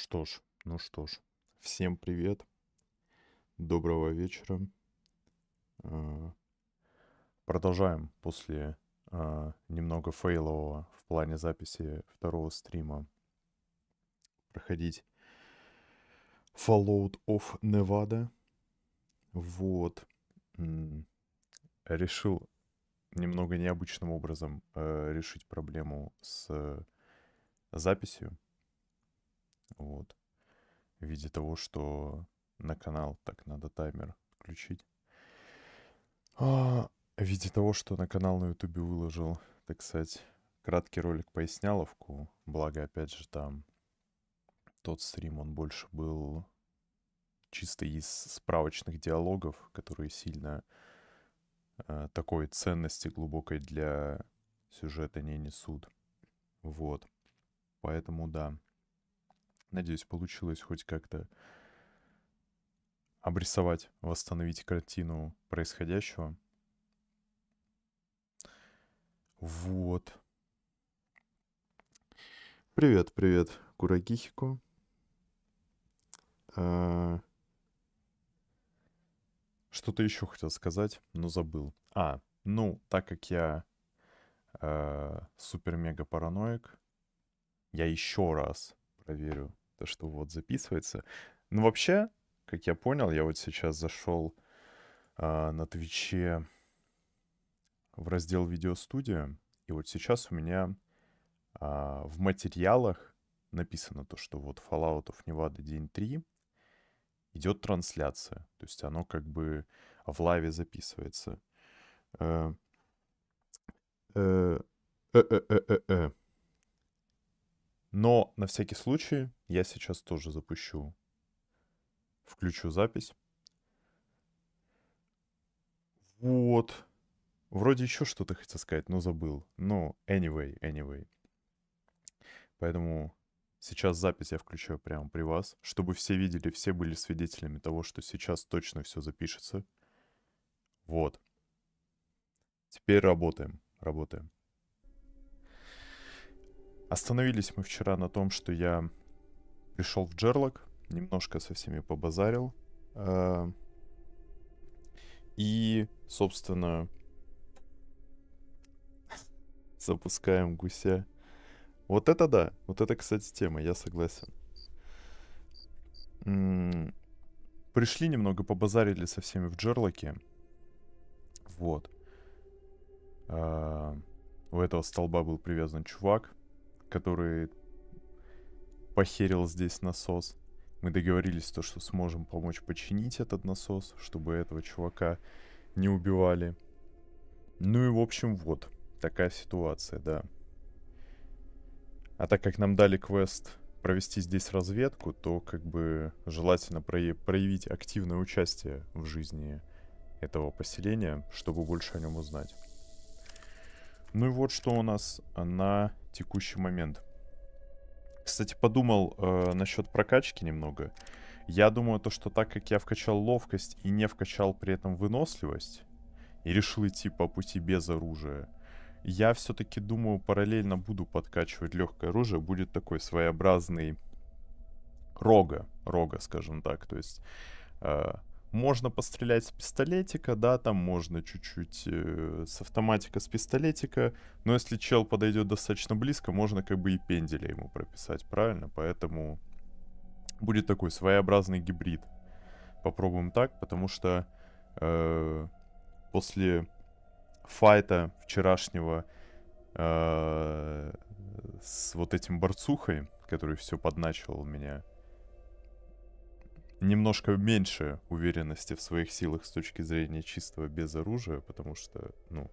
Что ж, ну что ж, всем привет, доброго вечера. А, продолжаем после а, немного фейлового в плане записи второго стрима проходить Fallout of Nevada. Вот. Решил немного необычным образом э, решить проблему с э, записью вот. В виде того, что на канал так надо таймер включить. А, в виде того, что на канал на ютубе выложил, так сказать, краткий ролик поясняловку, Благо, опять же, там тот стрим, он больше был чисто из справочных диалогов, которые сильно э, такой ценности глубокой для сюжета не несут. Вот. Поэтому да, Надеюсь, получилось хоть как-то обрисовать, восстановить картину происходящего. Вот. Привет, привет, Курагихико. А... Что-то еще хотел сказать, но забыл. А, ну, так как я э, супер-мега параноик, я еще раз проверю то, что вот записывается. Ну, вообще, как я понял, я вот сейчас зашел а, на Твиче в раздел «Видеостудия», и вот сейчас у меня а, в материалах написано то, что вот Fallout of Nevada день 3 идет трансляция. То есть оно как бы в лаве записывается. Э, э, э, но на всякий случай я сейчас тоже запущу. Включу запись. Вот. Вроде еще что-то хотел сказать, но забыл. Но ну, anyway, anyway. Поэтому сейчас запись я включаю прямо при вас, чтобы все видели, все были свидетелями того, что сейчас точно все запишется. Вот. Теперь работаем, работаем. Остановились мы вчера на том, что я пришел в Джерлок, немножко со всеми побазарил. Э, и, собственно, запускаем гуся. Вот это да, вот это, кстати, тема, я согласен. М-м- пришли немного, побазарили со всеми в Джерлоке. Вот. А- у этого столба был привязан чувак который похерил здесь насос. Мы договорились то, что сможем помочь починить этот насос, чтобы этого чувака не убивали. Ну и в общем вот, такая ситуация, да. А так как нам дали квест провести здесь разведку, то как бы желательно проявить активное участие в жизни этого поселения, чтобы больше о нем узнать. Ну и вот что у нас на текущий момент. Кстати, подумал э, насчет прокачки немного. Я думаю, то, что так как я вкачал ловкость и не вкачал при этом выносливость, и решил идти по пути без оружия, я все-таки думаю, параллельно буду подкачивать легкое оружие. Будет такой своеобразный рога, рога, скажем так. То есть э, можно пострелять с пистолетика, да, там можно чуть-чуть э, с автоматика, с пистолетика, но если чел подойдет достаточно близко, можно как бы и пенделя ему прописать, правильно? Поэтому будет такой своеобразный гибрид. Попробуем так, потому что э, после файта вчерашнего э, с вот этим борцухой, который все подначивал меня, немножко меньше уверенности в своих силах с точки зрения чистого без оружия, потому что, ну,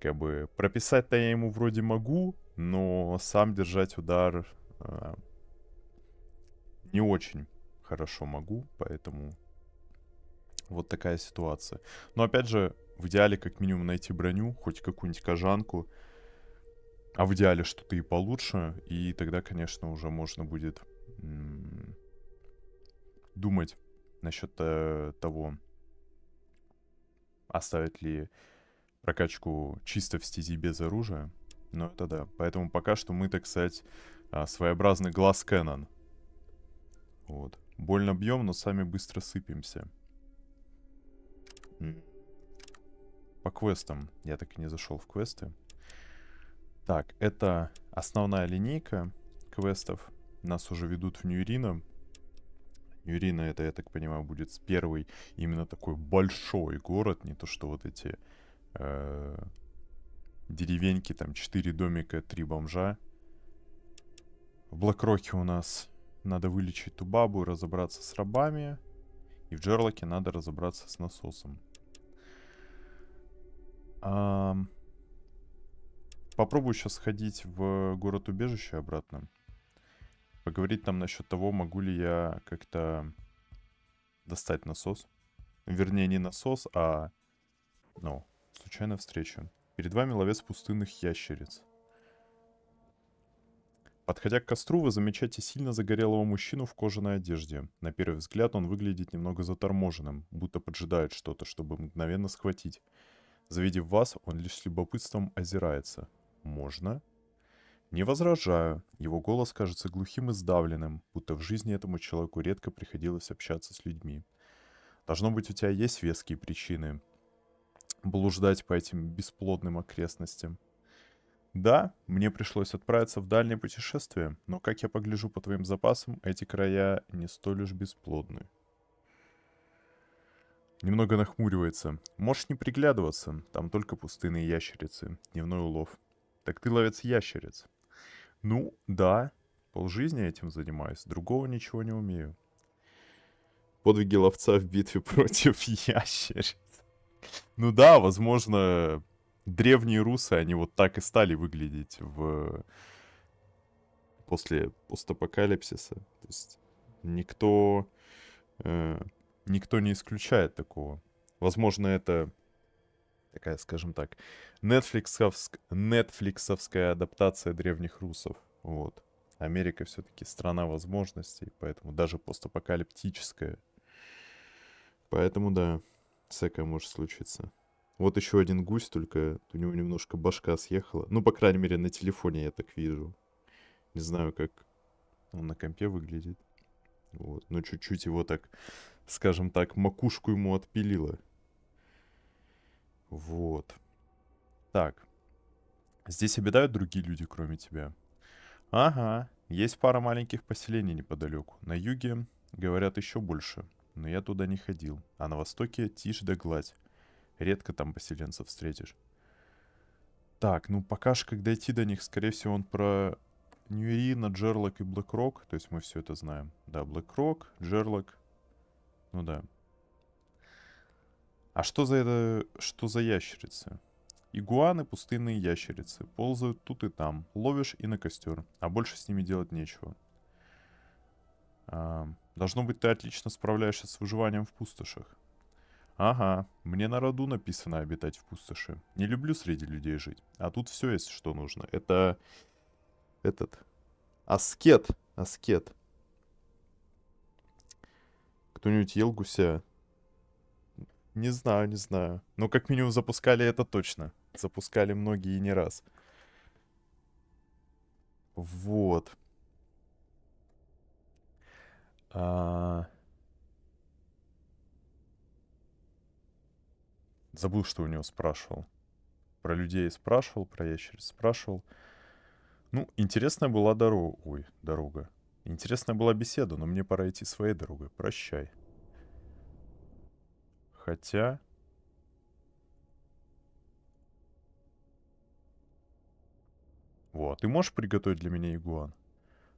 как бы прописать-то я ему вроде могу, но сам держать удар э, не очень хорошо могу, поэтому вот такая ситуация. Но опять же, в идеале как минимум найти броню, хоть какую-нибудь кожанку, а в идеале что-то и получше, и тогда, конечно, уже можно будет м- думать насчет э, того, оставит ли прокачку чисто в стези без оружия. Но это да. Поэтому пока что мы, так сказать, а, своеобразный глаз Кэнон. Вот. Больно бьем, но сами быстро сыпемся. По квестам. Я так и не зашел в квесты. Так, это основная линейка квестов. Нас уже ведут в Ньюрина. Ирина, это, я так понимаю, будет с первой именно такой большой город, не то что вот эти э, деревеньки, там четыре домика, три бомжа. В Блокроке у нас надо вылечить ту бабу, разобраться с рабами. И в Джерлоке надо разобраться с насосом. А... Попробую сейчас сходить в город-убежище обратно поговорить там насчет того, могу ли я как-то достать насос. Вернее, не насос, а... Ну, случайная встреча. Перед вами ловец пустынных ящериц. Подходя к костру, вы замечаете сильно загорелого мужчину в кожаной одежде. На первый взгляд он выглядит немного заторможенным, будто поджидает что-то, чтобы мгновенно схватить. Завидев вас, он лишь с любопытством озирается. «Можно?» «Не возражаю». Его голос кажется глухим и сдавленным, будто в жизни этому человеку редко приходилось общаться с людьми. Должно быть, у тебя есть веские причины блуждать по этим бесплодным окрестностям. Да, мне пришлось отправиться в дальнее путешествие, но, как я погляжу по твоим запасам, эти края не столь уж бесплодны. Немного нахмуривается. Можешь не приглядываться, там только пустынные ящерицы, дневной улов. Так ты ловец ящериц. Ну, да, полжизни этим занимаюсь, другого ничего не умею. Подвиги ловца в битве против ящериц. Ну да, возможно, древние русы, они вот так и стали выглядеть в... после постапокалипсиса. То есть никто... Э, никто не исключает такого. Возможно, это такая, скажем так, нетфликсовск... нетфликсовская адаптация древних русов. Вот. Америка все-таки страна возможностей, поэтому даже постапокалиптическая. Поэтому да, всякое может случиться. Вот еще один гусь, только у него немножко башка съехала. Ну, по крайней мере, на телефоне я так вижу. Не знаю, как он на компе выглядит. Вот. Но чуть-чуть его так, скажем так, макушку ему отпилило. Вот. Так. Здесь обитают другие люди, кроме тебя. Ага, есть пара маленьких поселений неподалеку. На юге, говорят, еще больше. Но я туда не ходил. А на востоке тишь да гладь. Редко там поселенцев встретишь. Так, ну пока же, как дойти до них, скорее всего, он про Ньюрина, Джерлок и Блэкрок. То есть мы все это знаем. Да, Блэкрок, Джерлок. Ну да, а что за это... что за ящерицы? Игуаны, пустынные ящерицы, ползают тут и там, ловишь и на костер, а больше с ними делать нечего. А, должно быть, ты отлично справляешься с выживанием в пустошах. Ага, мне на роду написано обитать в пустоши. Не люблю среди людей жить, а тут все есть, что нужно. Это... этот... аскет, аскет. Кто-нибудь ел гуся? Не знаю, не знаю. Но как минимум запускали это точно. Запускали многие и не раз. Вот. А... Забыл, что у него спрашивал. Про людей спрашивал, про ящериц спрашивал. Ну, интересная была дорога. Ой, дорога. Интересная была беседа, но мне пора идти своей дорогой. Прощай. Хотя... Вот, ты можешь приготовить для меня игуан?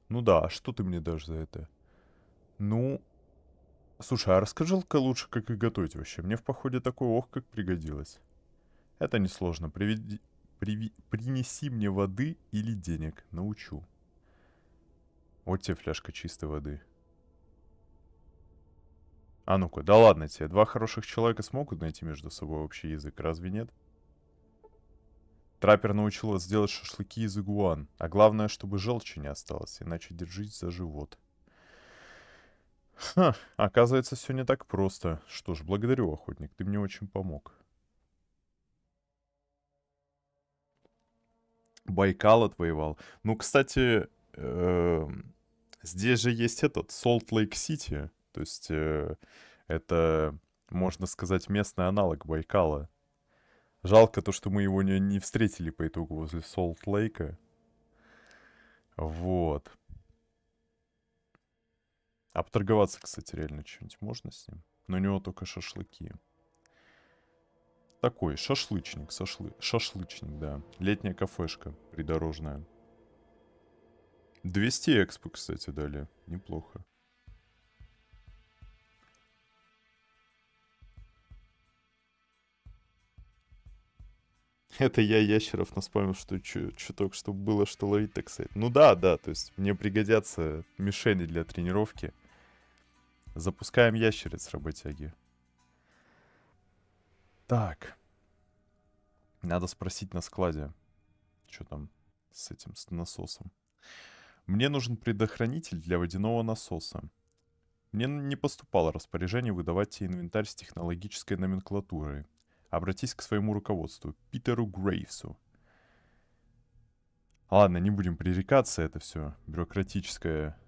Ну да, а что ты мне дашь за это? Ну... Слушай, а расскажи-ка лучше, как их готовить вообще. Мне в походе такой ох, как пригодилось. Это несложно. Приведи... Приви... Принеси мне воды или денег. Научу. Вот тебе фляжка чистой воды. А ну-ка, да ладно тебе, два хороших человека смогут найти между собой общий язык, разве нет? Траппер научил вас делать шашлыки из игуан, а главное, чтобы желчи не осталось, иначе держись за живот. Ха, оказывается, все не так просто. Что ж, благодарю, охотник, ты мне очень помог. Байкал отвоевал. Ну, кстати, э -э здесь же есть этот, Солт-Лейк-Сити. То есть э, это, можно сказать, местный аналог Байкала. Жалко то, что мы его не, не встретили по итогу возле Солт-Лейка. Вот. А поторговаться, кстати, реально что-нибудь можно с ним? Но у него только шашлыки. Такой, шашлычник, сошлы, шашлычник, да. Летняя кафешка придорожная. 200 экспо, кстати, дали. Неплохо. Это я ящеров, но вспомнил, что что только что было, что ловить, так сказать. Ну да, да, то есть мне пригодятся мишени для тренировки. Запускаем ящериц, работяги. Так. Надо спросить на складе, что там с этим, с насосом. Мне нужен предохранитель для водяного насоса. Мне не поступало распоряжение выдавать тебе инвентарь с технологической номенклатурой. Обратись к своему руководству, Питеру Грейвсу. Ладно, не будем пререкаться, это все бюрократическая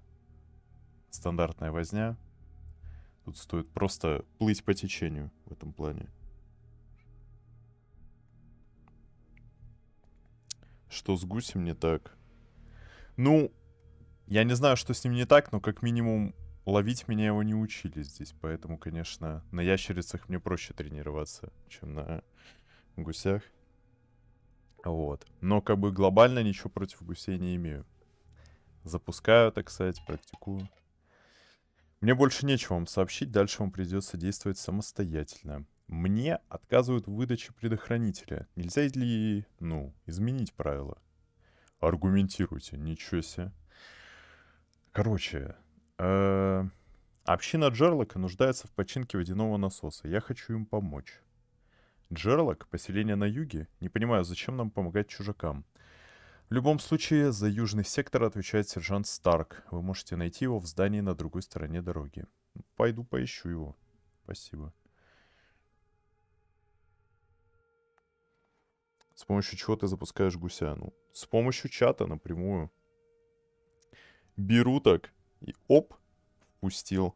стандартная возня. Тут стоит просто плыть по течению в этом плане. Что с гусем не так? Ну, я не знаю, что с ним не так, но как минимум Ловить меня его не учили здесь, поэтому, конечно, на ящерицах мне проще тренироваться, чем на гусях. Вот. Но как бы глобально ничего против гусей не имею. Запускаю, так сказать, практикую. Мне больше нечего вам сообщить, дальше вам придется действовать самостоятельно. Мне отказывают в выдаче предохранителя. Нельзя ли, ну, изменить правила? Аргументируйте, ничего себе. Короче, Э, община Джерлока нуждается в починке водяного насоса. Я хочу им помочь. Джерлок, поселение на юге. Не понимаю, зачем нам помогать чужакам. В любом случае, за южный сектор отвечает сержант Старк. Вы можете найти его в здании на другой стороне дороги. Пойду поищу его. Спасибо. С помощью чего ты запускаешь гуся? Ну, с помощью чата напрямую. Беру так. И оп, впустил.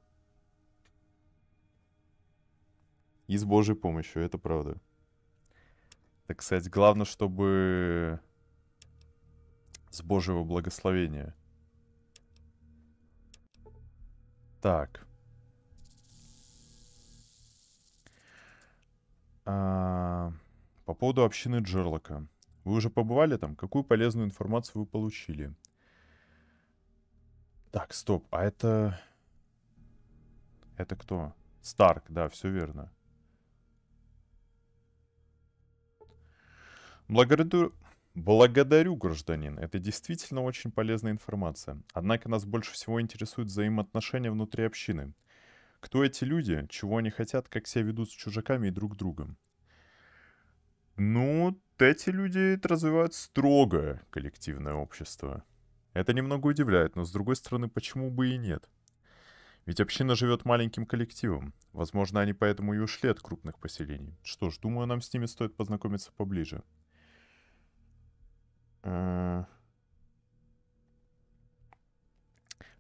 И с божьей помощью, это правда. Так, кстати, главное, чтобы с божьего благословения. Так. А, по поводу общины Джерлока. Вы уже побывали там? Какую полезную информацию вы получили? Так, стоп, а это... Это кто? Старк, да, все верно. Благодарю... Благодарю, гражданин. Это действительно очень полезная информация. Однако нас больше всего интересуют взаимоотношения внутри общины. Кто эти люди, чего они хотят, как себя ведут с чужаками и друг другом? Ну, эти люди развивают строгое коллективное общество. Это немного удивляет, но с другой стороны, почему бы и нет? Ведь община живет маленьким коллективом. Возможно, они поэтому и ушли от крупных поселений. Что ж, думаю, нам с ними стоит познакомиться поближе.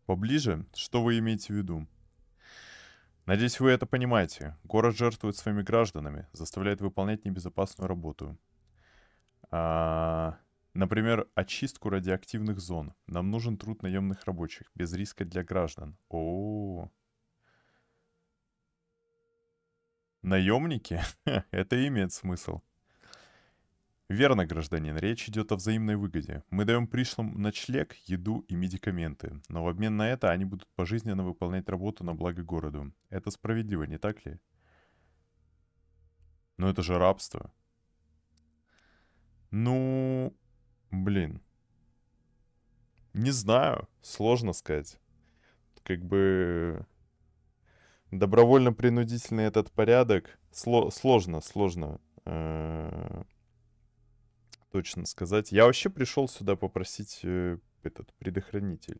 Поближе? Что вы имеете в виду? Надеюсь, вы это понимаете. Город жертвует своими гражданами, заставляет выполнять небезопасную работу. А... -а, -а Например, очистку радиоактивных зон. Нам нужен труд наемных рабочих, без риска для граждан. О, -о, -о. Наемники? Это имеет смысл. Верно, гражданин, речь идет о взаимной выгоде. Мы даем пришлым ночлег, еду и медикаменты, но в обмен на это они будут пожизненно выполнять работу на благо городу. Это справедливо, не так ли? Но ну, это же рабство. Ну, Блин. Не знаю, сложно сказать. Как бы э, добровольно-принудительный этот порядок сло- сложно, сложно э, точно сказать. Я вообще пришел сюда попросить э, этот предохранитель.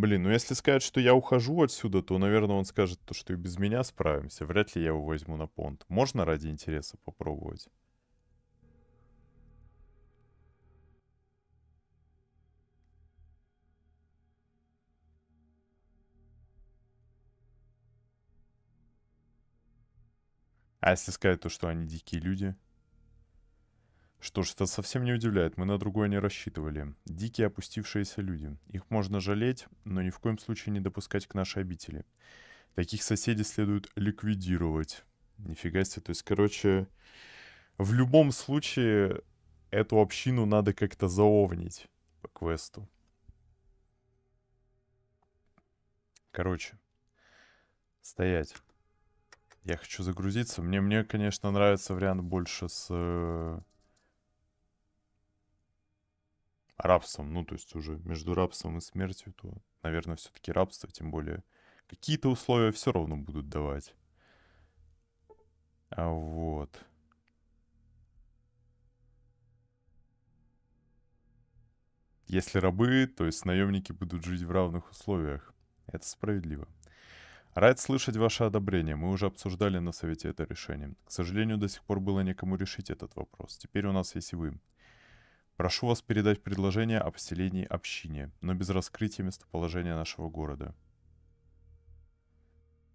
Блин, ну если сказать, что я ухожу отсюда, то, наверное, он скажет, то, что и без меня справимся. Вряд ли я его возьму на понт. Можно ради интереса попробовать? А если сказать то, что они дикие люди? Что ж, это совсем не удивляет, мы на другое не рассчитывали. Дикие опустившиеся люди. Их можно жалеть, но ни в коем случае не допускать к нашей обители. Таких соседей следует ликвидировать. Нифига себе, то есть, короче, в любом случае эту общину надо как-то заовнить по квесту. Короче, стоять. Я хочу загрузиться. Мне, мне, конечно, нравится вариант больше с э, рабством, ну, то есть уже между рабством и смертью, то, наверное, все-таки рабство, тем более какие-то условия все равно будут давать. А вот. Если рабы, то есть наемники будут жить в равных условиях. Это справедливо. Рад слышать ваше одобрение. Мы уже обсуждали на совете это решение. К сожалению, до сих пор было некому решить этот вопрос. Теперь у нас есть и вы. Прошу вас передать предложение о поселении общине, но без раскрытия местоположения нашего города.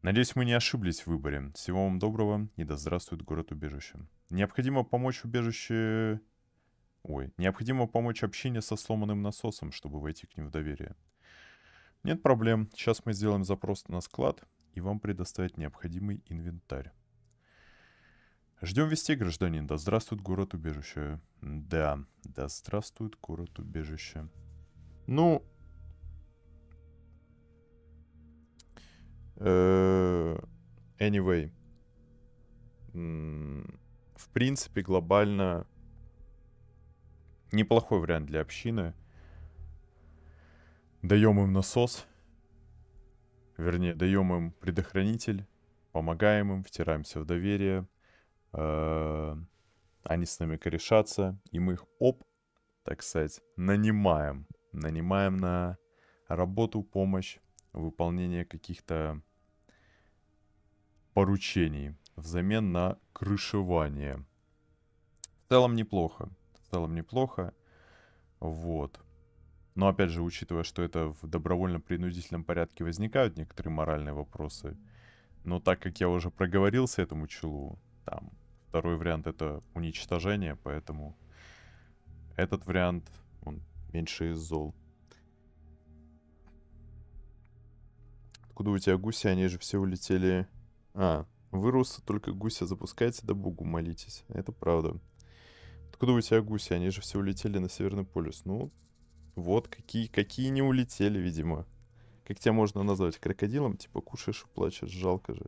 Надеюсь, мы не ошиблись в выборе. Всего вам доброго и да здравствует город-убежище. Необходимо помочь убежище... Ой, необходимо помочь общине со сломанным насосом, чтобы войти к ним в доверие. Нет проблем, сейчас мы сделаем запрос на склад и вам предоставят необходимый инвентарь. Ждем вести, гражданин. Да здравствует город-убежище. Да, да здравствует город-убежище. Ну... Э, anyway. В принципе, глобально неплохой вариант для общины. Даем им насос. Вернее, даем им предохранитель. Помогаем им, втираемся в доверие. Э, они с нами корешатся, и мы их, оп, так сказать, нанимаем. Нанимаем на работу, помощь, выполнение каких-то поручений взамен на крышевание. В целом неплохо. В целом неплохо. Вот. Но опять же, учитывая, что это в добровольно-принудительном порядке возникают некоторые моральные вопросы, но так как я уже проговорился этому челу, там, Второй вариант это уничтожение, поэтому этот вариант, он меньше из зол. Откуда у тебя гуси? Они же все улетели... А, вы, русы, только гуся запускаете, да богу молитесь. Это правда. Откуда у тебя гуси? Они же все улетели на Северный полюс. Ну, вот какие, какие не улетели, видимо. Как тебя можно назвать? Крокодилом? Типа кушаешь и плачешь, жалко же.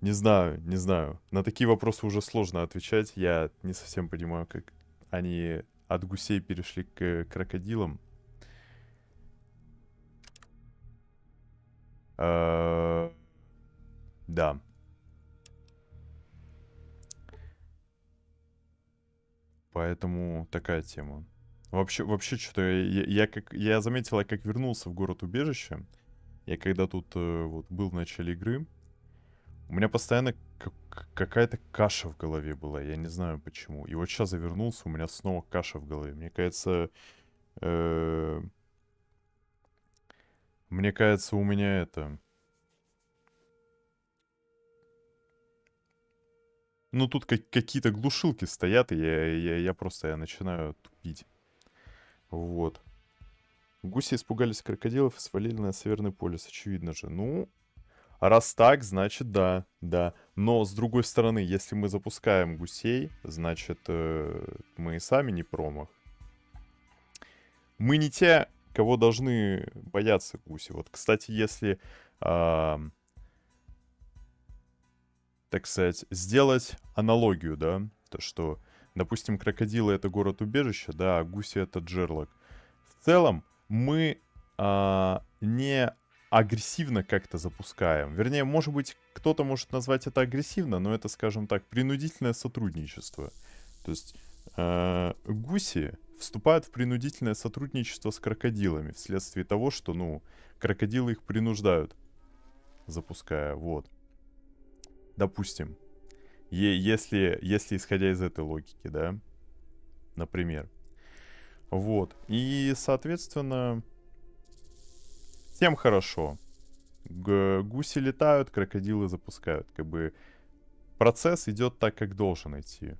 Не знаю, не знаю. На такие вопросы уже сложно отвечать. Я не совсем понимаю, как они от гусей перешли к крокодилам. Э, да. Поэтому такая тема. Вообще, вообще что-то я, я как я заметила, как вернулся в город убежище. Я когда тут э, вот был в начале игры, у меня постоянно какая-то каша в голове была, я не знаю почему. И вот сейчас завернулся, у меня снова каша в голове. Мне кажется... Э мне кажется, у меня это... Ну, тут как какие-то глушилки стоят, и я, я, я просто я начинаю тупить. Вот. Гуси испугались крокодилов и свалили на Северный полюс, очевидно же. Ну, Раз так, значит да, да. Но с другой стороны, если мы запускаем гусей, значит э, мы и сами не промах. Мы не те, кого должны бояться гуси. Вот, кстати, если, э, так сказать, сделать аналогию, да, то что, допустим, крокодилы это город-убежище, да, а гуси это джерлок. В целом мы э, не агрессивно как-то запускаем. Вернее, может быть, кто-то может назвать это агрессивно, но это, скажем так, принудительное сотрудничество. То есть э, гуси вступают в принудительное сотрудничество с крокодилами вследствие того, что, ну, крокодилы их принуждают, запуская, вот. Допустим, е- если, если исходя из этой логики, да, например. Вот, и, соответственно, всем хорошо. Гуси летают, крокодилы запускают. Как бы процесс идет так, как должен идти.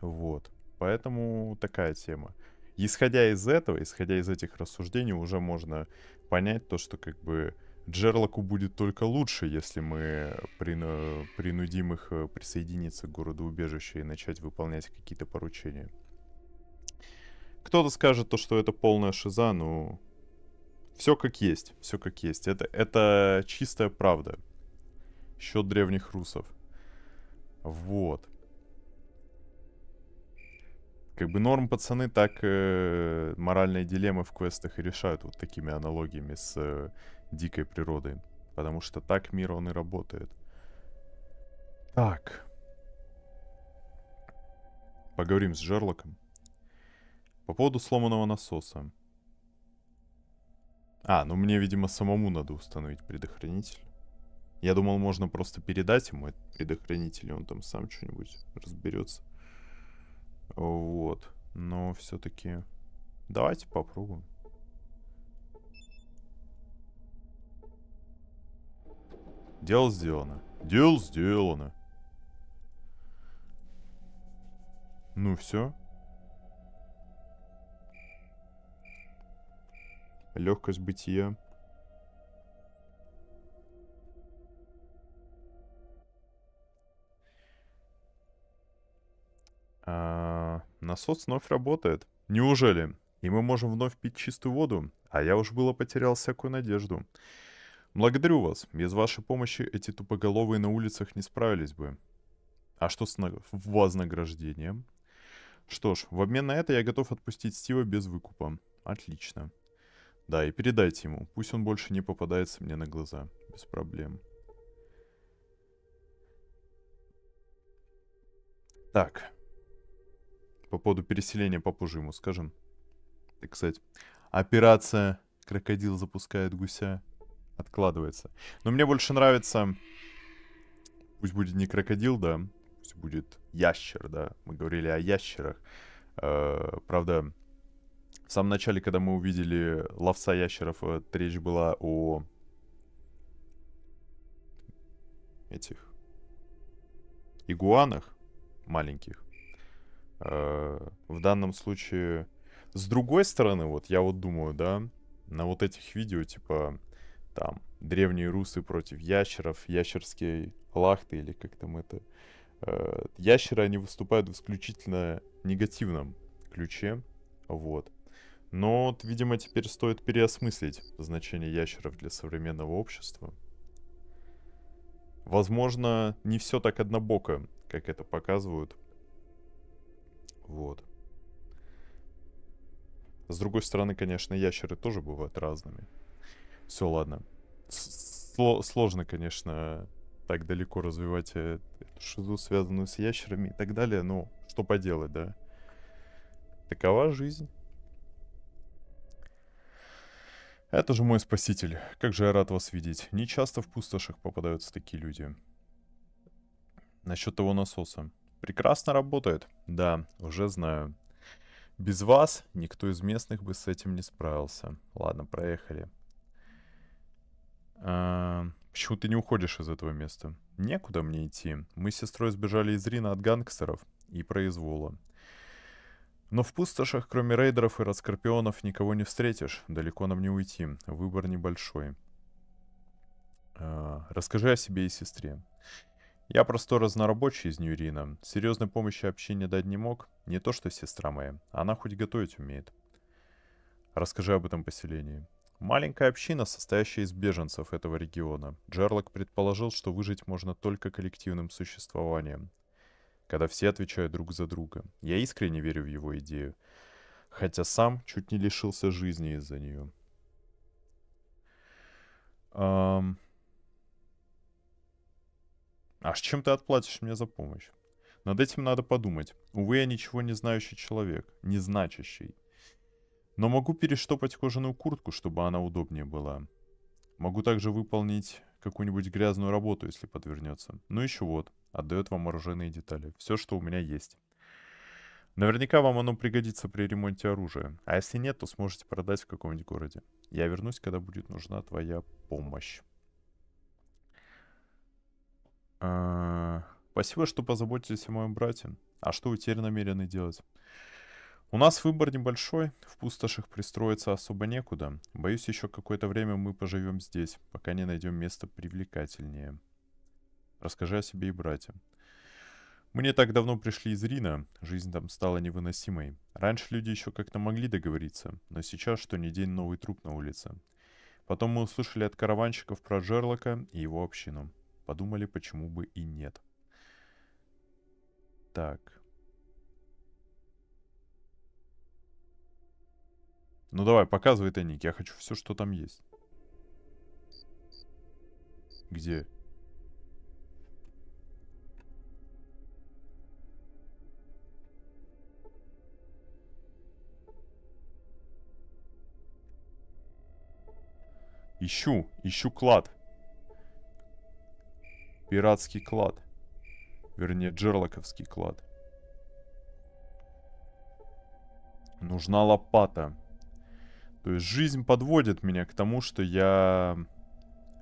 Вот. Поэтому такая тема. Исходя из этого, исходя из этих рассуждений, уже можно понять то, что как бы Джерлоку будет только лучше, если мы принудим их э, присоединиться к городу убежища и начать выполнять какие-то поручения. Кто-то скажет то, что это полная шиза, но ну, все как есть, все как есть. Это, это чистая правда. Счет древних русов. Вот. Как бы норм пацаны так э, моральные дилеммы в квестах и решают вот такими аналогиями с э, дикой природой. Потому что так мир он и работает. Так. Поговорим с Жерлоком. По поводу сломанного насоса. А, ну мне, видимо, самому надо установить предохранитель. Я думал, можно просто передать ему этот предохранитель, и он там сам что-нибудь разберется. Вот. Но все-таки... Давайте попробуем. Дело сделано. Дело сделано. Ну все. легкость бытия. А, насос вновь работает. Неужели? И мы можем вновь пить чистую воду? А я уж было потерял всякую надежду. Благодарю вас. Без вашей помощи эти тупоголовые на улицах не справились бы. А что с вознаграждением? Что ж, в обмен на это я готов отпустить Стива без выкупа. Отлично. Да, и передайте ему. Пусть он больше не попадается мне на глаза. Без проблем. Так. По поводу переселения попозже ему скажем. И, кстати, операция «Крокодил запускает гуся» откладывается. Но мне больше нравится... Пусть будет не крокодил, да. Пусть будет ящер, да. Мы говорили о ящерах. Э -э правда, в самом начале, когда мы увидели ловца ящеров, э, речь была о этих игуанах маленьких. Э, в данном случае, с другой стороны, вот я вот думаю, да, на вот этих видео, типа, там, древние русы против ящеров, ящерские лахты или как там это. Э, ящеры, они выступают в исключительно негативном ключе, вот. Но, видимо, теперь стоит переосмыслить значение ящеров для современного общества. Возможно, не все так однобоко, как это показывают. Вот. С другой стороны, конечно, ящеры тоже бывают разными. Все, ладно. Сло сложно, конечно, так далеко развивать э, эту шизу, связанную с ящерами и так далее, но что поделать, да? Такова жизнь. Это же мой спаситель. Как же я рад вас видеть. Не часто в пустошах попадаются такие люди. Насчет того насоса. Прекрасно работает. Да, уже знаю. Без вас никто из местных бы с этим не справился. Ладно, проехали. А, почему ты не уходишь из этого места? Некуда мне идти. Мы с сестрой сбежали из Рина от гангстеров и произвола. Но в пустошах, кроме рейдеров и раскорпионов, никого не встретишь. Далеко нам не уйти. Выбор небольшой. А, расскажи о себе и сестре. Я просто разнорабочий из Ньюрина. Серьезной помощи общине дать не мог. Не то что сестра моя. Она хоть готовить умеет. Расскажи об этом поселении. Маленькая община, состоящая из беженцев этого региона. Джерлок предположил, что выжить можно только коллективным существованием когда все отвечают друг за друга. Я искренне верю в его идею, хотя сам чуть не лишился жизни из-за нее. Um... А с чем ты отплатишь мне за помощь? Над этим надо подумать. Увы, я ничего не знающий человек, не значащий. Но могу перештопать кожаную куртку, чтобы она удобнее была. Могу также выполнить какую-нибудь грязную работу, если подвернется. Ну еще вот, отдает вам оружейные детали. Все, что у меня есть. Наверняка вам оно пригодится при ремонте оружия. А если нет, то сможете продать в каком-нибудь городе. Я вернусь, когда будет нужна твоя помощь. А, спасибо, что позаботились о моем брате. А что вы теперь намерены делать? У нас выбор небольшой, в пустошах пристроиться особо некуда. Боюсь, еще какое-то время мы поживем здесь, пока не найдем место привлекательнее. Расскажи о себе и брате. Мне так давно пришли из Рина, жизнь там стала невыносимой. Раньше люди еще как-то могли договориться, но сейчас что ни день новый труп на улице. Потом мы услышали от караванщиков про Жерлока и его общину. Подумали, почему бы и нет. Так. Ну давай, показывай тайник, я хочу все, что там есть. Где? Ищу, ищу клад. Пиратский клад. Вернее, джерлоковский клад. Нужна лопата. То есть жизнь подводит меня к тому, что я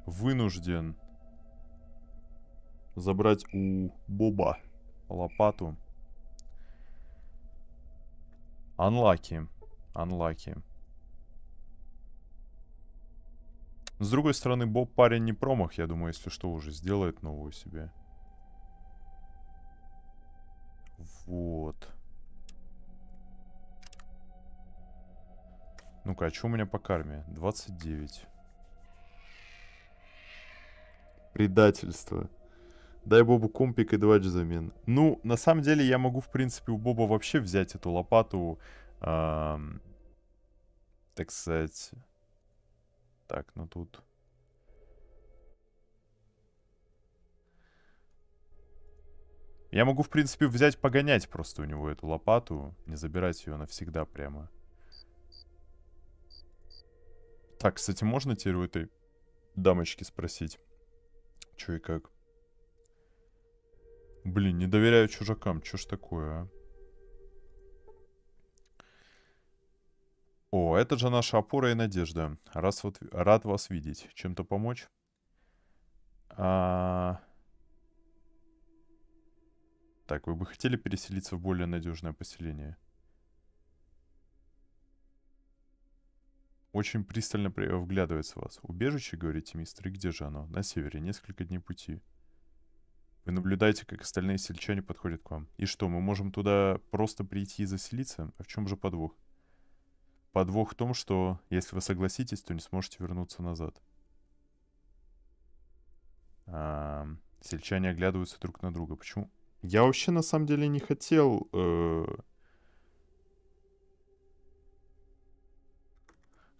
вынужден забрать у Боба лопату. Анлаки. Анлаки. С другой стороны, Боб парень не промах, я думаю, если что, уже сделает новую себе. Вот. Ну-ка, а что у меня по карме? 29. Предательство. Дай Бобу компик и два замен. Ну, на самом деле, я могу, в принципе, у Боба вообще взять эту лопату, эм, так сказать, так, ну тут... Я могу, в принципе, взять, погонять просто у него эту лопату, не забирать ее навсегда прямо. Так, кстати, можно теперь у этой дамочки спросить, че и как? Блин, не доверяю чужакам, че ж такое, а? О, это же наша опора и надежда. Раз вот, рад вас видеть. Чем-то помочь? А... Так, вы бы хотели переселиться в более надежное поселение? Очень пристально при... вглядывается в вас. Убежище, говорите, мистер, и где же оно? На севере, несколько дней пути. Вы наблюдаете, как остальные сельчане подходят к вам. И что, мы можем туда просто прийти и заселиться? А в чем же подвох? Подвох в том, что если вы согласитесь, то не сможете вернуться назад. А, сельчане оглядываются друг на друга. Почему? Я вообще на самом деле не хотел... Э...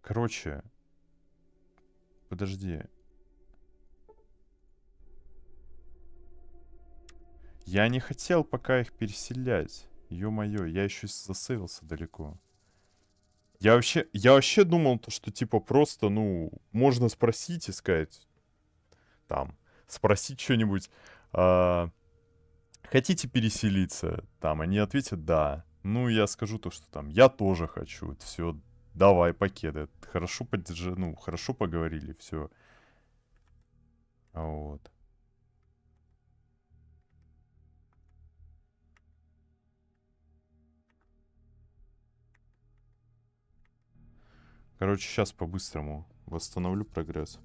Короче, подожди. Я не хотел пока их переселять. Ё-моё, я еще засырился далеко. Я вообще, я вообще думал, то, что типа просто, ну, можно спросить и сказать, там, спросить что-нибудь, а, хотите переселиться? Там они ответят да. Ну, я скажу то, что там, я тоже хочу, все, давай пакеты, хорошо поддержи, ну, хорошо поговорили, все. Вот. Короче, сейчас по-быстрому восстановлю прогресс.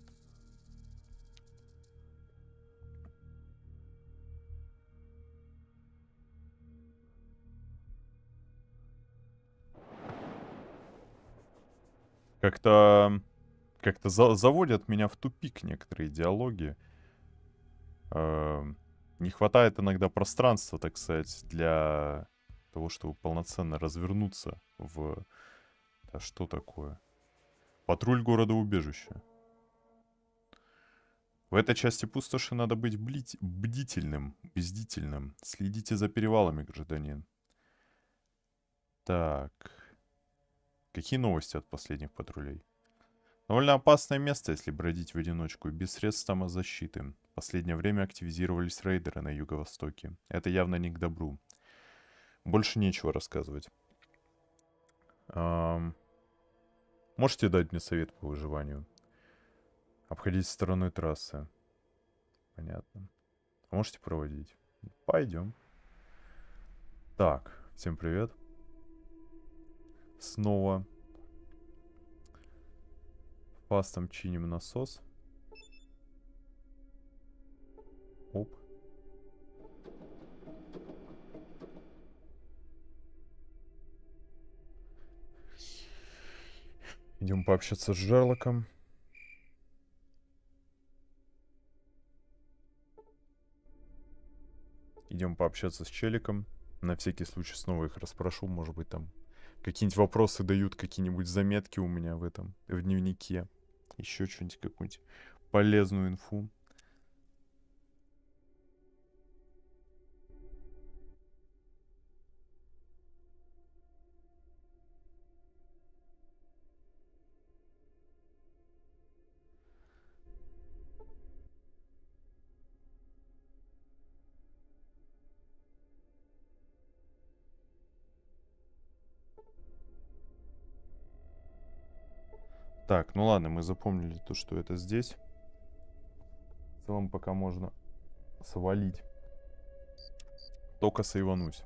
Как-то как-то за заводят меня в тупик некоторые диалоги. Э не хватает иногда пространства, так сказать, для того, чтобы полноценно развернуться в... Да что такое? Патруль города убежища. В этой части пустоши надо быть блить, бдительным, бдительным. Следите за перевалами, гражданин. Так. Какие новости от последних патрулей? Довольно опасное место, если бродить в одиночку, без средств самозащиты. В последнее время активизировались рейдеры на юго-востоке. Это явно не к добру. Больше нечего рассказывать. Эм... Можете дать мне совет по выживанию? Обходить стороной трассы. Понятно. А можете проводить? Пойдем. Так, всем привет. Снова. Фастом чиним насос. Идем пообщаться с Жерлоком. Идем пообщаться с Челиком. На всякий случай снова их расспрошу, может быть, там какие-нибудь вопросы дают, какие-нибудь заметки у меня в этом, в дневнике. Еще что-нибудь, какую-нибудь полезную инфу. Так, ну ладно, мы запомнили то, что это здесь. В целом пока можно свалить. Только сейванусь.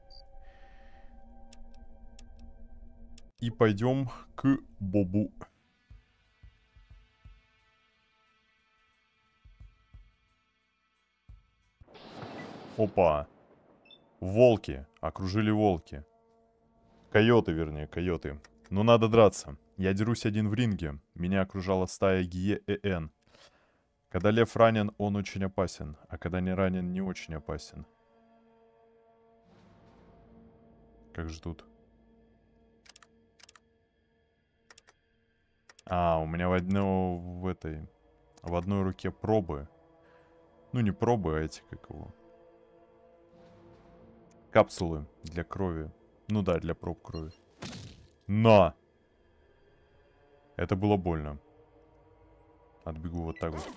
И пойдем к Бобу. Опа. Волки. Окружили волки. Койоты, вернее, койоты. Но ну, надо драться. Я дерусь один в ринге. Меня окружала стая Гие э Когда лев ранен, он очень опасен, а когда не ранен, не очень опасен. Как ждут? А, у меня в одной, в этой, в одной руке пробы. Ну, не пробы, а эти, как его. Капсулы для крови. Ну да, для проб крови. На! Это было больно. Отбегу вот так вот.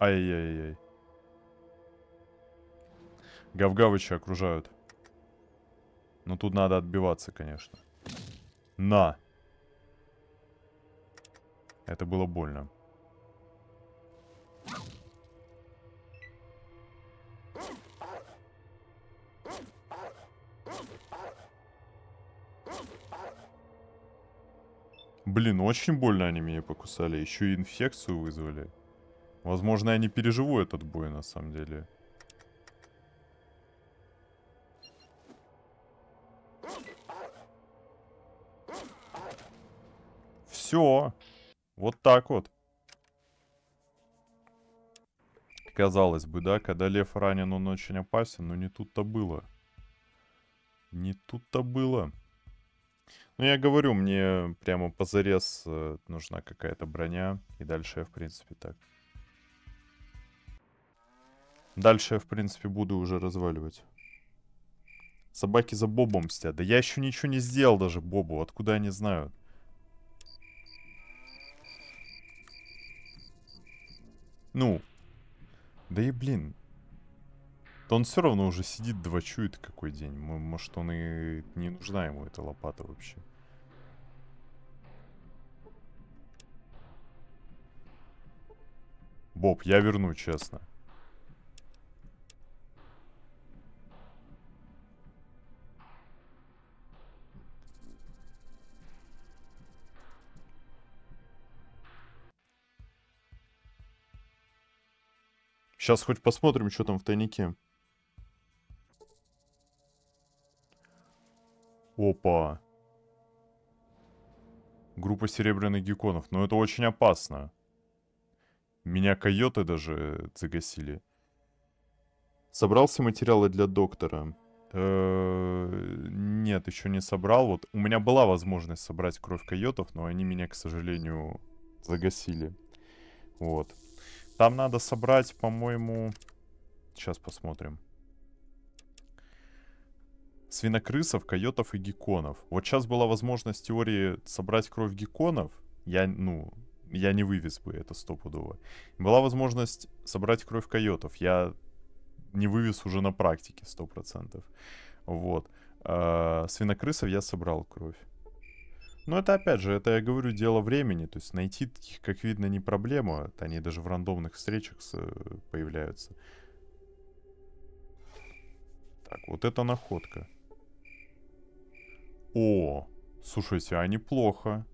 Ай-яй-яй. Гавгавыча окружают. Но тут надо отбиваться, конечно. На! Это было больно. Блин, очень больно они меня покусали. Еще и инфекцию вызвали. Возможно, я не переживу этот бой, на самом деле. Все. Вот так вот. Казалось бы, да, когда лев ранен, он очень опасен, но не тут-то было. Не тут-то было. Ну, я говорю, мне прямо позарез э, нужна какая-то броня, и дальше я, в принципе, так. Дальше я, в принципе, буду уже разваливать. Собаки за Бобом мстят. Да я еще ничего не сделал даже Бобу, откуда они знают? Ну. Да и блин то он все равно уже сидит, два чует какой день. Может, он и не нужна ему эта лопата вообще. Боб, я верну, честно. Сейчас хоть посмотрим, что там в тайнике. Опа. Группа серебряных гекконов. Но ну, это очень опасно. Меня койоты даже загасили. Собрался материалы для доктора? Э, нет, еще не собрал. Вот у меня была возможность собрать кровь койотов, но они меня, к сожалению, загасили. Вот. Там надо собрать, по-моему... Сейчас посмотрим свинокрысов, койотов и гекконов. Вот сейчас была возможность теории собрать кровь гекконов. Я, ну, я не вывез бы это стопудово. Была возможность собрать кровь койотов. Я не вывез уже на практике 100%. Вот. А, свинокрысов я собрал кровь. Но это, опять же, это, я говорю, дело времени. То есть найти таких, как видно, не проблема. Это они даже в рандомных встречах э, появляются. Так, вот это находка. О, слушайте, а неплохо.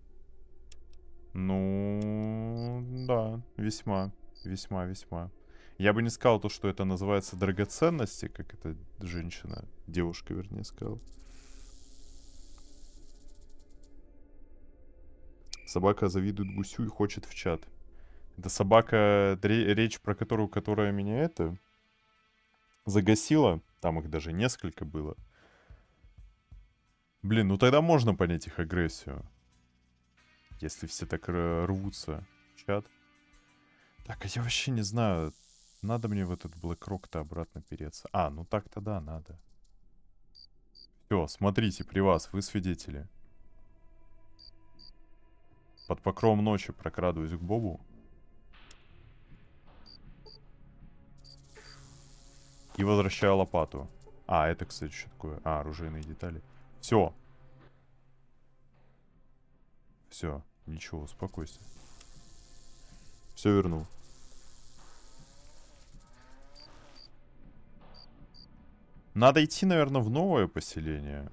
Ну, да, весьма, весьма, весьма. Я бы не сказал то, что это называется драгоценности, как эта женщина, девушка, вернее, сказала. Собака завидует гусю и хочет в чат. Это собака, речь про которую, которая меня это загасила. Там их даже несколько было. Блин, ну тогда можно понять их агрессию. Если все так рвутся. Чат. Так, а я вообще не знаю, надо мне в этот BlackRock-то обратно переться. А, ну так-то да, надо. Все, смотрите, при вас, вы свидетели. Под покровом ночи прокрадываюсь к Бобу. И возвращаю лопату. А, это, кстати, что такое? А, оружейные детали. Все. Все. Ничего, успокойся. Все вернул. Надо идти, наверное, в новое поселение.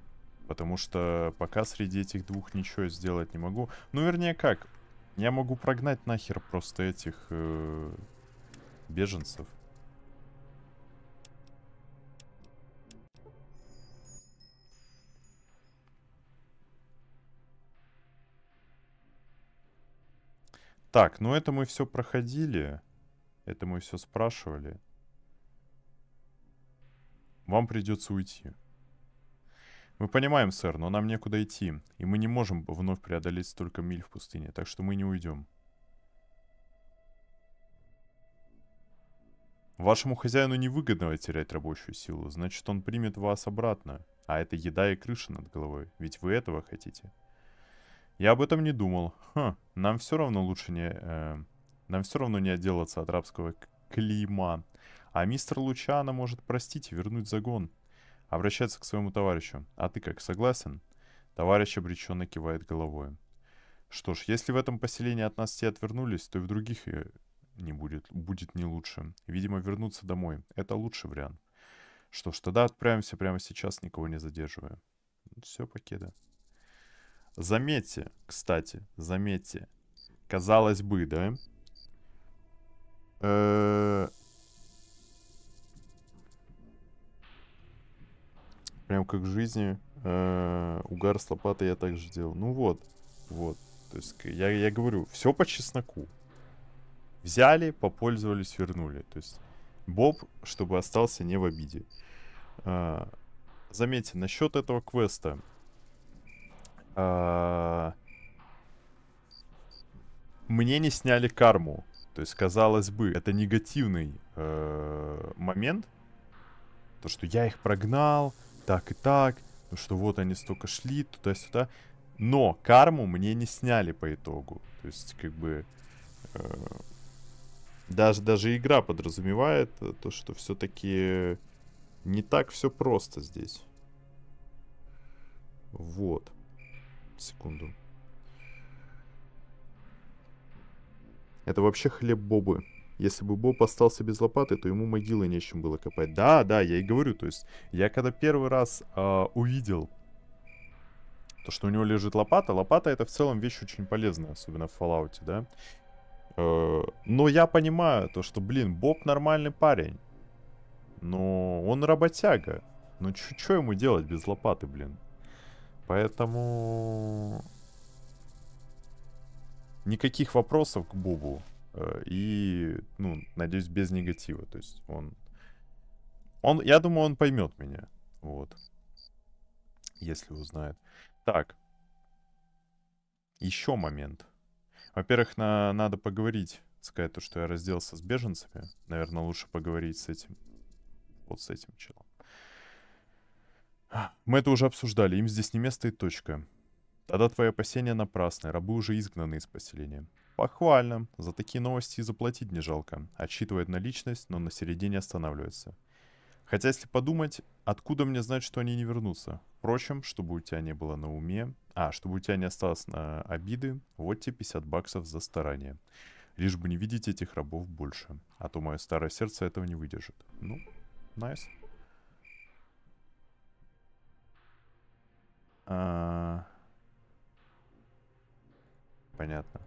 Потому что пока среди этих двух ничего сделать не могу. Ну, вернее, как? Я могу прогнать нахер просто этих э, беженцев. Так, ну это мы все проходили. Это мы все спрашивали. Вам придется уйти. Мы понимаем, сэр, но нам некуда идти, и мы не можем вновь преодолеть столько миль в пустыне, так что мы не уйдем. Вашему хозяину невыгодно терять рабочую силу, значит он примет вас обратно, а это еда и крыша над головой, ведь вы этого хотите. — я об этом не думал. Хм, нам все равно лучше не... Э, нам все равно не отделаться от рабского клима. А мистер Лучана может простить и вернуть загон. Обращается к своему товарищу. А ты как, согласен? Товарищ обреченно кивает головой. Что ж, если в этом поселении от нас все отвернулись, то и в других э, не будет. Будет не лучше. Видимо, вернуться домой. Это лучший вариант. Что ж, тогда отправимся прямо сейчас, никого не задерживая. Все, покеда. Заметьте, кстати, заметьте. Казалось бы, да? Э, прям как в жизни. Э, угар с лопатой я также делал. Ну вот, вот. То есть я, я говорю, все по чесноку. Взяли, попользовались, вернули. То есть Боб, чтобы остался не в обиде. Э, заметьте, насчет этого квеста. А, мне не сняли карму. То есть, казалось бы, это негативный э, момент. То, что я их прогнал, так и так. Ну что вот они столько шли, туда-сюда. Но карму мне не сняли по итогу. То есть, как бы... Э, даже, даже игра подразумевает то, что все-таки не так все просто здесь. Вот. Секунду. Это вообще хлеб Бобы. Если бы Боб остался без лопаты, то ему могилы нечем было копать. Да, да, я и говорю. То есть, я когда первый раз э, увидел то, что у него лежит лопата. Лопата это в целом вещь очень полезная, особенно в Fallout, да. Э, но я понимаю то, что, блин, Боб нормальный парень. Но он работяга. Ну чё, чё ему делать без лопаты, блин? Поэтому никаких вопросов к Бубу. Э, и, ну, надеюсь, без негатива. То есть он... он я думаю, он поймет меня. Вот. Если узнает. Так. Еще момент. Во-первых, на, надо поговорить. Сказать то, что я разделся с беженцами. Наверное, лучше поговорить с этим. Вот с этим челом. Мы это уже обсуждали, им здесь не место и точка. Тогда твои опасения напрасны, рабы уже изгнаны из поселения. Похвально, за такие новости и заплатить не жалко. Отсчитывает наличность, но на середине останавливается. Хотя, если подумать, откуда мне знать, что они не вернутся? Впрочем, чтобы у тебя не было на уме... А, чтобы у тебя не осталось на обиды, вот тебе 50 баксов за старание. Лишь бы не видеть этих рабов больше. А то мое старое сердце этого не выдержит. Ну, Nice. А... Понятно.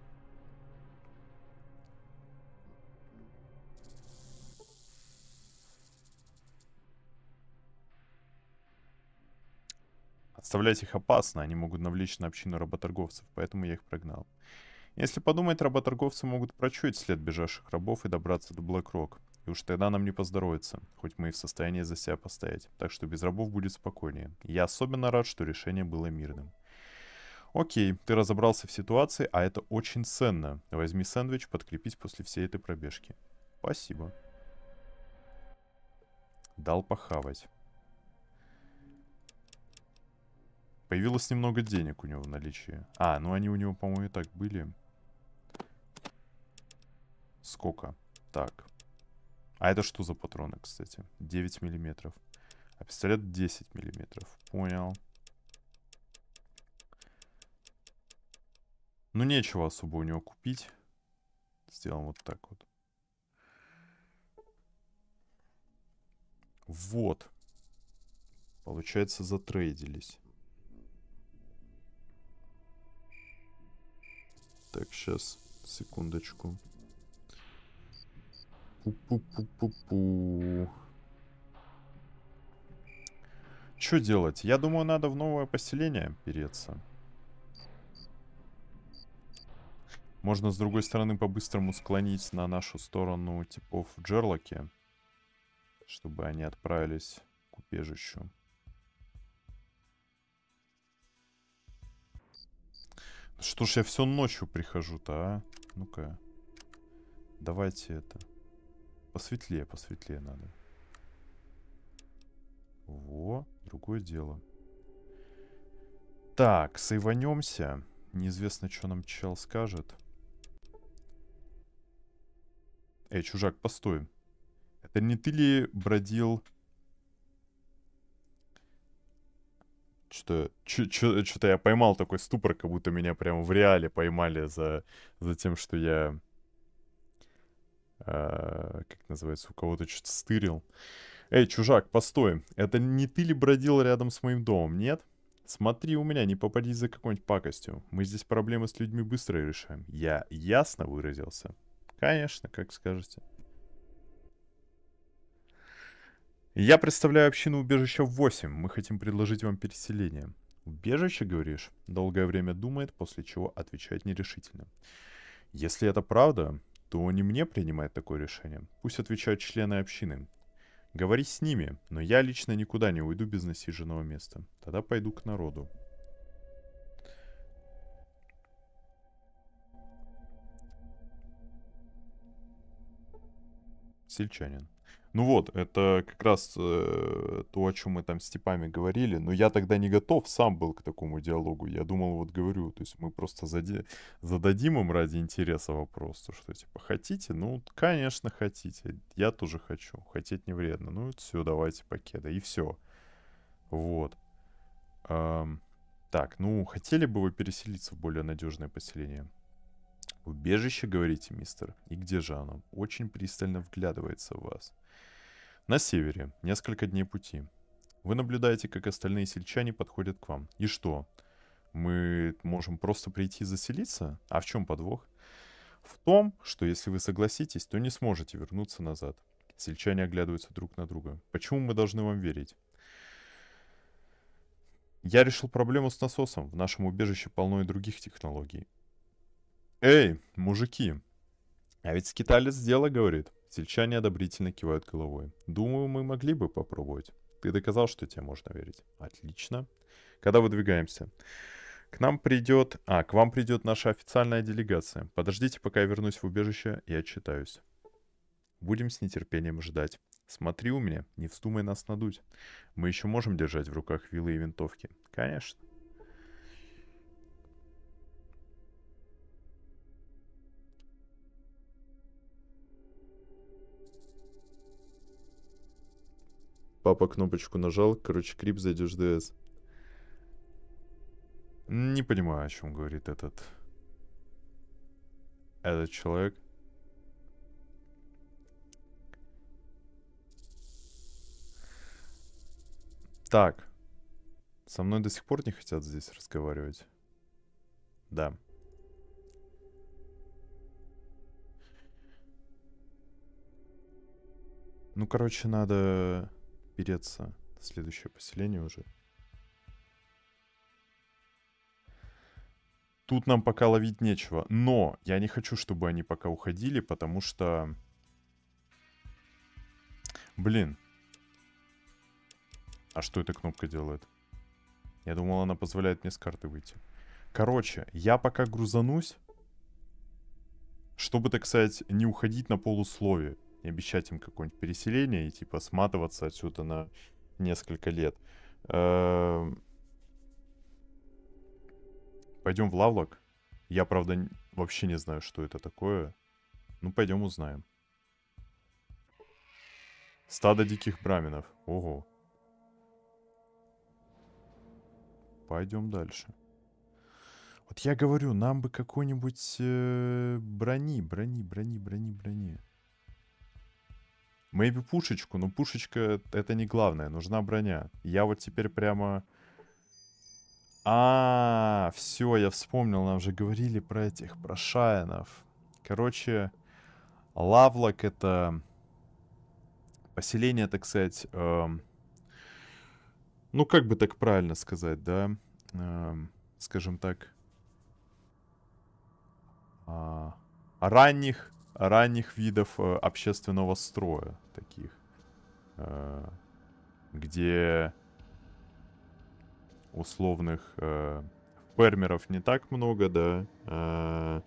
Отставлять их опасно, они могут навлечь на общину работорговцев, поэтому я их прогнал. Если подумать, работорговцы могут прочуять след бежавших рабов и добраться до Блэк-Рок. И уж тогда нам не поздоровится, хоть мы и в состоянии за себя постоять. Так что без рабов будет спокойнее. Я особенно рад, что решение было мирным. Окей, ты разобрался в ситуации, а это очень ценно. Возьми сэндвич, подкрепись после всей этой пробежки. Спасибо. Дал похавать. Появилось немного денег у него в наличии. А, ну они у него, по-моему, и так были. Сколько? Так, а это что за патроны, кстати? 9 миллиметров. А пистолет 10 миллиметров. Понял. Ну, нечего особо у него купить. Сделаем вот так вот. Вот. Получается, затрейдились. Так, сейчас, секундочку. Секундочку. Пу-пу-пу-пу-пу. Что делать? Я думаю, надо в новое поселение переться. Можно, с другой стороны, по-быстрому склонить на нашу сторону типов Джерлоки, чтобы они отправились к убежищу. Что ж я все ночью прихожу-то, а? Ну-ка. Давайте это. Посветлее, посветлее надо. Во, другое дело. Так, сейванемся. Неизвестно, что нам чел скажет. Эй, чужак, постой. Это не ты ли бродил... Что-то что-то я поймал такой ступор, как будто меня прямо в реале поймали за, за тем, что я э, как называется, у кого-то что-то стырил. Эй, чужак, постой, это не ты ли бродил рядом с моим домом, нет? Смотри у меня, не попадись за какой-нибудь пакостью. Мы здесь проблемы с людьми быстро решаем. Я ясно выразился? Конечно, как скажете. Я представляю общину убежища 8. Мы хотим предложить вам переселение. Убежище, говоришь? Долгое время думает, после чего отвечает нерешительно. Если это правда, то не мне принимать такое решение. Пусть отвечают члены общины. Говори с ними, но я лично никуда не уйду без насиженного места. Тогда пойду к народу. Сельчанин. Ну вот, это как раз э, то, о чем мы там с типами говорили. Но я тогда не готов сам был к такому диалогу. Я думал, вот говорю, то есть мы просто заде... зададим им ради интереса вопрос, то что типа хотите? Ну, конечно, хотите. Я тоже хочу. Хотеть не вредно. Ну, все, давайте пакеты. И все. Вот. Эм, так, ну, хотели бы вы переселиться в более надежное поселение? Убежище, говорите, мистер. И где же оно? Очень пристально вглядывается в вас. — на севере, несколько дней пути. Вы наблюдаете, как остальные сельчане подходят к вам. И что? Мы можем просто прийти заселиться? А в чем подвох? В том, что если вы согласитесь, то не сможете вернуться назад. Сельчане оглядываются друг на друга. Почему мы должны вам верить? Я решил проблему с насосом. В нашем убежище полно и других технологий. Эй, мужики! А ведь скиталец дело говорит. Сельчане одобрительно кивают головой. Думаю, мы могли бы попробовать. Ты доказал, что тебе можно верить. Отлично. Когда выдвигаемся? К нам придет... А, к вам придет наша официальная делегация. Подождите, пока я вернусь в убежище и отчитаюсь. Будем с нетерпением ждать. Смотри у меня, не вздумай нас надуть. Мы еще можем держать в руках вилы и винтовки. Конечно. Папа кнопочку нажал, короче, крип, зайдешь ДС. Не понимаю, о чем говорит этот... Этот человек. Так. Со мной до сих пор не хотят здесь разговаривать. Да. Ну, короче, надо переться в следующее поселение уже. Тут нам пока ловить нечего. Но я не хочу, чтобы они пока уходили, потому что... Блин. А что эта кнопка делает? Я думал, она позволяет мне с карты выйти. Короче, я пока грузанусь, чтобы, так сказать, не уходить на полусловие обещать им какое-нибудь переселение и типа сматываться отсюда на несколько лет. Эм, пойдем в Лавлок. Я, правда, вообще не знаю, что это такое. Ну, пойдем узнаем. Стадо диких браминов. Ого. Пойдем дальше. Вот я говорю, нам бы какой-нибудь э, брони, брони, брони, брони, брони. Maybe пушечку, но пушечка это не главное, нужна броня. Я вот теперь прямо... А, -а, -а все, я вспомнил, нам же говорили про этих, про шайнов. Короче, Лавлок это поселение, так сказать, э, ну как бы так правильно сказать, да, э, скажем так, э, ранних, ранних видов э, общественного строя, таких, э, где условных э, фермеров не так много, да, э,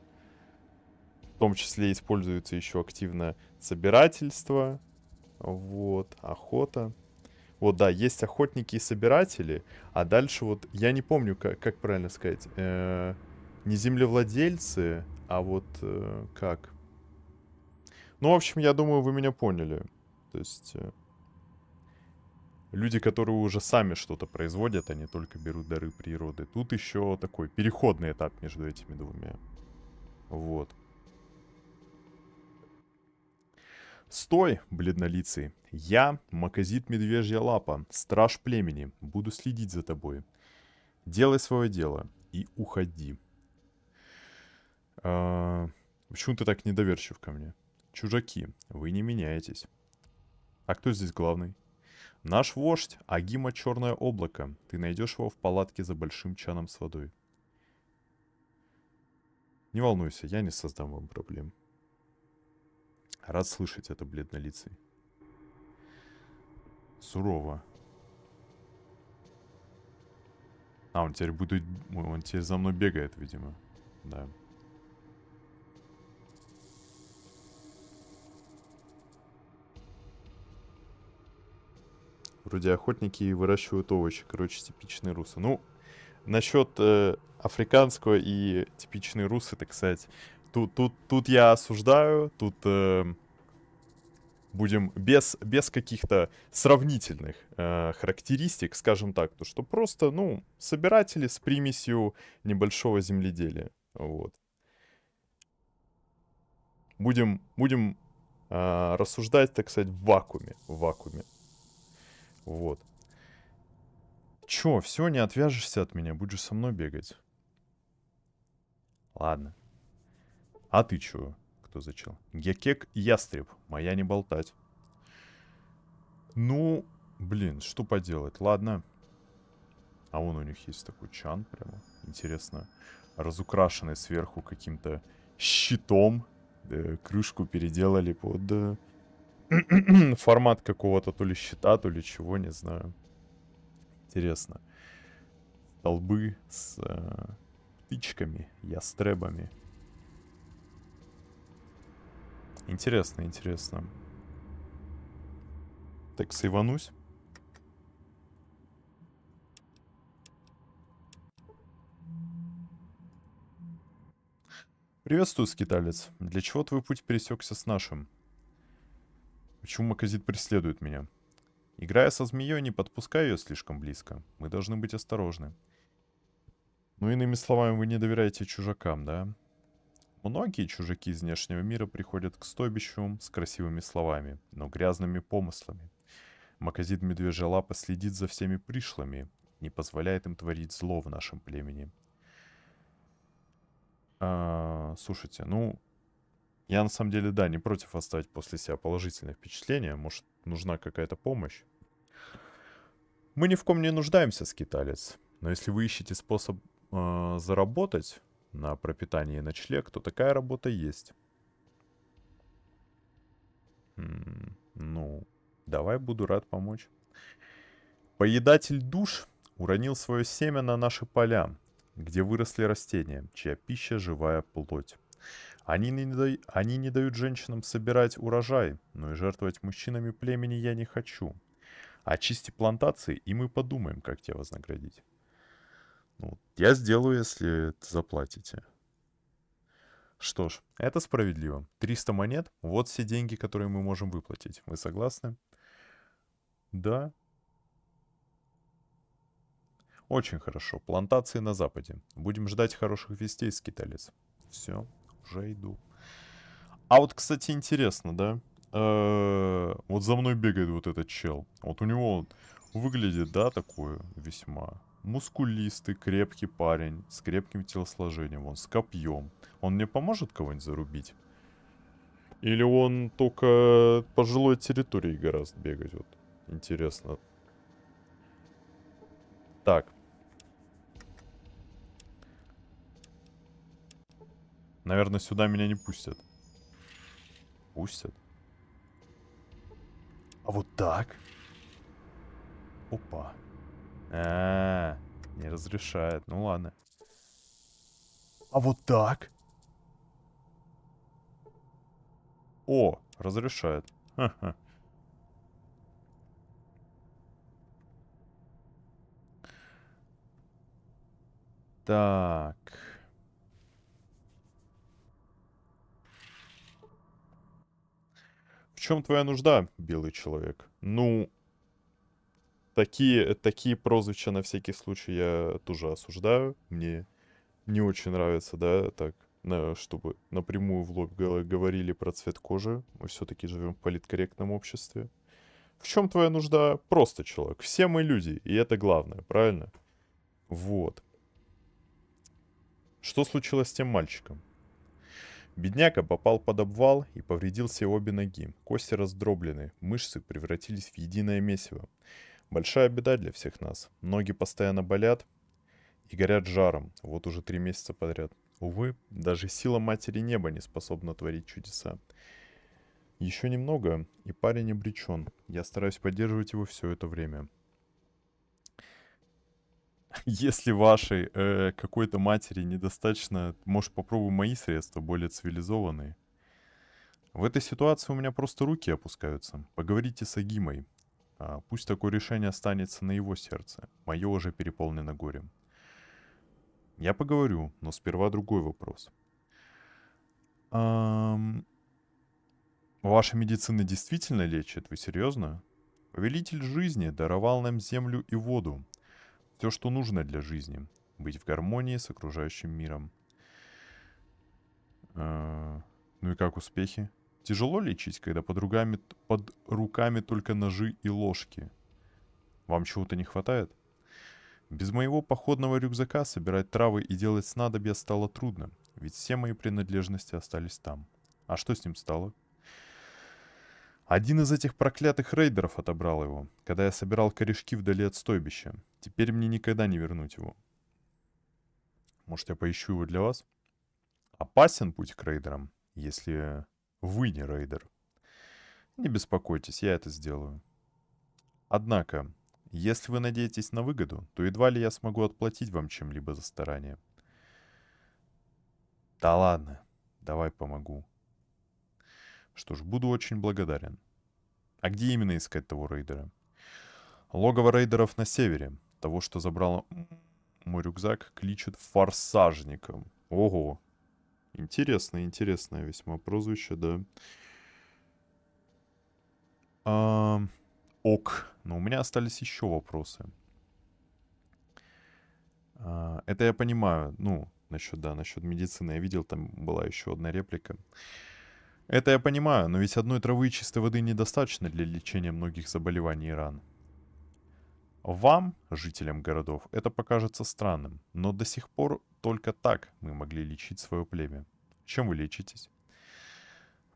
в том числе используется еще активно собирательство, вот, охота. Вот, да, есть охотники и собиратели, а дальше вот, я не помню, как, как правильно сказать, э, не землевладельцы, а вот э, как. Ну, в общем, я думаю, вы меня поняли. То есть э, люди, которые уже сами что-то производят, они только берут дары природы. Тут еще такой переходный этап между этими двумя. Вот. Стой, бледнолицый. Я, Маказит Медвежья Лапа, страж племени, буду следить за тобой. Делай свое дело и уходи. А, почему ты так недоверчив ко мне? Чужаки, вы не меняетесь. А кто здесь главный? Наш вождь Агима Черное Облако. Ты найдешь его в палатке за большим чаном с водой. Не волнуйся, я не создам вам проблем. Рад слышать это бледнолицый. Сурово. А, он теперь будет... Он теперь за мной бегает, видимо. Да. Вроде охотники выращивают овощи. Короче, типичные русы. Ну, насчет э, африканского и типичные русы, так сказать, тут, тут, тут я осуждаю, тут э, будем без, без каких-то сравнительных э, характеристик, скажем так, то что просто, ну, собиратели с примесью небольшого земледелия, вот. Будем, будем э, рассуждать, так сказать, в вакууме, в вакууме. Вот. Чё, все, не отвяжешься от меня, будешь со мной бегать. Ладно. А ты чё? Кто зачел? Гекек Ястреб. Моя не болтать. Ну, блин, что поделать. Ладно. А вон у них есть такой чан прямо. Интересно. Разукрашенный сверху каким-то щитом. Э, крышку переделали под э, формат какого-то, то ли щита, то ли чего, не знаю. Интересно. Толбы с э, птичками, ястребами. Интересно, интересно. Так, сейванусь. Приветствую, скиталец. Для чего твой путь пересекся с нашим? Почему Маказит преследует меня? Играя со змеей, не подпускаю ее слишком близко. Мы должны быть осторожны. Ну, иными словами, вы не доверяете чужакам, да? Многие чужаки из внешнего мира приходят к стойбищу с красивыми словами, но грязными помыслами. Маказит Медвежья Лапа следит за всеми пришлыми, не позволяет им творить зло в нашем племени. А, слушайте, ну, я на самом деле, да, не против оставить после себя положительное впечатление. Может, нужна какая-то помощь? Мы ни в ком не нуждаемся, скиталец. Но если вы ищете способ э, заработать на пропитание и ночлег, то такая работа есть. М -м ну, давай буду рад помочь. Поедатель душ уронил свое семя на наши поля, где выросли растения, чья пища живая плоть. Они не, дают, они не дают женщинам собирать урожай, но и жертвовать мужчинами племени я не хочу. Очисти плантации, и мы подумаем, как тебя вознаградить. Ну, я сделаю, если заплатите. Что ж, это справедливо. 300 монет, вот все деньги, которые мы можем выплатить. Вы согласны? Да. Очень хорошо. Плантации на западе. Будем ждать хороших вестей, с скиталец. Все. Уже иду. А вот, кстати, интересно, да? Э, вот за мной бегает вот этот чел. Вот у него выглядит, да, такое весьма. Мускулистый, крепкий парень, с крепким телосложением, он с копьем. Он мне поможет кого-нибудь зарубить? Или он только по жилой территории гораздо бегать? Вот интересно. Так, Наверное, сюда меня не пустят. Пустят? А вот так? Опа. А, -а, -а не разрешает. Ну ладно. А вот так? О, разрешает. Ха -ха. Так. В чем твоя нужда, белый человек? Ну, такие, такие прозвища на всякий случай я тоже осуждаю. Мне не очень нравится, да, так, на, чтобы напрямую в лоб говорили про цвет кожи. Мы все-таки живем в политкорректном обществе. В чем твоя нужда? Просто человек. Все мы люди, и это главное, правильно? Вот. Что случилось с тем мальчиком? Бедняка попал под обвал и повредился обе ноги. Кости раздроблены, мышцы превратились в единое месиво. Большая беда для всех нас. Ноги постоянно болят и горят жаром, вот уже три месяца подряд. Увы, даже сила Матери Неба не способна творить чудеса. Еще немного, и парень обречен. Я стараюсь поддерживать его все это время. Если вашей э, какой-то матери недостаточно, может, попробуй мои средства, более цивилизованные. В этой ситуации у меня просто руки опускаются. Поговорите с Агимой. А пусть такое решение останется на его сердце. Мое уже переполнено горем. Я поговорю, но сперва другой вопрос. Эм... Ваша медицина действительно лечит? Вы серьезно? Повелитель жизни даровал нам землю и воду, все, что нужно для жизни. Быть в гармонии с окружающим миром. Э, ну и как успехи? Тяжело лечить, когда под, ругами, под руками только ножи и ложки. Вам чего-то не хватает? Без моего походного рюкзака собирать травы и делать снадобья стало трудно, ведь все мои принадлежности остались там. А что с ним стало? Один из этих проклятых рейдеров отобрал его, когда я собирал корешки вдали от стойбища. Теперь мне никогда не вернуть его. Может, я поищу его для вас? Опасен путь к рейдерам, если вы не рейдер. Не беспокойтесь, я это сделаю. Однако, если вы надеетесь на выгоду, то едва ли я смогу отплатить вам чем-либо за старание. Да ладно, давай помогу. Что ж, буду очень благодарен. А где именно искать того рейдера? Логово рейдеров на севере, того, что забрал мой рюкзак, кличет форсажником. Ого. Интересное, интересное весьма прозвище, да. А, ок. Но у меня остались еще вопросы. А, это я понимаю. Ну, насчет, да, насчет медицины. Я видел, там была еще одна реплика. Это я понимаю, но ведь одной травы и чистой воды недостаточно для лечения многих заболеваний и ран. Вам, жителям городов, это покажется странным, но до сих пор только так мы могли лечить свое племя. Чем вы лечитесь?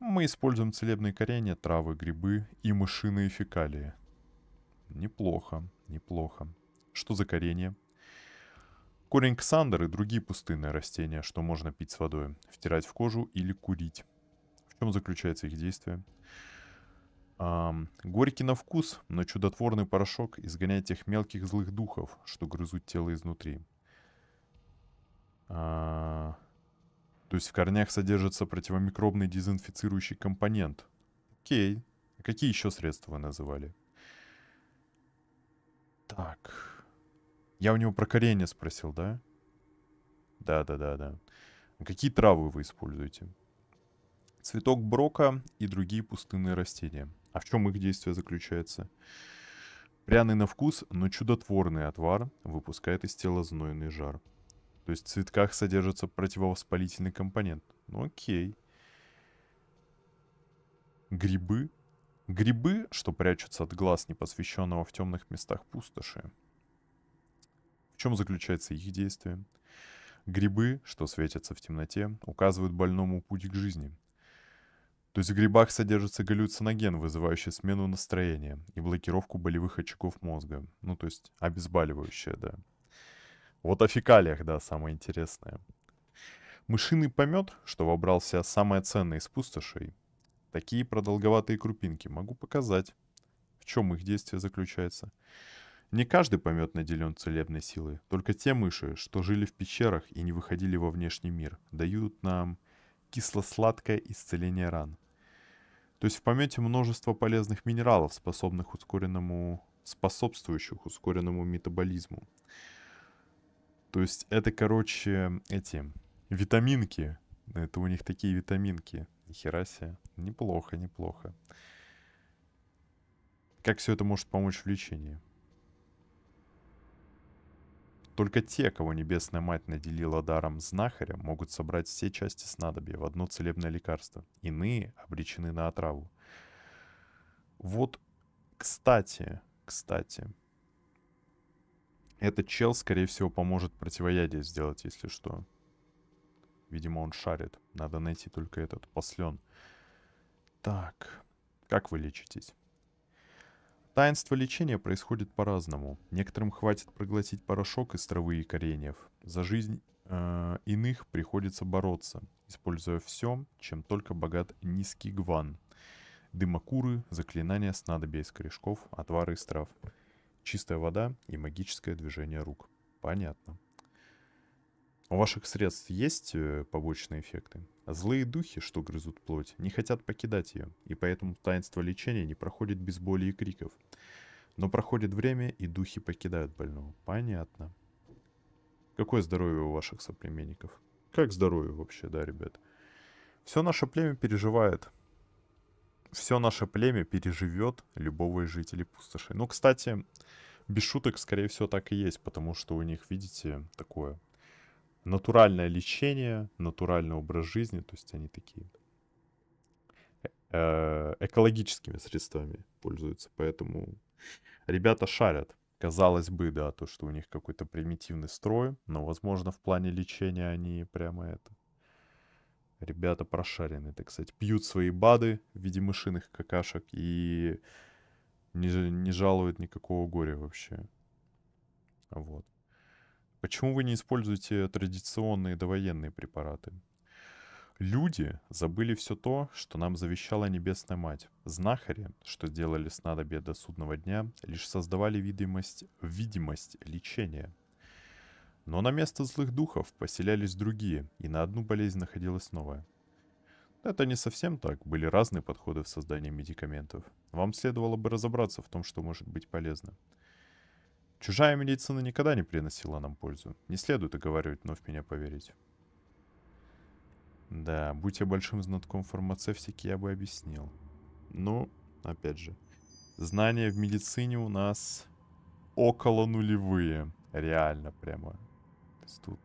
Мы используем целебные коренья, травы, грибы и мышиные фекалии. Неплохо, неплохо. Что за коренья? Корень ксандр и другие пустынные растения, что можно пить с водой, втирать в кожу или курить. В чем заключается их действие? Эм, горький на вкус, но чудотворный порошок изгоняет тех мелких злых духов, что грызут тело изнутри. А, то есть в корнях содержится противомикробный дезинфицирующий компонент. Окей. А какие еще средства вы называли? Так. Я у него про коренья спросил, да? Да, да, да, да. какие травы вы используете? Цветок брока и другие пустынные растения. А в чем их действие заключается? Пряный на вкус, но чудотворный отвар выпускает из тела знойный жар. То есть в цветках содержится противовоспалительный компонент. Ну окей. Грибы. Грибы, что прячутся от глаз непосвященного в темных местах пустоши. В чем заключается их действие? Грибы, что светятся в темноте, указывают больному путь к жизни. То есть в грибах содержится галлюциноген, вызывающий смену настроения и блокировку болевых очагов мозга. Ну, то есть обезболивающее, да. Вот о фекалиях, да, самое интересное. Мышиный помет, что вобрал себя самое ценное из пустошей. Такие продолговатые крупинки могу показать. В чем их действие заключается? Не каждый помет наделен целебной силой, только те мыши, что жили в пещерах и не выходили во внешний мир, дают нам кисло-сладкое исцеление ран. То есть в помете множество полезных минералов, способных ускоренному, способствующих ускоренному метаболизму. То есть это, короче, эти витаминки. Это у них такие витаминки. Нихера себе. Неплохо, неплохо. Как все это может помочь в лечении? Только те, кого Небесная Мать наделила даром знахаря, могут собрать все части снадобья в одно целебное лекарство. Иные обречены на отраву. Вот, кстати, кстати, этот чел, скорее всего, поможет противоядие сделать, если что. Видимо, он шарит. Надо найти только этот послен. Так, как вы лечитесь? Таинство лечения происходит по-разному. Некоторым хватит проглотить порошок из травы и кореньев. За жизнь э, иных приходится бороться, используя все, чем только богат низкий гван. Дымокуры, заклинания, снадобья из корешков, отвары из трав. Чистая вода и магическое движение рук. Понятно. У ваших средств есть э, побочные эффекты? Злые духи, что грызут плоть, не хотят покидать ее, и поэтому таинство лечения не проходит без боли и криков. Но проходит время, и духи покидают больного. Понятно. Какое здоровье у ваших соплеменников? Как здоровье вообще, да, ребят? Все наше племя переживает. Все наше племя переживет любого из жителей пустоши. Ну, кстати, без шуток, скорее всего, так и есть, потому что у них, видите, такое натуральное лечение, натуральный образ жизни, то есть они такие э, экологическими средствами пользуются, поэтому ребята шарят. Казалось бы, да, то, что у них какой-то примитивный строй, но, возможно, в плане лечения они прямо это... Ребята прошарены, так сказать, пьют свои БАДы в виде мышиных какашек и не, не жалуют никакого горя вообще. Вот. Почему вы не используете традиционные довоенные препараты? Люди забыли все то, что нам завещала Небесная Мать. Знахари, что сделали с надобия до судного дня, лишь создавали видимость, видимость лечения. Но на место злых духов поселялись другие, и на одну болезнь находилась новая. Это не совсем так, были разные подходы в создании медикаментов. Вам следовало бы разобраться в том, что может быть полезно. Чужая медицина никогда не приносила нам пользу. Не следует оговаривать вновь меня поверить. Да, будь я большим знатком фармацевтики, я бы объяснил. Ну, опять же, знания в медицине у нас около нулевые. Реально прямо. То есть тут...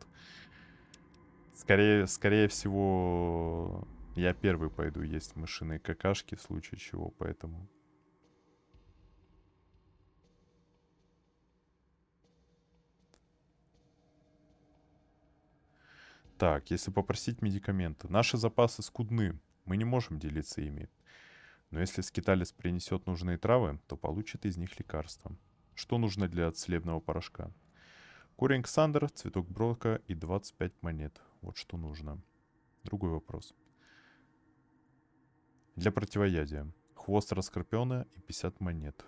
Скорее, скорее всего, я первый пойду есть мышиные какашки в случае чего, поэтому... Так, если попросить медикаменты. Наши запасы скудны, мы не можем делиться ими. Но если скиталец принесет нужные травы, то получит из них лекарства. Что нужно для целебного порошка? Корень Ксандр, цветок Брока и 25 монет. Вот что нужно. Другой вопрос. Для противоядия. Хвост раскорпиона и 50 монет.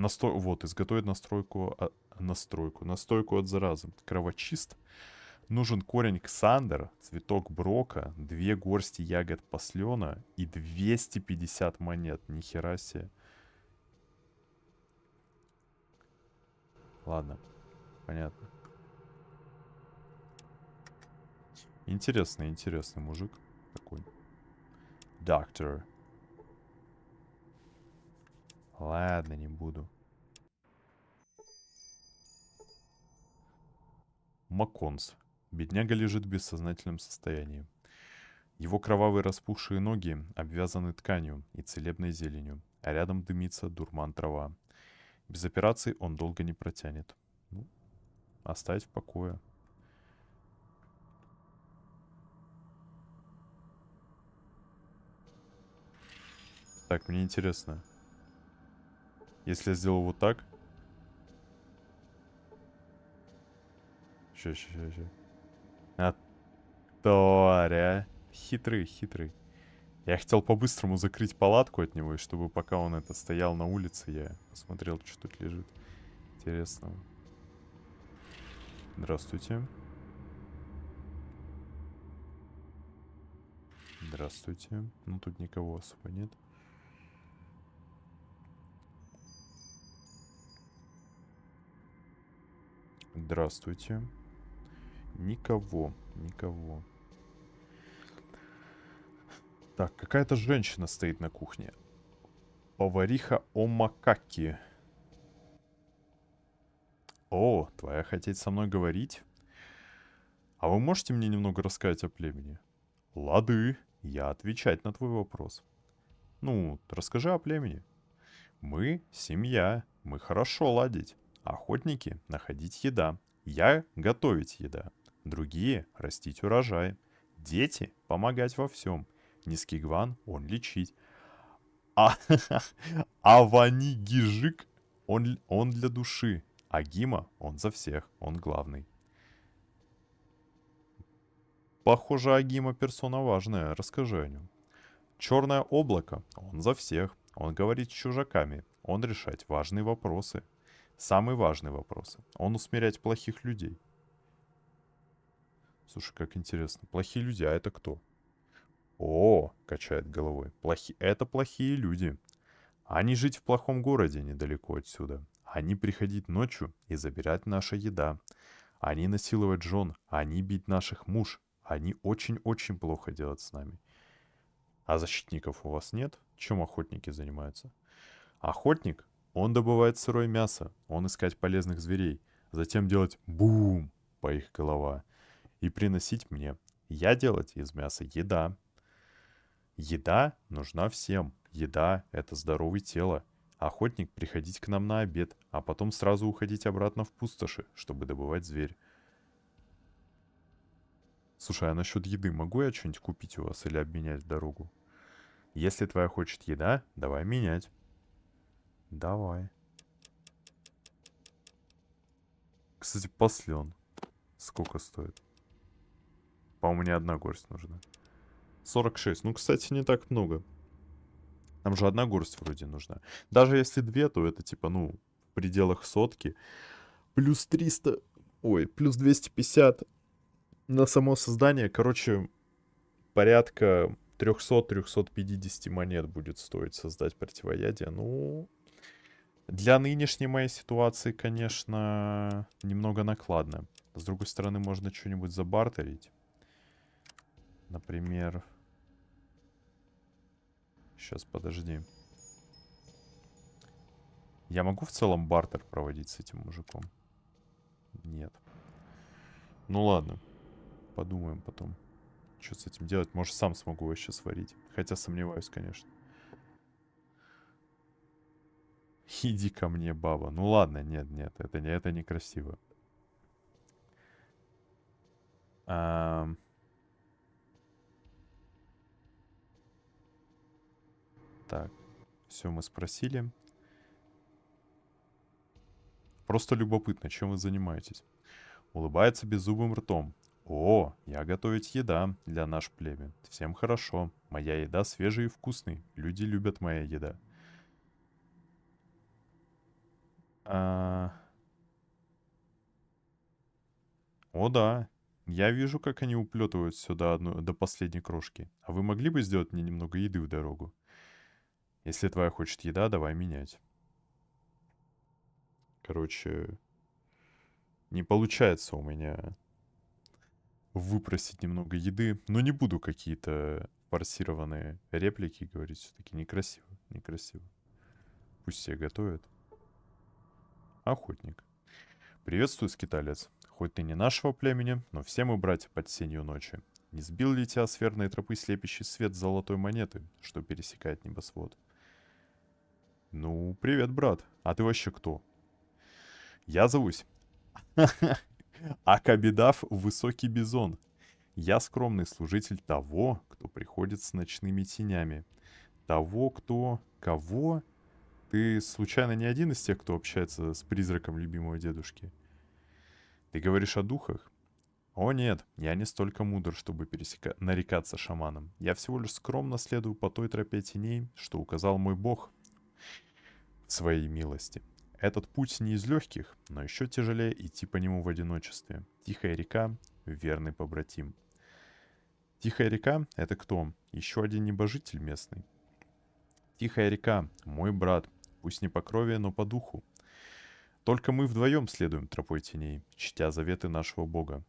Насто... Вот, изготовить настройку... А, настройку настройку. от заразы. Кровочист. Нужен корень ксандер, цветок брока, две горсти ягод послена и 250 монет. Нихера себе. Ладно, понятно. Интересный, интересный мужик такой. Доктор. Ладно, не буду. Маконс. Бедняга лежит в бессознательном состоянии. Его кровавые распухшие ноги обвязаны тканью и целебной зеленью, а рядом дымится дурман трава. Без операции он долго не протянет. Ну, оставить в покое. Так, мне интересно. Если я сделал вот так. Ща, ща, ща, ща. А, Торя. Хитрый, хитрый. Я хотел по-быстрому закрыть палатку от него, и чтобы пока он это стоял на улице, я посмотрел, что тут лежит. Интересно. Здравствуйте. Здравствуйте. Ну, тут никого особо нет. Здравствуйте. Никого, никого. Так, какая-то женщина стоит на кухне. Повариха Омакаки. О, твоя хотеть со мной говорить? А вы можете мне немного рассказать о племени? Лады, я отвечать на твой вопрос. Ну, расскажи о племени. Мы семья, мы хорошо ладить. Охотники – находить еда. Я – готовить еда. Другие – растить урожай. Дети – помогать во всем. Низкий гван – он лечить. А, а Вани он, он для души. А Гима – он за всех, он главный. Похоже, Агима персона важная, расскажи о нем. Черное облако, он за всех, он говорит с чужаками, он решать важные вопросы, Самый важный вопрос. Он усмирять плохих людей. Слушай, как интересно. Плохие люди, а это кто? О, качает головой. Плохи... Это плохие люди. Они жить в плохом городе недалеко отсюда. Они приходить ночью и забирать наша еда. Они насиловать жен, они бить наших муж. Они очень-очень плохо делать с нами. А защитников у вас нет? Чем охотники занимаются? Охотник он добывает сырое мясо, он искать полезных зверей, затем делать бум по их голова и приносить мне. Я делать из мяса еда. Еда нужна всем. Еда — это здоровое тело. Охотник приходить к нам на обед, а потом сразу уходить обратно в пустоши, чтобы добывать зверь. Слушай, а насчет еды могу я что-нибудь купить у вас или обменять в дорогу? Если твоя хочет еда, давай менять. Давай. Кстати, послен. Сколько стоит? По-моему, мне одна горсть нужна. 46. Ну, кстати, не так много. Нам же одна горсть вроде нужна. Даже если две, то это типа, ну, в пределах сотки. Плюс 300... Ой, плюс 250 на само создание. Короче, порядка 300-350 монет будет стоить создать противоядие. Ну, для нынешней моей ситуации, конечно, немного накладно. С другой стороны, можно что-нибудь забартерить. Например... Сейчас, подожди. Я могу в целом бартер проводить с этим мужиком? Нет. Ну ладно. Подумаем потом. Что с этим делать? Может, сам смогу вообще сварить. Хотя сомневаюсь, конечно. Иди ко мне, баба. Ну ладно, нет, нет, это, не, это некрасиво. А... Так, все мы спросили. Просто любопытно, чем вы занимаетесь? Улыбается беззубым ртом. О, я готовить еда для наш племя. Всем хорошо. Моя еда свежая и вкусной. Люди любят моя еда. А... О да, я вижу, как они уплетывают сюда одну, до последней крошки. А вы могли бы сделать мне немного еды в дорогу? Если твоя хочет еда, давай менять. Короче, не получается у меня выпросить немного еды. Но не буду какие-то форсированные реплики говорить. Все-таки некрасиво, некрасиво. Пусть все готовят охотник. Приветствую, скиталец. Хоть ты не нашего племени, но все мы братья под сенью ночи. Не сбил ли тебя с верной тропы слепящий свет золотой монеты, что пересекает небосвод? Ну, привет, брат. А ты вообще кто? Я зовусь. Акабедав Высокий Бизон. Я скромный служитель того, кто приходит с ночными тенями. Того, кто... Кого ты случайно не один из тех, кто общается с призраком любимого дедушки? Ты говоришь о духах? О нет, я не столько мудр, чтобы пересека... нарекаться шаманом. Я всего лишь скромно следую по той тропе теней, что указал мой бог в своей милости. Этот путь не из легких, но еще тяжелее идти по нему в одиночестве. Тихая река — верный побратим. Тихая река — это кто? Еще один небожитель местный. Тихая река, мой брат, пусть не по крови, но по духу. Только мы вдвоем следуем тропой теней, чтя заветы нашего Бога.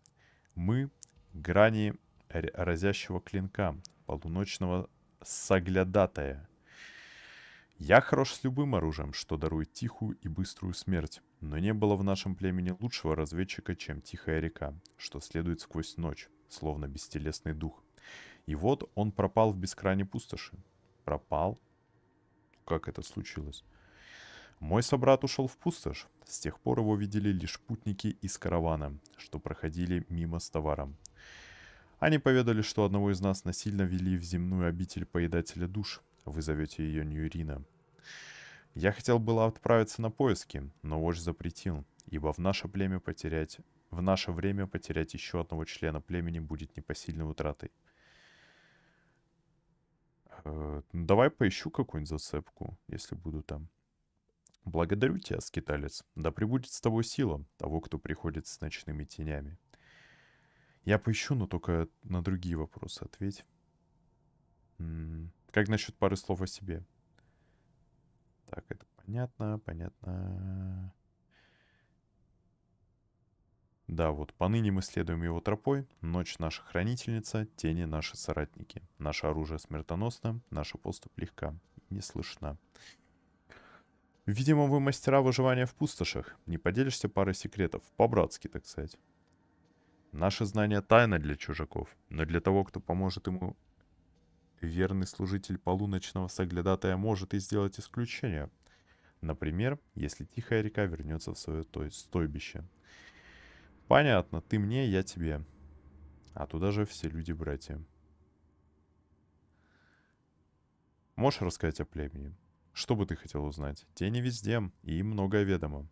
Мы — грани разящего клинка, полуночного соглядатая. Я хорош с любым оружием, что дарует тихую и быструю смерть, но не было в нашем племени лучшего разведчика, чем тихая река, что следует сквозь ночь, словно бестелесный дух. И вот он пропал в бескрайней пустоши. Пропал? Как это случилось? Мой собрат ушел в пустошь. С тех пор его видели лишь путники из каравана, что проходили мимо с товаром. Они поведали, что одного из нас насильно вели в земную обитель поедателя душ. Вы зовете ее Ньюрина. Я хотел было отправиться на поиски, но вождь запретил, ибо в наше племя потерять... В наше время потерять еще одного члена племени будет непосильной утратой. Э, ну, давай поищу какую-нибудь зацепку, если буду там. «Благодарю тебя, скиталец, да прибудет с тобой сила того, кто приходит с ночными тенями». Я поищу, но только на другие вопросы ответь. как насчет пары слов о себе? Так, это понятно, понятно. Да, вот, поныне мы следуем его тропой. Ночь наша хранительница, тени наши соратники. Наше оружие смертоносно, наша поступ легка и не слышна. Видимо, вы мастера выживания в пустошах. Не поделишься парой секретов. По-братски, так сказать. Наше знание тайна для чужаков, но для того, кто поможет ему... Верный служитель полуночного соглядатая может и сделать исключение. Например, если тихая река вернется в свое то есть, стойбище. Понятно, ты мне, я тебе. А туда же все люди-братья. Можешь рассказать о племени? Что бы ты хотел узнать? Тени везде, и им многое ведомо.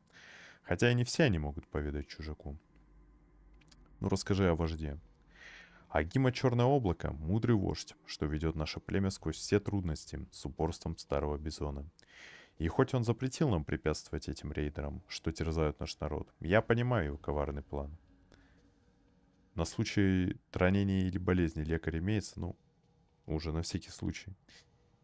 Хотя и не все они могут поведать чужаку. Ну расскажи о вожде. Агима Черное Облако – мудрый вождь, что ведет наше племя сквозь все трудности с упорством старого бизона. И хоть он запретил нам препятствовать этим рейдерам, что терзают наш народ, я понимаю его коварный план. На случай ранения или болезни лекарь имеется, ну, уже на всякий случай.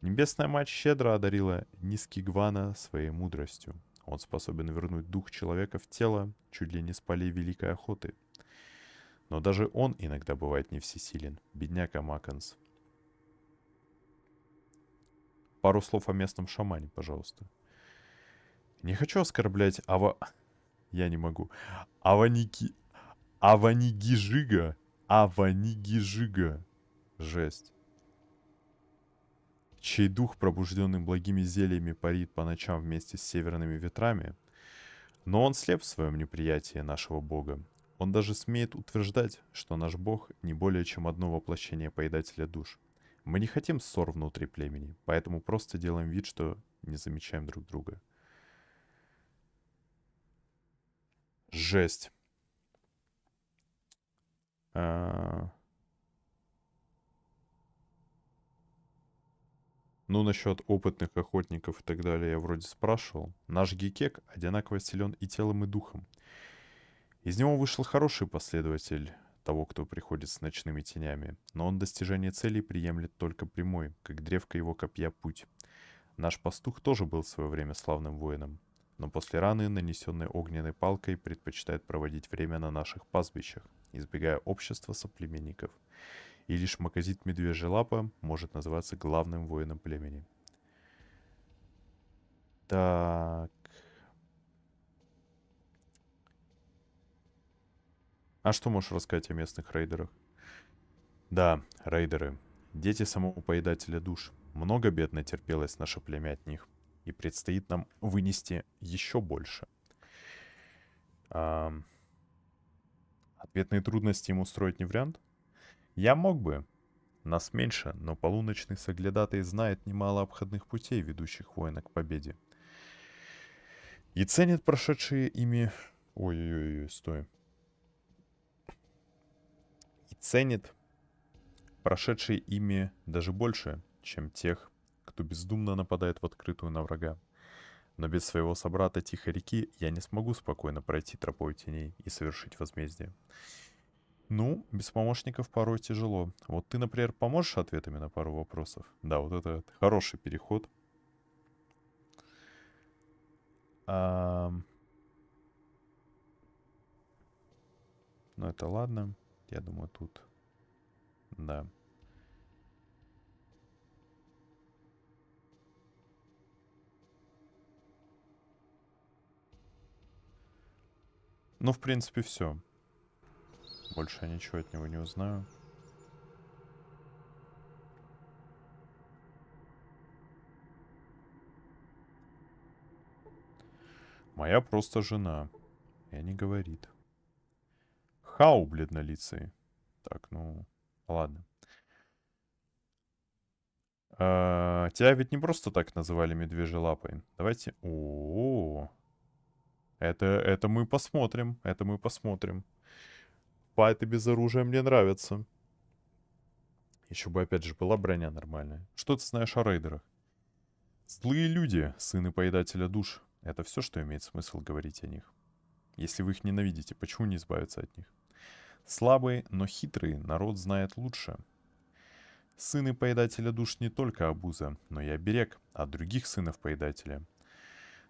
Небесная мать щедро одарила Нискигвана своей мудростью. Он способен вернуть дух человека в тело чуть ли не с полей великой охоты. Но даже он иногда бывает не всесилен. Бедняка Макканс. Пару слов о местном шамане, пожалуйста. Не хочу оскорблять Ава... Я не могу. Аваники... Аванигижига. Аванигижига. Жесть чей дух, пробужденный благими зельями, парит по ночам вместе с северными ветрами. Но он слеп в своем неприятии нашего бога. Он даже смеет утверждать, что наш бог не более чем одно воплощение поедателя душ. Мы не хотим ссор внутри племени, поэтому просто делаем вид, что не замечаем друг друга. Жесть. А... Ну, насчет опытных охотников и так далее я вроде спрашивал. Наш Гекек одинаково силен и телом, и духом. Из него вышел хороший последователь того, кто приходит с ночными тенями, но он достижение целей приемлет только прямой, как древко его копья путь. Наш пастух тоже был в свое время славным воином, но после раны, нанесенной огненной палкой, предпочитает проводить время на наших пастбищах, избегая общества соплеменников и лишь маказит Медвежья Лапа может называться главным воином племени. Так. А что можешь рассказать о местных рейдерах? Да, рейдеры. Дети самого поедателя душ. Много бед натерпелось наше племя от них. И предстоит нам вынести еще больше. А... Ответные трудности ему устроить не вариант? Я мог бы. Нас меньше, но полуночный соглядатой знает немало обходных путей, ведущих воина к победе. И ценит прошедшие ими... Ой-ой-ой, стой. И ценит прошедшие ими даже больше, чем тех, кто бездумно нападает в открытую на врага. Но без своего собрата Тихой реки я не смогу спокойно пройти тропой теней и совершить возмездие. Ну, без помощников порой тяжело. Вот ты, например, поможешь ответами на пару вопросов? Да, вот это, хороший переход. А... Ну, это ладно. Я думаю, тут... Да. Ну, в принципе, все. Больше я ничего от него не узнаю. Моя просто жена. И не говорит. Хау, бледнолицый. Так, ну, ладно. А, тебя ведь не просто так называли медвежьей лапой. Давайте... О, -о, -о. Это, это мы посмотрим. Это мы посмотрим. Файты без оружия мне нравятся. Еще бы, опять же, была броня нормальная. Что ты знаешь о рейдерах? Злые люди, сыны поедателя душ. Это все, что имеет смысл говорить о них. Если вы их ненавидите, почему не избавиться от них? Слабые, но хитрые, народ знает лучше. Сыны поедателя душ не только обуза, но и оберег от других сынов поедателя –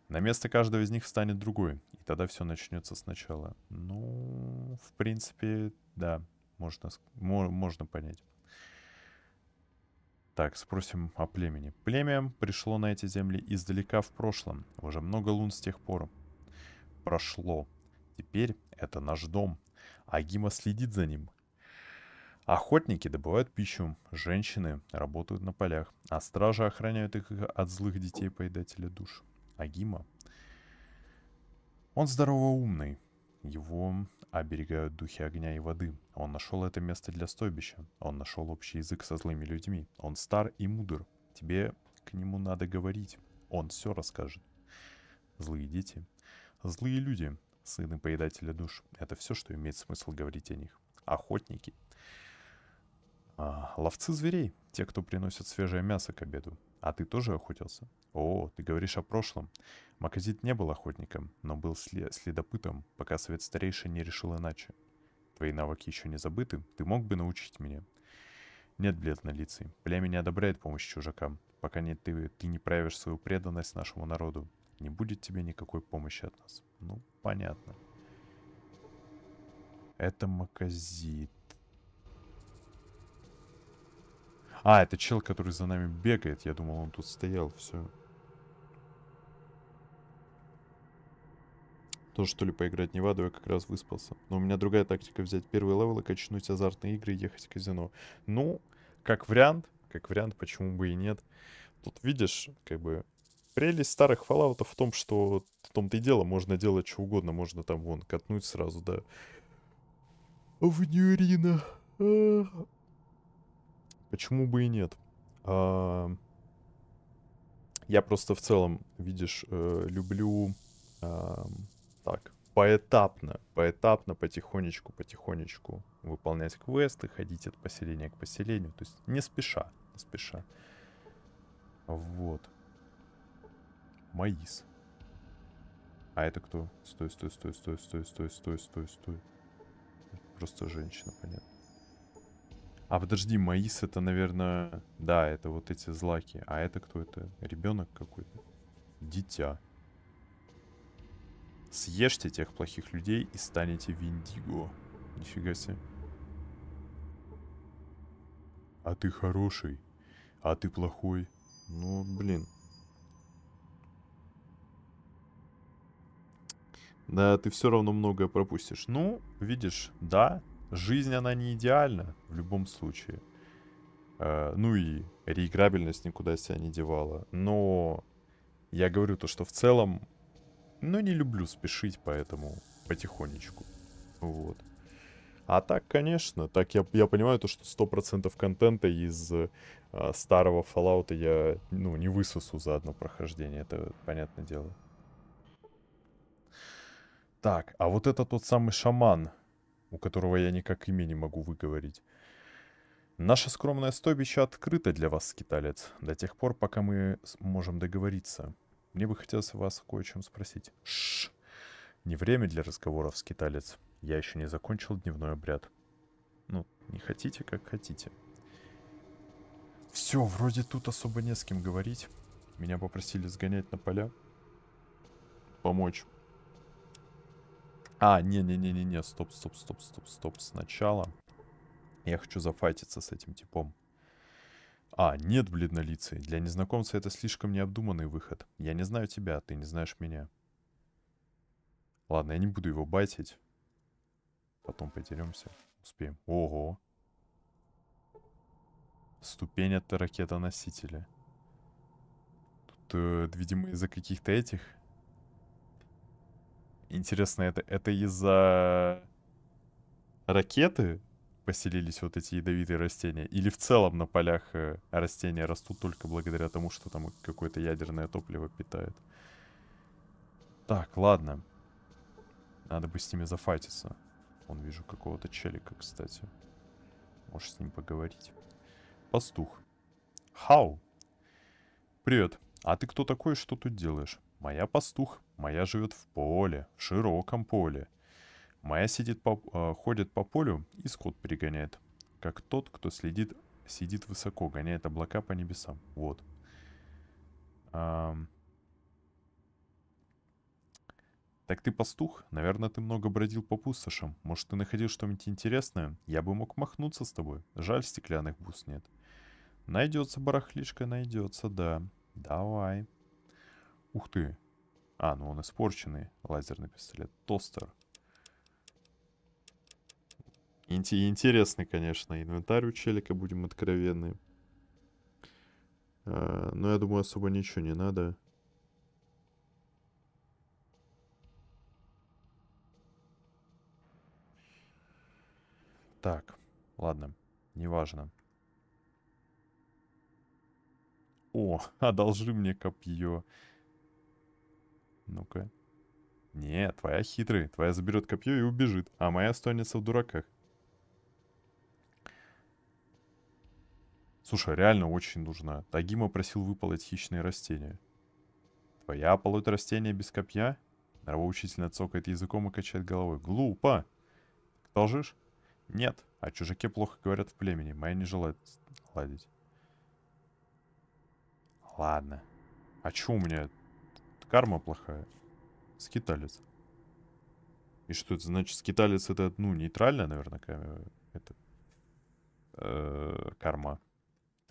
на место каждого из них встанет другой, и тогда все начнется сначала. Ну, в принципе, да, можно, можно понять. Так, спросим о племени. Племя пришло на эти земли издалека в прошлом. Уже много лун с тех пор прошло. Теперь это наш дом. Агима следит за ним. Охотники добывают пищу, женщины работают на полях, а стражи охраняют их от злых детей-поедателя душ. Агима. Он здорово-умный. Его оберегают духи огня и воды. Он нашел это место для стойбища. Он нашел общий язык со злыми людьми. Он стар и мудр. Тебе к нему надо говорить. Он все расскажет. Злые дети. Злые люди. Сыны поедателя душ. Это все, что имеет смысл говорить о них. Охотники. А, ловцы зверей. Те, кто приносят свежее мясо к обеду. А ты тоже охотился? О, ты говоришь о прошлом. Маказит не был охотником, но был следопытом, пока совет старейший не решил иначе. Твои навыки еще не забыты, ты мог бы научить меня. Нет, бледнолицый, племя не одобряет помощь чужакам, пока не ты, ты не проявишь свою преданность нашему народу. Не будет тебе никакой помощи от нас. Ну, понятно. Это Маказит. А, это чел, который за нами бегает. Я думал, он тут стоял. Все. Тоже, что ли, поиграть не ваду, я как раз выспался. Но у меня другая тактика взять первый левел и качнуть азартные игры и ехать в казино. Ну, как вариант, как вариант, почему бы и нет. Тут видишь, как бы, прелесть старых Fallout в том, что в том-то и дело, можно делать что угодно, можно там вон катнуть сразу, да. А в Нюрина. А, Почему бы и нет? А, я просто в целом, видишь, э, люблю а, так поэтапно, поэтапно, потихонечку, потихонечку выполнять квесты, ходить от поселения к поселению. То есть не спеша, не спеша. Вот. Маис. А это кто? Стой, стой, стой, стой, стой, стой, стой, стой, стой. Просто женщина, понятно. А подожди, маис это, наверное... Да, это вот эти злаки. А это кто это? Ребенок какой-то? Дитя. Съешьте тех плохих людей и станете Виндиго. Нифига себе. А ты хороший, а ты плохой. Ну, блин. Да, ты все равно многое пропустишь. Ну, видишь, да, жизнь, она не идеальна в любом случае. Э, ну и реиграбельность никуда себя не девала. Но я говорю то, что в целом, ну не люблю спешить, поэтому потихонечку. Вот. А так, конечно, так я, я понимаю то, что 100% контента из э, старого Fallout я ну, не высосу за одно прохождение, это понятное дело. Так, а вот это тот самый шаман, у которого я никак имя не могу выговорить. Наше скромное стойбище открыто для вас, скиталец, до тех пор, пока мы можем договориться. Мне бы хотелось вас кое о чем спросить. Шш! Не время для разговоров, скиталец. Я еще не закончил дневной обряд. Ну, не хотите, как хотите. Все, вроде тут особо не с кем говорить. Меня попросили сгонять на поля. Помочь а, не-не-не-не-не, стоп, стоп, стоп, стоп, стоп, сначала. Я хочу зафайтиться с этим типом. А, нет, блин, лице. для незнакомца это слишком необдуманный выход. Я не знаю тебя, ты не знаешь меня. Ладно, я не буду его байтить. Потом потеремся. Успеем. Ого. Ступень от ракеты-носителя. Тут, э, видимо, из-за каких-то этих Интересно, это, это из-за ракеты поселились вот эти ядовитые растения? Или в целом на полях э, растения растут только благодаря тому, что там какое-то ядерное топливо питает? Так, ладно. Надо бы с ними зафайтиться. Он вижу какого-то челика, кстати. Можешь с ним поговорить. Пастух. Хау. Привет. А ты кто такой и что тут делаешь? Моя пастух, моя живет в поле, в широком поле. Моя сидит по, э, ходит по полю и скот перегоняет. Как тот, кто следит, сидит высоко, гоняет облака по небесам. Вот. А... Так ты пастух? Наверное, ты много бродил по пустошам. Может, ты находил что-нибудь интересное? Я бы мог махнуться с тобой. Жаль, стеклянных бус нет. Найдется барахлишка, найдется, да. Давай. Ух ты. А, ну он испорченный. Лазерный пистолет. Тостер. Интересный, конечно, инвентарь у челика, будем откровенны. А, но я думаю, особо ничего не надо. Так, ладно, неважно. О, одолжи мне копье. Ну-ка. Нет, твоя хитрый. Твоя заберет копье и убежит, а моя останется в дураках. Слушай, реально очень нужна. Тагима просил выполоть хищные растения. Твоя полоть растения без копья? Нравоучительно цокает языком и качает головой. Глупо! Должишь? Нет. А чужаке плохо говорят в племени. Моя не желает ладить. Ладно. А чё у меня карма плохая. Скиталец. И что это значит? Скиталец это, ну, нейтральная, наверное, это, э, карма.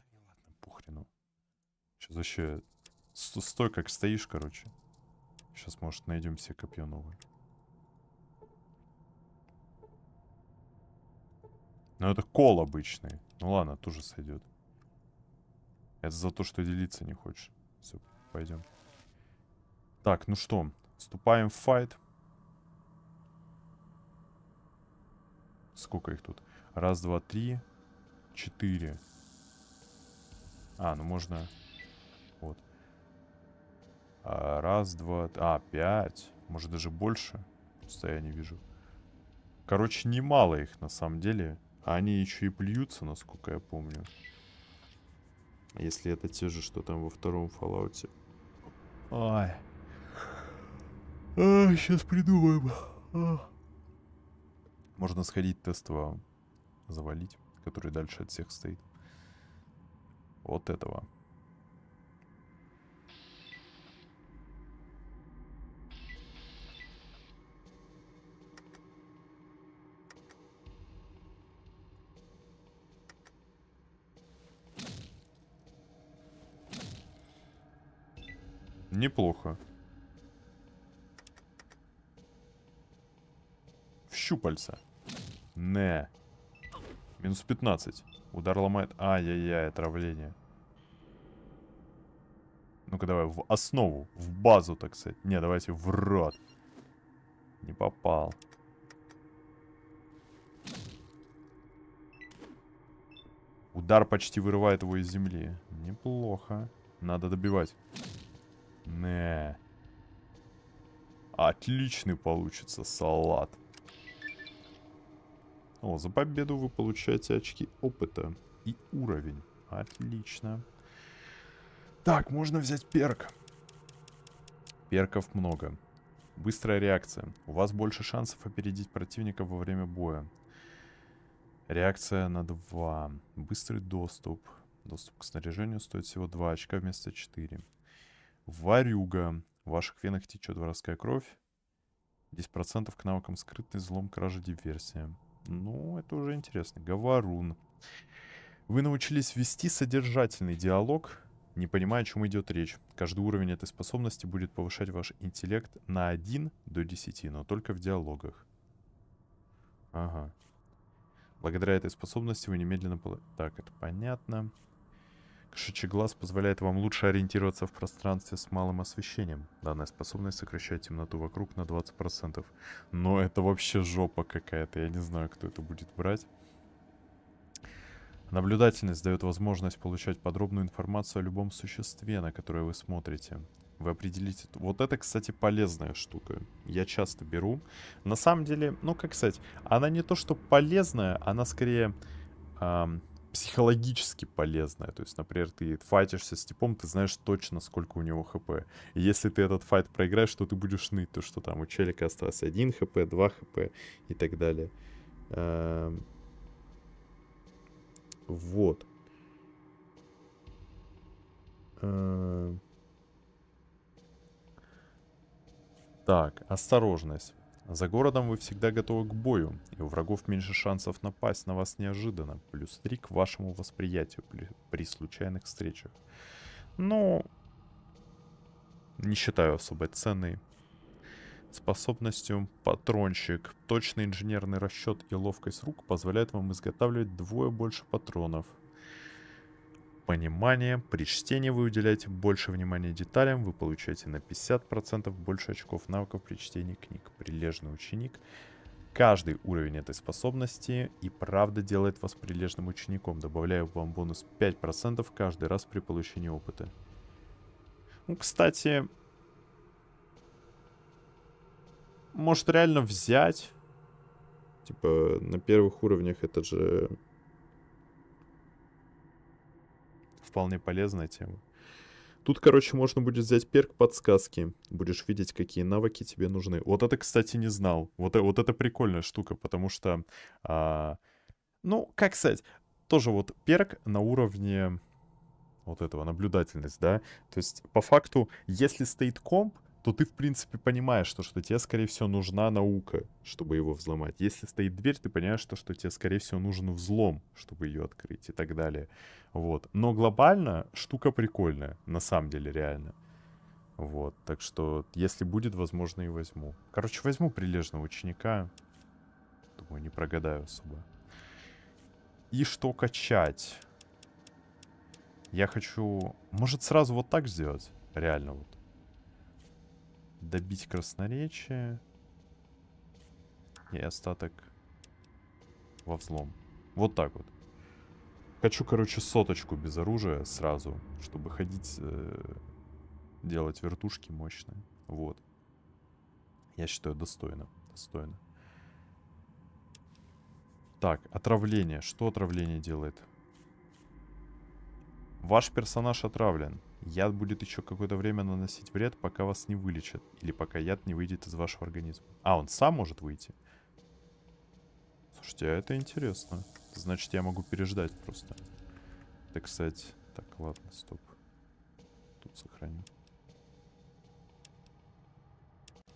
Да не ладно, похрену. Сейчас вообще... Стой, как стоишь, короче. Сейчас, может, найдем себе копье новое. Но ну, это кол обычный. Ну ладно, тоже сойдет. Это за то, что делиться не хочешь. Все, пойдем. Так, ну что, вступаем в файт. Сколько их тут? Раз, два, три, четыре. А, ну можно... Вот. А, раз, два... А, пять. Может даже больше. Просто я не вижу. Короче, немало их на самом деле. А они еще и плюются, насколько я помню. Если это те же, что там во втором Fallout. Ой. А, сейчас придумаем. А. Можно сходить тестово завалить, который дальше от всех стоит. Вот этого. Неплохо. щупальца. Не. Минус 15. Удар ломает. Ай-яй-яй, отравление. Ну-ка давай, в основу, в базу, так сказать. Не, давайте в рот. Не попал. Удар почти вырывает его из земли. Неплохо. Надо добивать. Не. Отличный получится салат. О, за победу вы получаете очки опыта и уровень. Отлично. Так, можно взять перк. Перков много. Быстрая реакция. У вас больше шансов опередить противника во время боя. Реакция на 2. Быстрый доступ. Доступ к снаряжению стоит всего 2 очка вместо 4. Варюга. В ваших венах течет воровская кровь. 10% к навыкам скрытный, злом, кража, диверсия. Ну, это уже интересно. Говорун. Вы научились вести содержательный диалог, не понимая, о чем идет речь. Каждый уровень этой способности будет повышать ваш интеллект на 1 до 10, но только в диалогах. Ага. Благодаря этой способности вы немедленно... Так, это понятно. Понятно. Кошачий глаз позволяет вам лучше ориентироваться в пространстве с малым освещением. Данная способность сокращает темноту вокруг на 20%. Но это вообще жопа какая-то. Я не знаю, кто это будет брать. Наблюдательность дает возможность получать подробную информацию о любом существе, на которое вы смотрите. Вы определите... Вот это, кстати, полезная штука. Я часто беру. На самом деле, ну как сказать, она не то что полезная, она скорее... Эм, психологически полезная. То есть, например, ты файтишься с типом, ты знаешь точно, сколько у него хп. И если ты этот файт проиграешь, то ты будешь ныть, то что там у челика осталось 1 хп, 2 хп и так далее. Эм. Вот. Эм. Так, осторожность. За городом вы всегда готовы к бою, и у врагов меньше шансов напасть на вас неожиданно, плюс 3 к вашему восприятию при, при случайных встречах. Но ну, не считаю особой ценной способностью патрончик, Точный инженерный расчет и ловкость рук позволяют вам изготавливать двое больше патронов – Понимание При чтении вы уделяете больше внимания деталям, вы получаете на 50% больше очков навыков при чтении книг. Прилежный ученик. Каждый уровень этой способности и правда делает вас прилежным учеником, добавляя вам бонус 5% каждый раз при получении опыта. Ну, кстати, может реально взять. Типа на первых уровнях это же вполне полезная тема. Тут, короче, можно будет взять перк подсказки. Будешь видеть, какие навыки тебе нужны. Вот это, кстати, не знал. Вот, э, вот это прикольная штука, потому что... А, ну, как сказать, тоже вот перк на уровне вот этого, наблюдательность, да. То есть, по факту, если стоит комп, то ты, в принципе, понимаешь, что что тебе, скорее всего, нужна наука, чтобы его взломать. Если стоит дверь, ты понимаешь, что что тебе, скорее всего, нужен взлом, чтобы ее открыть и так далее. Вот. Но глобально штука прикольная, на самом деле, реально. Вот, так что, если будет, возможно, и возьму. Короче, возьму прилежного ученика. Думаю, не прогадаю особо. И что качать? Я хочу... Может, сразу вот так сделать? Реально вот добить красноречие. И остаток во взлом. Вот так вот. Хочу, короче, соточку без оружия сразу, чтобы ходить, э, делать вертушки мощные. Вот. Я считаю, достойно. Достойно. Так, отравление. Что отравление делает? Ваш персонаж отравлен. Яд будет еще какое-то время наносить вред, пока вас не вылечат. Или пока яд не выйдет из вашего организма. А, он сам может выйти? Слушайте, а это интересно. Значит, я могу переждать просто. Это, кстати... Так, ладно, стоп. Тут сохраню.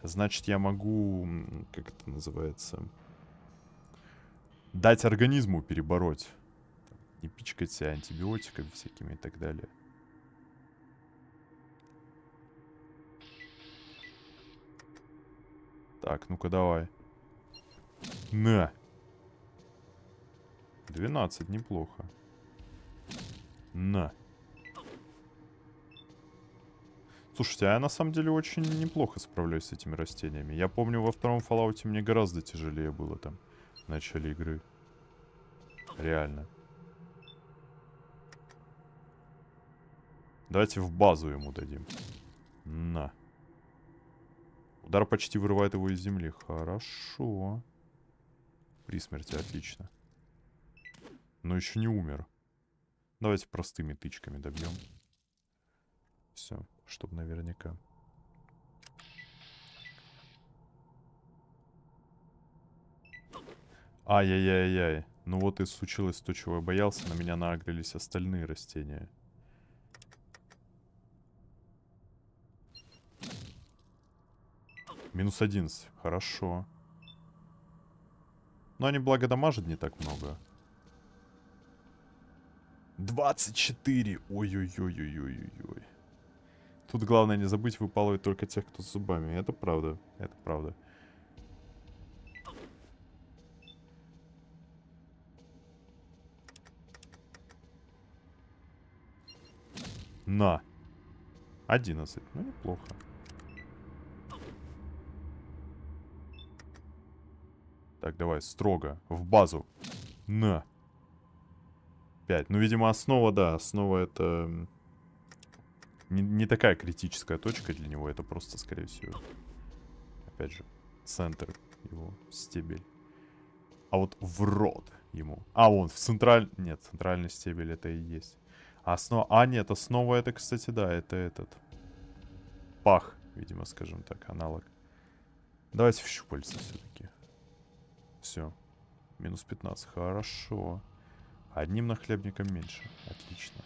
Значит, я могу... Как это называется? Дать организму перебороть. Не пичкать себя антибиотиками всякими и так далее. Так, ну-ка давай. На! 12, неплохо. На. Слушайте, а я на самом деле очень неплохо справляюсь с этими растениями. Я помню, во втором Fallout мне гораздо тяжелее было там в начале игры. Реально. Давайте в базу ему дадим. На. Удар почти вырывает его из земли. Хорошо. При смерти, отлично. Но еще не умер. Давайте простыми тычками добьем. Все, чтобы наверняка. Ай-яй-яй-яй. Ну вот и случилось то, чего я боялся. На меня нагрелись остальные растения. Минус 11. Хорошо. Но они, благо, дамажат не так много. 24! Ой-ой-ой-ой-ой-ой. Тут главное не забыть выпалывать только тех, кто с зубами. Это правда. Это правда. На. 11. Ну, неплохо. Так, давай, строго, в базу. На. 5. Ну, видимо, основа, да, основа это... Не, не такая критическая точка для него, это просто, скорее всего, опять же, центр его, стебель. А вот в рот ему. А, вон, в центральный... Нет, центральный стебель это и есть. А основа... А, нет, основа это, кстати, да, это этот... Пах, видимо, скажем так, аналог. Давайте в щупальце все-таки. Все. Минус 15. Хорошо. Одним нахлебником меньше. Отлично.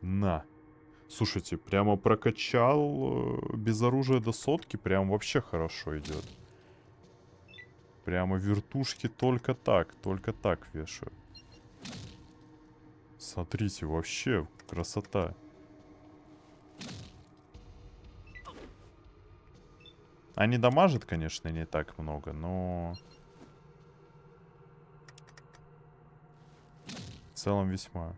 На. Слушайте, прямо прокачал э, без оружия до сотки. Прям вообще хорошо идет. Прямо вертушки только так, только так вешают. Смотрите, вообще красота. Они дамажат, конечно, не так много, но... В целом весьма.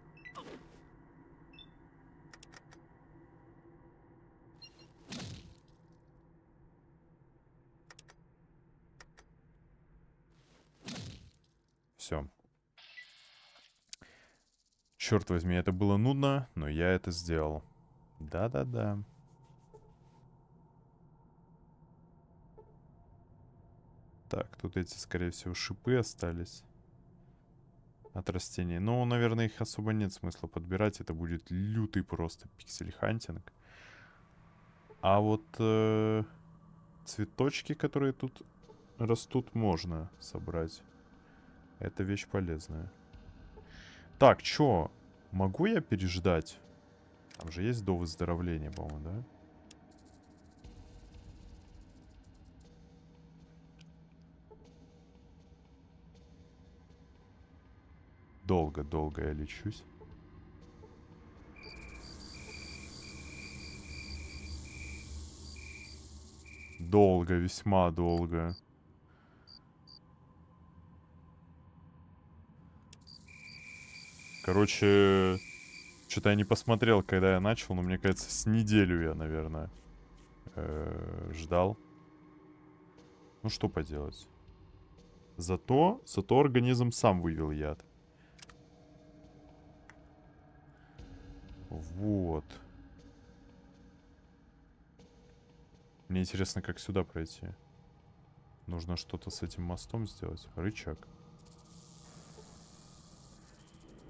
Все. Черт возьми, это было нудно, но я это сделал. Да-да-да. Так, тут эти, скорее всего, шипы остались от растений. Но, ну, наверное, их особо нет смысла подбирать. Это будет лютый просто пиксель-хантинг. А вот э, цветочки, которые тут растут, можно собрать. Это вещь полезная. Так, чё? Могу я переждать? Там же есть до выздоровления, по-моему, да? долго-долго я лечусь. Долго, весьма долго. Короче, что-то я не посмотрел, когда я начал, но мне кажется, с неделю я, наверное, э ждал. Ну что поделать. Зато, зато организм сам вывел яд. Вот. Мне интересно, как сюда пройти. Нужно что-то с этим мостом сделать. Рычаг.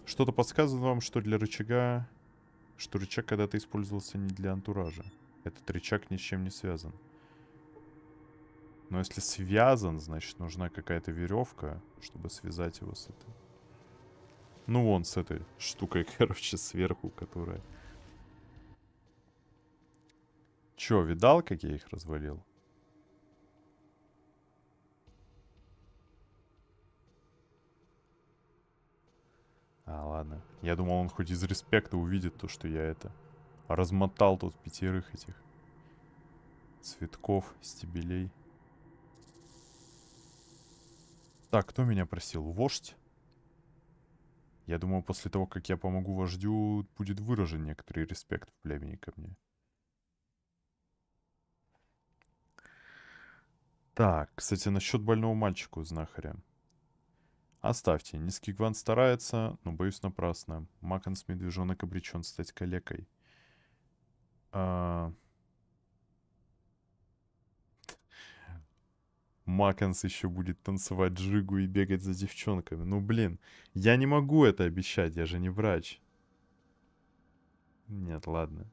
Что-то подсказывает вам, что для рычага... Что рычаг когда-то использовался не для антуража. Этот рычаг ни с чем не связан. Но если связан, значит нужна какая-то веревка, чтобы связать его с этой. Ну, вон с этой штукой, короче, сверху, которая... Чё, видал, как я их развалил? А, ладно. Я думал, он хоть из респекта увидит то, что я это... Размотал тут пятерых этих... Цветков, стебелей. Так, кто меня просил? Вождь? Я думаю, после того, как я помогу вождю, будет выражен некоторый респект в племени ко мне. Так, кстати, насчет больного мальчика у знахаря. Оставьте, низкий гван старается, но боюсь напрасно. с медвежонок обречен стать калекой. А... Маканс еще будет танцевать джигу и бегать за девчонками. Ну, блин, я не могу это обещать, я же не врач. Нет, ладно.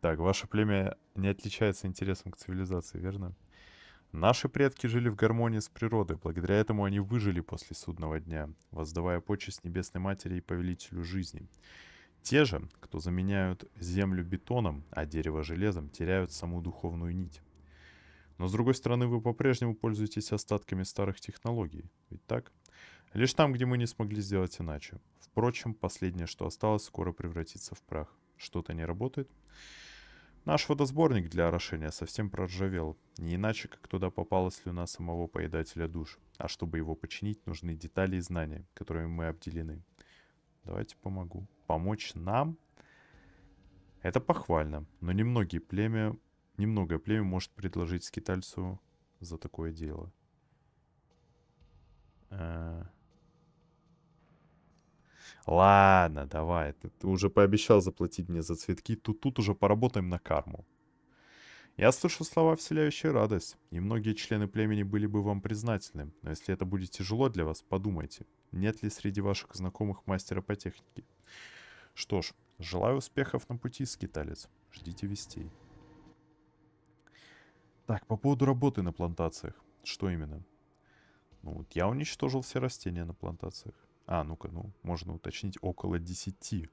Так, ваше племя не отличается интересом к цивилизации, верно? Наши предки жили в гармонии с природой, благодаря этому они выжили после судного дня, воздавая почесть Небесной Матери и Повелителю Жизни. Те же, кто заменяют землю бетоном, а дерево железом, теряют саму духовную нить. Но с другой стороны, вы по-прежнему пользуетесь остатками старых технологий, ведь так? Лишь там, где мы не смогли сделать иначе. Впрочем, последнее, что осталось, скоро превратится в прах. Что-то не работает? Наш водосборник для орошения совсем проржавел. Не иначе, как туда попала слюна самого поедателя душ. А чтобы его починить, нужны детали и знания, которыми мы обделены. Давайте помогу. Помочь нам? Это похвально. Но немногие племя... Немногое племя может предложить скитальцу за такое дело. А... Ладно, давай. Ты, ты уже пообещал заплатить мне за цветки. Тут, тут уже поработаем на карму. Я слышу слова, вселяющие радость, и многие члены племени были бы вам признательны, но если это будет тяжело для вас, подумайте, нет ли среди ваших знакомых мастера по технике? Что ж, желаю успехов на пути, скиталец. Ждите вестей. Так, по поводу работы на плантациях. Что именно? Ну вот я уничтожил все растения на плантациях. А, ну-ка, ну, можно уточнить, около 10.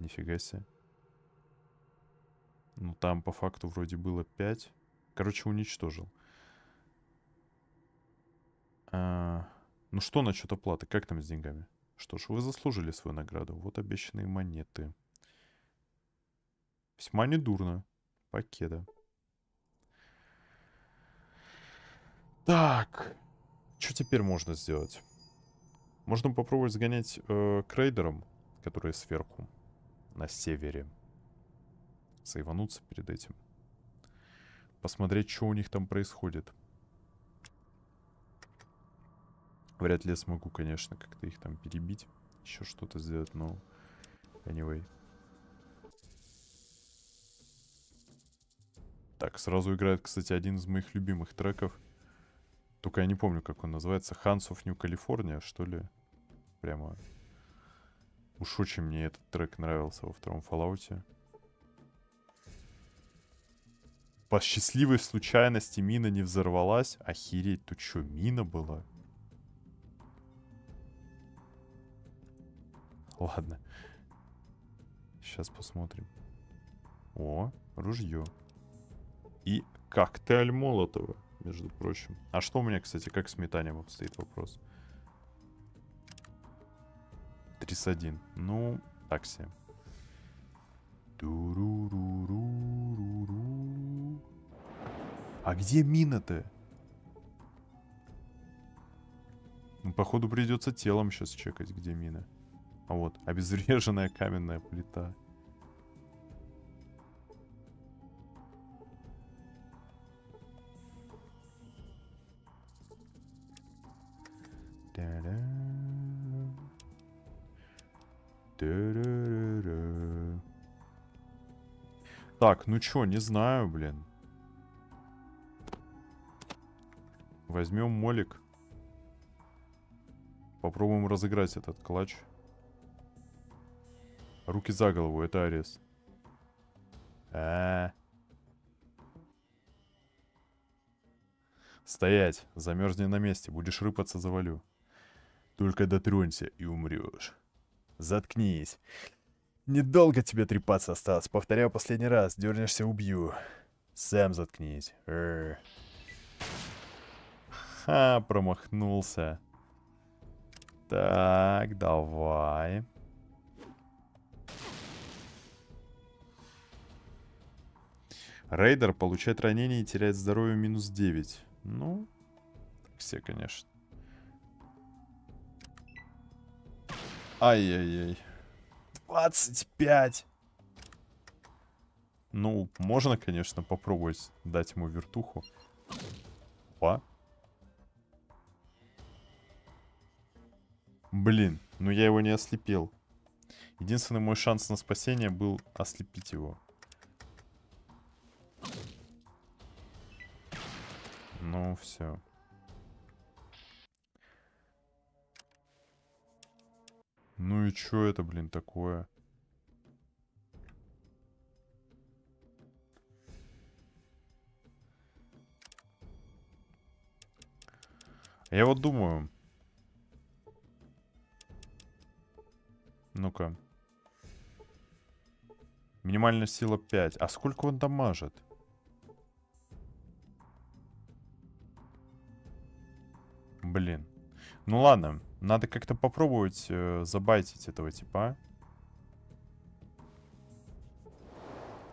Нифига себе. Ну там по факту вроде было 5. Короче, уничтожил. А, ну что насчет оплаты? Как там с деньгами? Что ж, вы заслужили свою награду. Вот обещанные монеты. Весьма недурно. Покеда. Так. Что теперь можно сделать? Можно попробовать сгонять э, к рейдерам, которые сверху, на севере. Сайвануться перед этим. Посмотреть, что у них там происходит. — Вряд ли я смогу, конечно, как-то их там перебить. Еще что-то сделать, но... Anyway. Так, сразу играет, кстати, один из моих любимых треков. Только я не помню, как он называется. Hans of New California, что ли? Прямо... Уж очень мне этот трек нравился во втором Fallout. По счастливой случайности мина не взорвалась. Охереть, тут что, мина была? Ладно. Сейчас посмотрим. О, ружье. И коктейль Молотова, между прочим. А что у меня, кстати, как с метанием обстоит вопрос? 31. Ну, так такси. А где мина-то? Ну, походу, придется телом сейчас чекать, где мина. А вот, обезвреженная каменная плита. Так, ну чё, не знаю, блин. Возьмем молик. Попробуем разыграть этот клатч. Руки за голову, это Арес. А -а -а. Стоять! Замерзни на месте, будешь рыпаться, завалю. Только дотронься и умрешь. Заткнись. Недолго тебе трепаться осталось. Повторяю последний раз. Дернешься, убью. Сэм, заткнись. Эр. Ха, промахнулся. Так, давай. Рейдер получает ранение и теряет здоровье минус 9. Ну, все, конечно. Ай-яй-яй. 25! Ну, можно, конечно, попробовать дать ему вертуху. Опа. Блин, ну я его не ослепил. Единственный мой шанс на спасение был ослепить его. Ну, все. Ну и что это, блин, такое? Я вот думаю. Ну-ка. Минимальная сила 5. А сколько он дамажит? Блин. Ну ладно, надо как-то попробовать э, забайтить этого типа.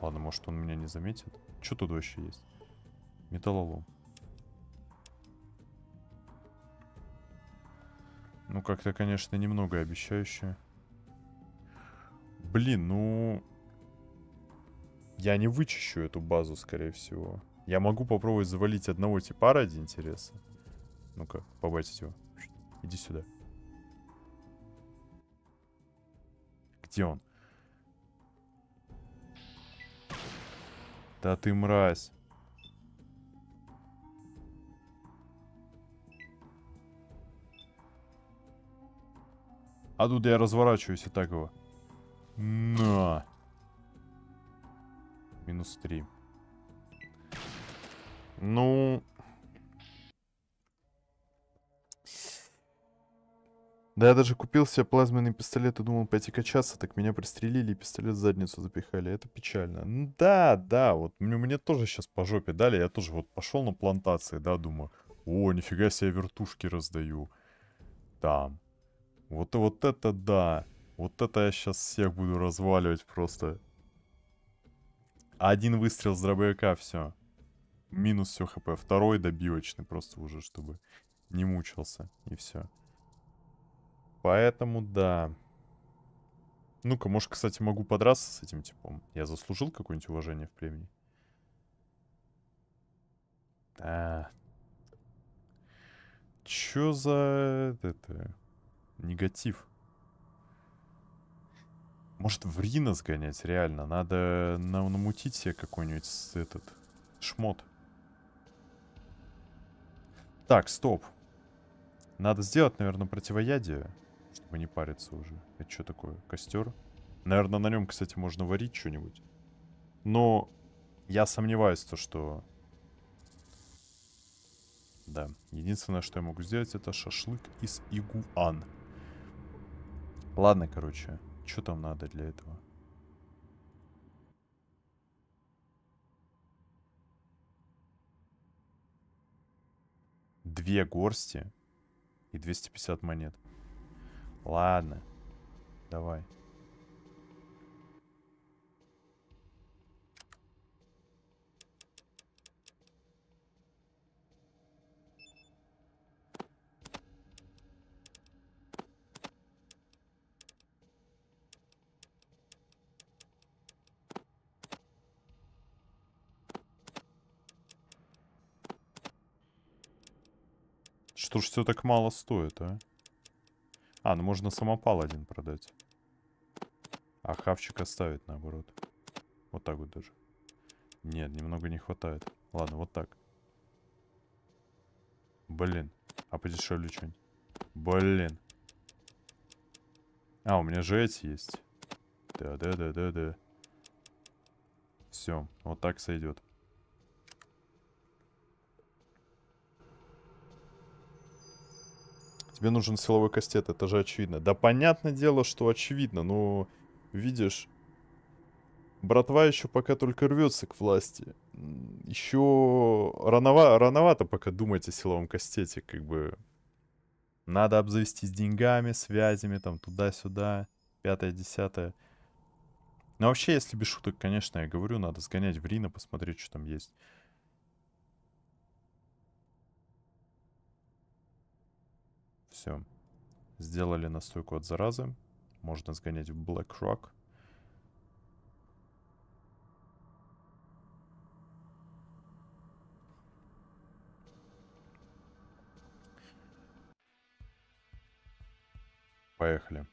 Ладно, может он меня не заметит. Что тут вообще есть? Металлолом. Ну, как-то, конечно, немного обещающее. Блин, ну... Я не вычищу эту базу, скорее всего. Я могу попробовать завалить одного типа ради интереса. Ну-ка, побайтить его. Иди сюда. Где он? Да ты мразь. А тут я разворачиваюсь и так его. На. Минус три. Ну, Да я даже купил себе плазменный пистолет и думал пойти качаться, так меня пристрелили и пистолет в задницу запихали. Это печально. да, да, вот мне, мне тоже сейчас по жопе дали, я тоже вот пошел на плантации, да, думаю, о, нифига себе вертушки раздаю. Там. Вот, вот это да. Вот это я сейчас всех буду разваливать просто. Один выстрел с дробовика, все. Минус все хп. Второй добивочный просто уже, чтобы не мучился. И все. Поэтому да. Ну-ка, может, кстати, могу подраться с этим типом. Я заслужил какое-нибудь уважение в племени? Да. Чё за... это... негатив? Может, в Рино сгонять, реально. Надо нам намутить себе какой-нибудь этот шмот. Так, стоп. Надо сделать, наверное, противоядие чтобы не париться уже. Это что такое? Костер? Наверное, на нем, кстати, можно варить что-нибудь. Но я сомневаюсь, то, что... Да. Единственное, что я могу сделать, это шашлык из игуан. Ладно, короче. Что там надо для этого? Две горсти и 250 монет. Ладно. Давай. Что ж все так мало стоит, а? А, ну можно самопал один продать. А хавчик оставить, наоборот. Вот так вот даже. Нет, немного не хватает. Ладно, вот так. Блин. А подешевле что-нибудь? Блин. А, у меня же эти есть. Да-да-да-да-да. Все, вот так сойдет. тебе нужен силовой кастет, это же очевидно. Да понятное дело, что очевидно, но видишь, братва еще пока только рвется к власти. Еще ранова... рановато пока думать о силовом кастете, как бы. Надо обзавестись деньгами, связями, там, туда-сюда, пятое, десятое. Но ну, вообще, если без шуток, конечно, я говорю, надо сгонять в Рино, посмотреть, что там есть. Все. Сделали настойку от заразы. Можно сгонять в Black Rock. Поехали.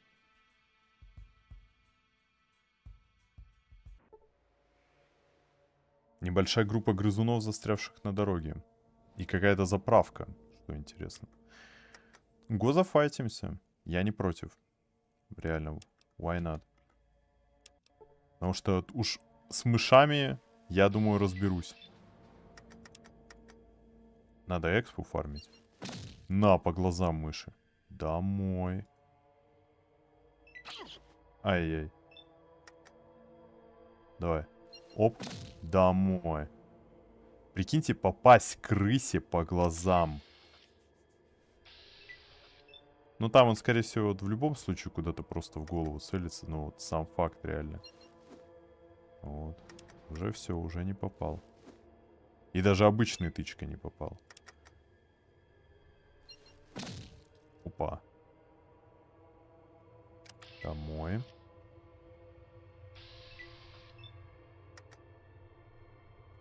Небольшая группа грызунов, застрявших на дороге. И какая-то заправка, что интересно. Го зафайтимся. Я не против. Реально, why not? Потому что уж с мышами, я думаю, разберусь. Надо экспу фармить. На, по глазам мыши. Домой. Ай-яй. Давай. Оп. Домой. Прикиньте, попасть крысе по глазам. Но ну, там он, скорее всего, вот в любом случае куда-то просто в голову целится. Но ну, вот сам факт реально. Вот. Уже все, уже не попал. И даже обычная тычка не попал. Опа. Домой.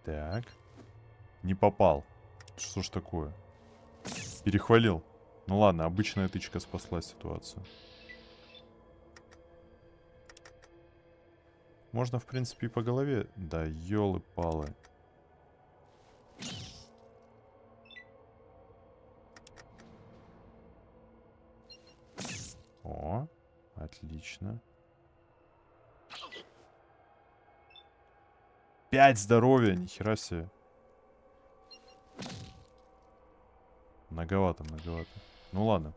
Так. Не попал. Что ж такое? Перехвалил. Ну ладно, обычная тычка спасла ситуацию. Можно, в принципе, и по голове. Да, елы-палы. О, отлично. Пять здоровья, нихера себе. Многовато, многовато. Ну ладно.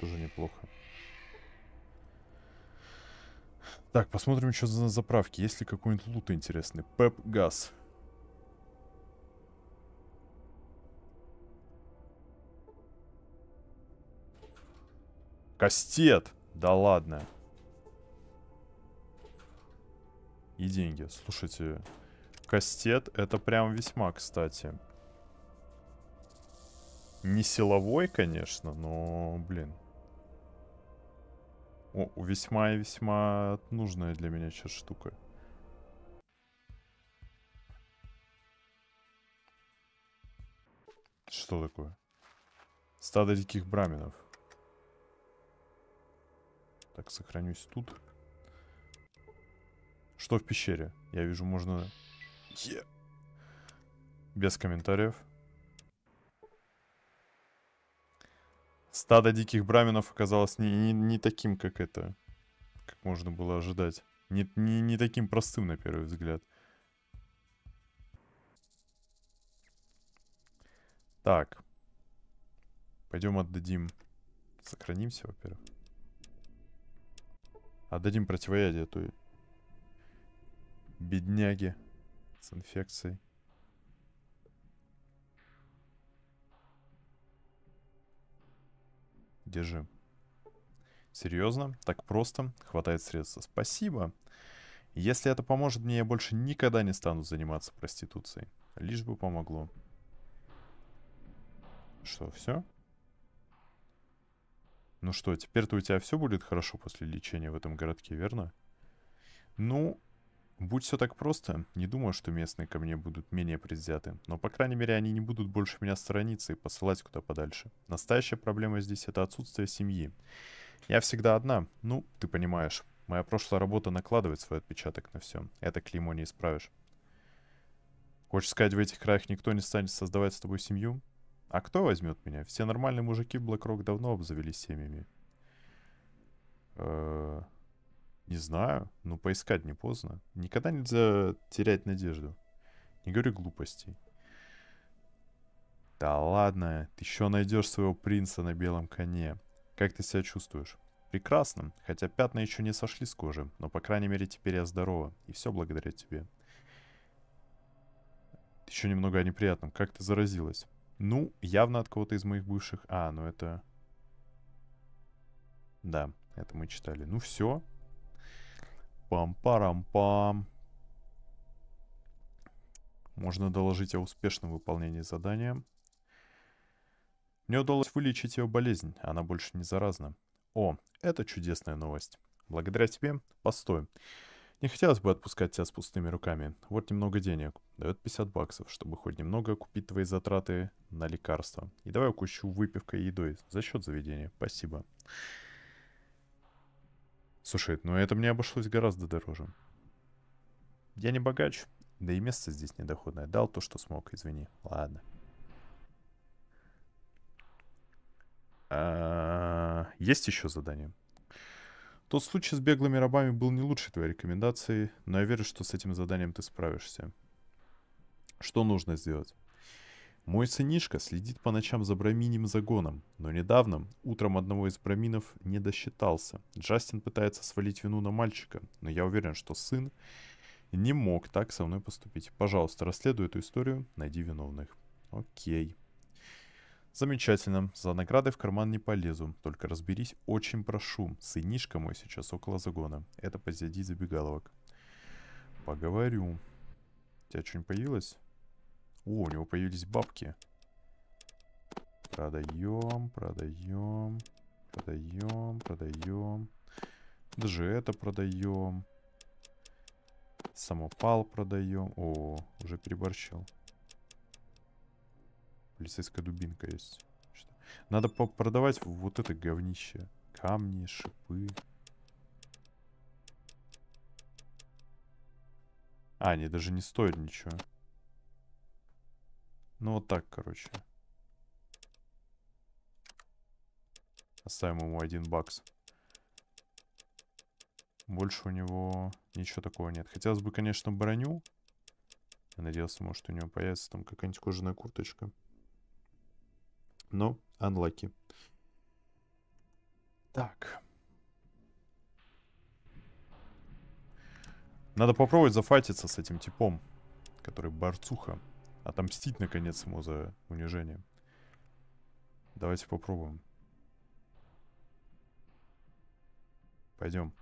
Тоже неплохо. Так, посмотрим, что за заправки. Есть ли какой-нибудь лут интересный? Пеп-газ. Кастет! Да ладно. И деньги. Слушайте, кастет это прям весьма, кстати. Не силовой, конечно, но, блин. О, весьма и весьма нужная для меня сейчас штука. Что такое? Стадо диких браминов. Так, сохранюсь тут. Что в пещере? Я вижу, можно... Е... Без комментариев. стадо диких браминов оказалось не, не, не таким, как это, как можно было ожидать. Не, не, не таким простым на первый взгляд. Так. Пойдем отдадим. Сохранимся, во-первых. Отдадим противоядие той бедняге с инфекцией. Держи. Серьезно? Так просто? Хватает средства. Спасибо. Если это поможет мне, я больше никогда не стану заниматься проституцией. Лишь бы помогло. Что, все? Ну что, теперь-то у тебя все будет хорошо после лечения в этом городке, верно? Ну, Будь все так просто, не думаю, что местные ко мне будут менее предвзяты, но по крайней мере они не будут больше меня сторониться и посылать куда подальше. Настоящая проблема здесь это отсутствие семьи. Я всегда одна, ну, ты понимаешь. Моя прошлая работа накладывает свой отпечаток на все. Это клеймо не исправишь. Хочешь сказать, в этих краях никто не станет создавать с тобой семью? А кто возьмет меня? Все нормальные мужики в Блэкрок давно обзавелись семьями. Э не знаю, но поискать не поздно. Никогда нельзя терять надежду. Не говори глупостей. Да ладно, ты еще найдешь своего принца на белом коне. Как ты себя чувствуешь? Прекрасно, хотя пятна еще не сошли с кожи, но по крайней мере теперь я здорова, и все благодаря тебе. Еще немного о неприятном, как ты заразилась? Ну, явно от кого-то из моих бывших. А, ну это... Да, это мы читали. Ну все, Пам-парам-пам. Можно доложить о успешном выполнении задания. Мне удалось вылечить ее болезнь, а она больше не заразна. О, это чудесная новость. Благодаря тебе, постой. Не хотелось бы отпускать тебя с пустыми руками. Вот немного денег. Дает 50 баксов, чтобы хоть немного купить твои затраты на лекарства. И давай укущу выпивкой и едой за счет заведения. Спасибо. Спасибо. Слушай, ну это мне обошлось гораздо дороже. Я не богач, да и место здесь недоходное. Дал то, что смог, извини. Ладно. А, есть еще задание. Тот случай с беглыми рабами был не лучшей твоей рекомендацией, но я верю, что с этим заданием ты справишься. Что нужно сделать? Мой сынишка следит по ночам за браминим загоном, но недавно утром одного из браминов не досчитался. Джастин пытается свалить вину на мальчика, но я уверен, что сын не мог так со мной поступить. Пожалуйста, расследуй эту историю, найди виновных. Окей. Замечательно. За наградой в карман не полезу. Только разберись, очень прошу. Сынишка мой сейчас около загона. Это позади забегаловок. Поговорю. У тебя что-нибудь появилось? О, у него появились бабки. Продаем, продаем, продаем, продаем. Даже это продаем. Самопал продаем. О, уже переборщил. Полицейская дубинка есть. Надо продавать вот это говнище. Камни, шипы. А, они даже не стоят ничего. Ну вот так, короче. Оставим ему один бакс. Больше у него ничего такого нет. Хотелось бы, конечно, броню. Я надеялся, может, у него появится там какая-нибудь кожаная курточка. Но unlucky. Так. Надо попробовать зафатиться с этим типом, который борцуха отомстить, наконец, ему за унижение. Давайте попробуем. Пойдем.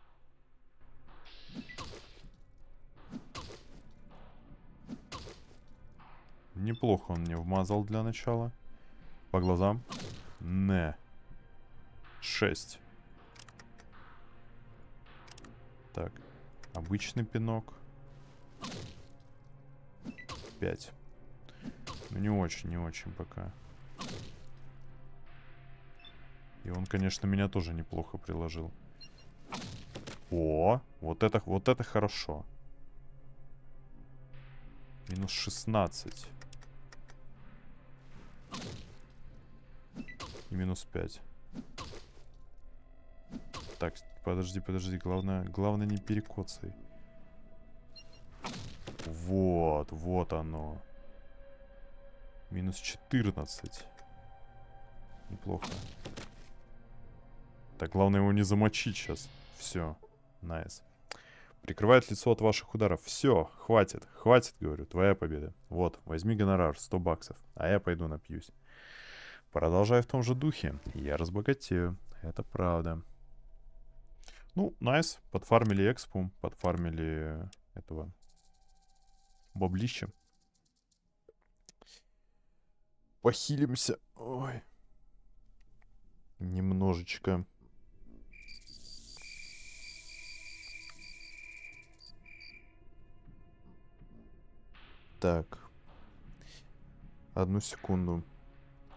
Неплохо он мне вмазал для начала. По глазам. Не. Шесть. Так. Обычный пинок. Пять. Не очень, не очень пока. И он, конечно, меня тоже неплохо приложил. О, вот это, вот это хорошо. Минус 16. И минус 5. Так, подожди, подожди. Главное, главное не перекоцай. Вот, вот оно. Минус 14. Неплохо. Так, главное его не замочить сейчас. Все. Найс. Прикрывает лицо от ваших ударов. Все, хватит, хватит, говорю, твоя победа. Вот, возьми гонорар, 100 баксов, а я пойду напьюсь. Продолжаю в том же духе, я разбогатею. Это правда. Ну, найс, подфармили экспу, подфармили этого баблища похилимся. Ой. Немножечко. Так. Одну секунду.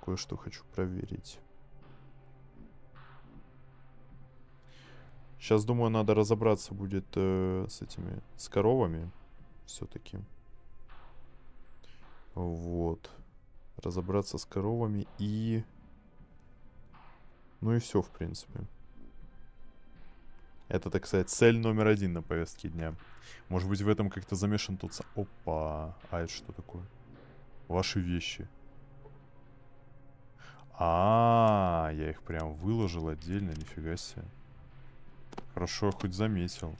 Кое-что хочу проверить. Сейчас, думаю, надо разобраться будет э, с этими, с коровами все-таки. Вот разобраться с коровами и... Ну и все, в принципе. Это, так сказать, цель номер один на повестке дня. Может быть, в этом как-то замешан тот... Опа! А это что такое? Ваши вещи. А, -а, -а я их прям выложил отдельно, нифига себе. Хорошо, я хоть заметил.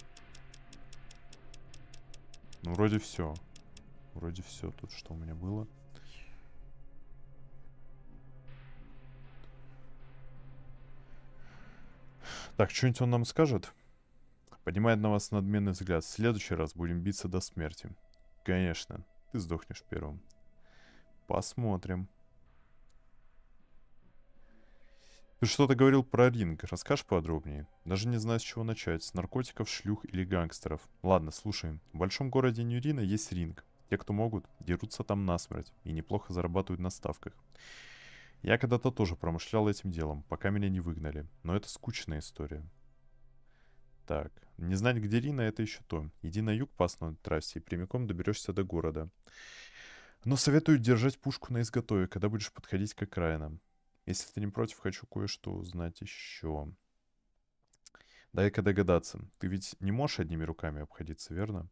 Ну, вроде все. Вроде все тут, что у меня было. Так, что-нибудь он нам скажет? Поднимает на вас надменный взгляд. В следующий раз будем биться до смерти. Конечно, ты сдохнешь первым. Посмотрим. Ты что-то говорил про ринг. Расскажешь подробнее? Даже не знаю, с чего начать. С наркотиков, шлюх или гангстеров. Ладно, слушай. В большом городе Нюрина есть ринг. Те, кто могут, дерутся там насмерть и неплохо зарабатывают на ставках. Я когда-то тоже промышлял этим делом, пока меня не выгнали. Но это скучная история. Так, не знать, где Рина, это еще то. Иди на юг по основной трассе и прямиком доберешься до города. Но советую держать пушку на изготове, когда будешь подходить к окраинам. Если ты не против, хочу кое-что узнать еще. Дай-ка догадаться. Ты ведь не можешь одними руками обходиться, верно?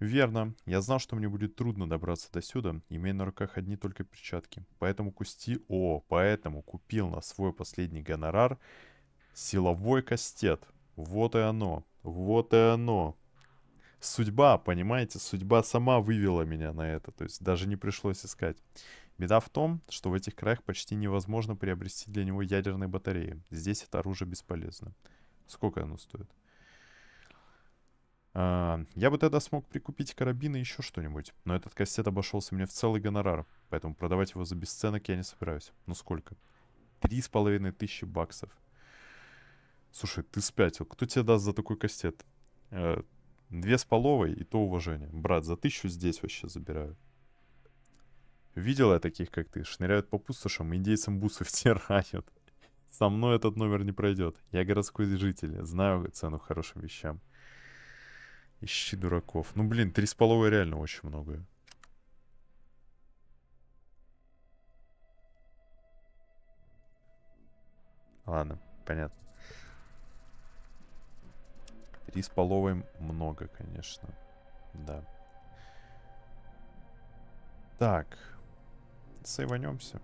Верно. Я знал, что мне будет трудно добраться до сюда, имея на руках одни только перчатки. Поэтому кусти... О, поэтому купил на свой последний гонорар силовой кастет. Вот и оно. Вот и оно. Судьба, понимаете, судьба сама вывела меня на это, то есть даже не пришлось искать. Беда в том, что в этих краях почти невозможно приобрести для него ядерные батареи. Здесь это оружие бесполезно. Сколько оно стоит? А, я бы тогда смог прикупить карабины и еще что-нибудь, но этот кассет обошелся мне в целый гонорар, поэтому продавать его за бесценок я не собираюсь. Ну сколько? Три с половиной тысячи баксов. Слушай, ты спятил. Кто тебе даст за такой кассет? Э, две с половой и то уважение. Брат, за тысячу здесь вообще забираю. Видел я таких, как ты. Шныряют по пустошам, индейцам бусы втирают. Со мной этот номер не пройдет. Я городской житель, знаю цену хорошим вещам. Ищи дураков. Ну, блин, три с половой реально очень много. Ладно, понятно. Три с половой много, конечно. Да. Так. Сейванемся.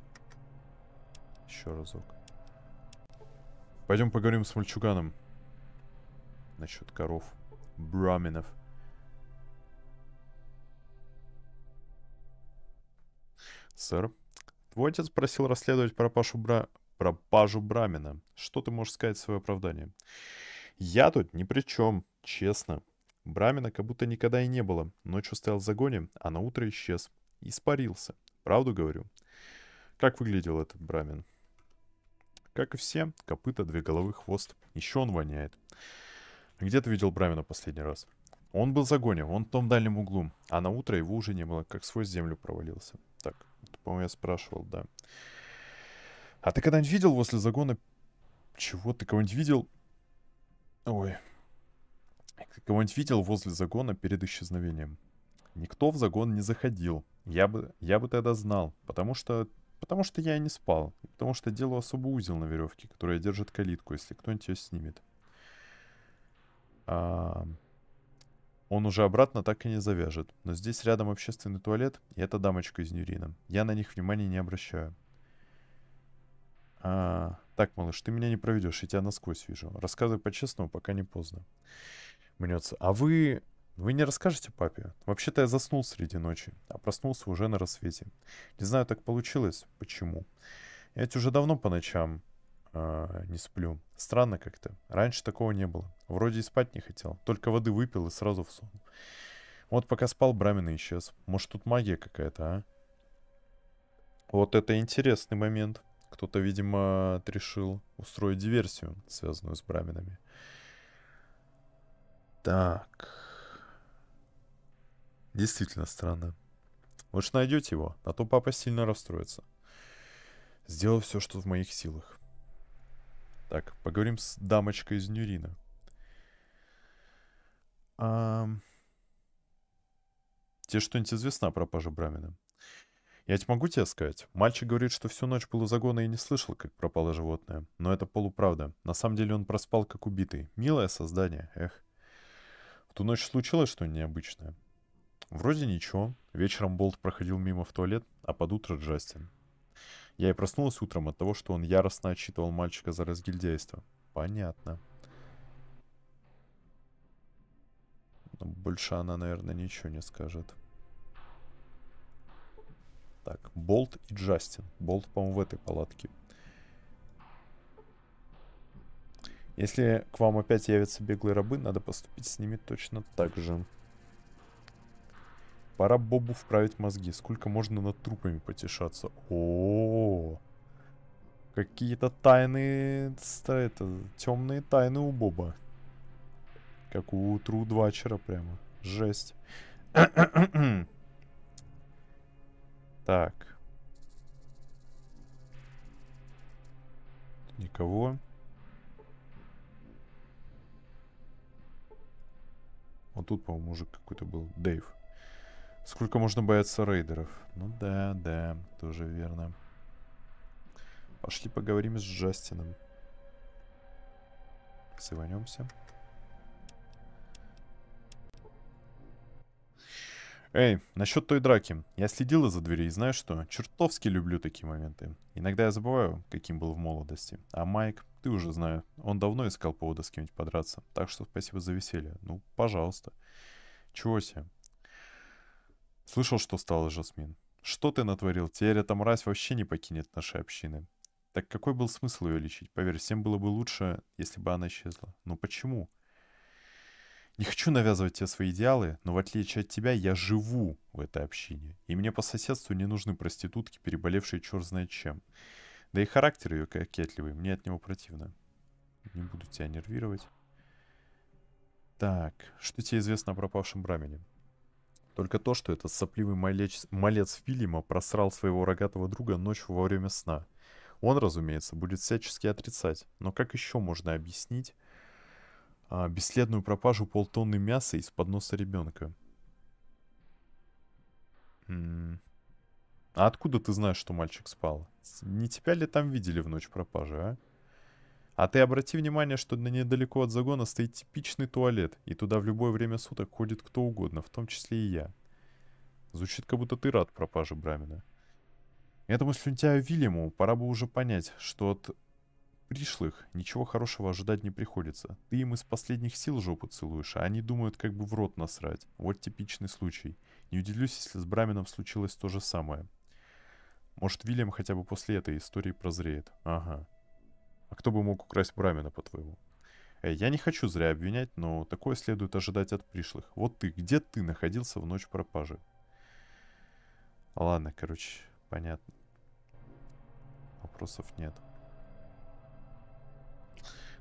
Еще разок. Пойдем поговорим с мальчуганом. Насчет коров браминов. Сэр, твой отец просил расследовать пропажу, бра... пропажу брамина. Что ты можешь сказать в свое оправдание? Я тут ни при чем, честно. Брамина как будто никогда и не было. Ночью стоял в загоне, а на утро исчез. Испарился. Правду говорю. Как выглядел этот брамин? Как и все, копыта, две головы, хвост. Еще он воняет. Где ты видел Брамина последний раз? Он был в загоне, он в том дальнем углу. А на утро его уже не было, как сквозь землю провалился. Так, по-моему, я спрашивал, да. А ты когда-нибудь видел возле загона... Чего? Ты кого-нибудь видел? Ой. Ты кого-нибудь видел возле загона перед исчезновением? Никто в загон не заходил. Я бы, я бы тогда знал, потому что Потому что я и не спал, потому что делаю особо узел на веревке, которая держит калитку, если кто-нибудь ее снимет. А, он уже обратно так и не завяжет. Но здесь рядом общественный туалет и эта дамочка из Нюрина. Я на них внимания не обращаю. А, так, малыш, ты меня не проведешь, я тебя насквозь вижу. Рассказывай по-честному, пока не поздно. Мнется. А вы... Вы не расскажете папе? Вообще-то я заснул среди ночи, а проснулся уже на рассвете. Не знаю, так получилось. Почему? Я ведь уже давно по ночам э, не сплю. Странно как-то. Раньше такого не было. Вроде и спать не хотел. Только воды выпил и сразу в сон. Вот пока спал, Брамин исчез. Может, тут магия какая-то, а? Вот это интересный момент. Кто-то, видимо, решил устроить диверсию, связанную с Браминами. Так. Действительно странно. Вы же найдете его, а то папа сильно расстроится. Сделал все, что в моих силах. Так, поговорим с дамочкой из Нюрина. А... Тебе что-нибудь известно о пропаже Брамина? Я тебе могу тебе сказать. Мальчик говорит, что всю ночь был у загона и не слышал, как пропало животное. Но это полуправда. На самом деле он проспал, как убитый. Милое создание, эх. В ту ночь случилось что-нибудь необычное. Вроде ничего. Вечером Болт проходил мимо в туалет, а под утро Джастин. Я и проснулась утром от того, что он яростно отчитывал мальчика за разгильдяйство. Понятно. Но больше она, наверное, ничего не скажет. Так, Болт и Джастин. Болт, по-моему, в этой палатке. Если к вам опять явятся беглые рабы, надо поступить с ними точно так же. Пора Бобу вправить мозги. Сколько можно над трупами потешаться? О, -о, -о. какие-то тайны, это, темные тайны у Боба. Как у Тру Двачера прямо. Жесть. так. Никого. Вот тут, по-моему, мужик какой-то был. Дэйв. Сколько можно бояться рейдеров? Ну да, да, тоже верно. Пошли поговорим с Джастином. Сыванемся. Эй, насчет той драки. Я следила за дверью и знаю, что чертовски люблю такие моменты. Иногда я забываю, каким был в молодости. А Майк, ты уже знаю, он давно искал повода с кем-нибудь подраться. Так что спасибо за веселье. Ну, пожалуйста. Чего себе? Слышал, что стало, Жасмин? Что ты натворил? Теперь эта мразь вообще не покинет нашей общины. Так какой был смысл ее лечить? Поверь, всем было бы лучше, если бы она исчезла. Но почему? Не хочу навязывать тебе свои идеалы, но в отличие от тебя я живу в этой общине. И мне по соседству не нужны проститутки, переболевшие черт знает чем. Да и характер ее кокетливый, мне от него противно. Не буду тебя нервировать. Так, что тебе известно о пропавшем Брамине? Только то, что этот сопливый малец, малец Филима просрал своего рогатого друга ночью во время сна. Он, разумеется, будет всячески отрицать, но как еще можно объяснить а, бесследную пропажу полтонны мяса из-под носа ребенка? а откуда ты знаешь, что мальчик спал? Не тебя ли там видели в ночь пропажи, а? А ты обрати внимание, что на недалеко от загона стоит типичный туалет, и туда в любое время суток ходит кто угодно, в том числе и я. Звучит, как будто ты рад пропаже Брамина. Этому слюнтяю Вильяму пора бы уже понять, что от пришлых ничего хорошего ожидать не приходится. Ты им из последних сил жопу целуешь, а они думают, как бы в рот насрать. Вот типичный случай. Не удивлюсь, если с Брамином случилось то же самое. Может, Вильям хотя бы после этой истории прозреет. Ага. А кто бы мог украсть Брамина, по-твоему? Эй, я не хочу зря обвинять, но такое следует ожидать от пришлых. Вот ты, где ты находился в ночь пропажи? Ладно, короче, понятно. Вопросов нет.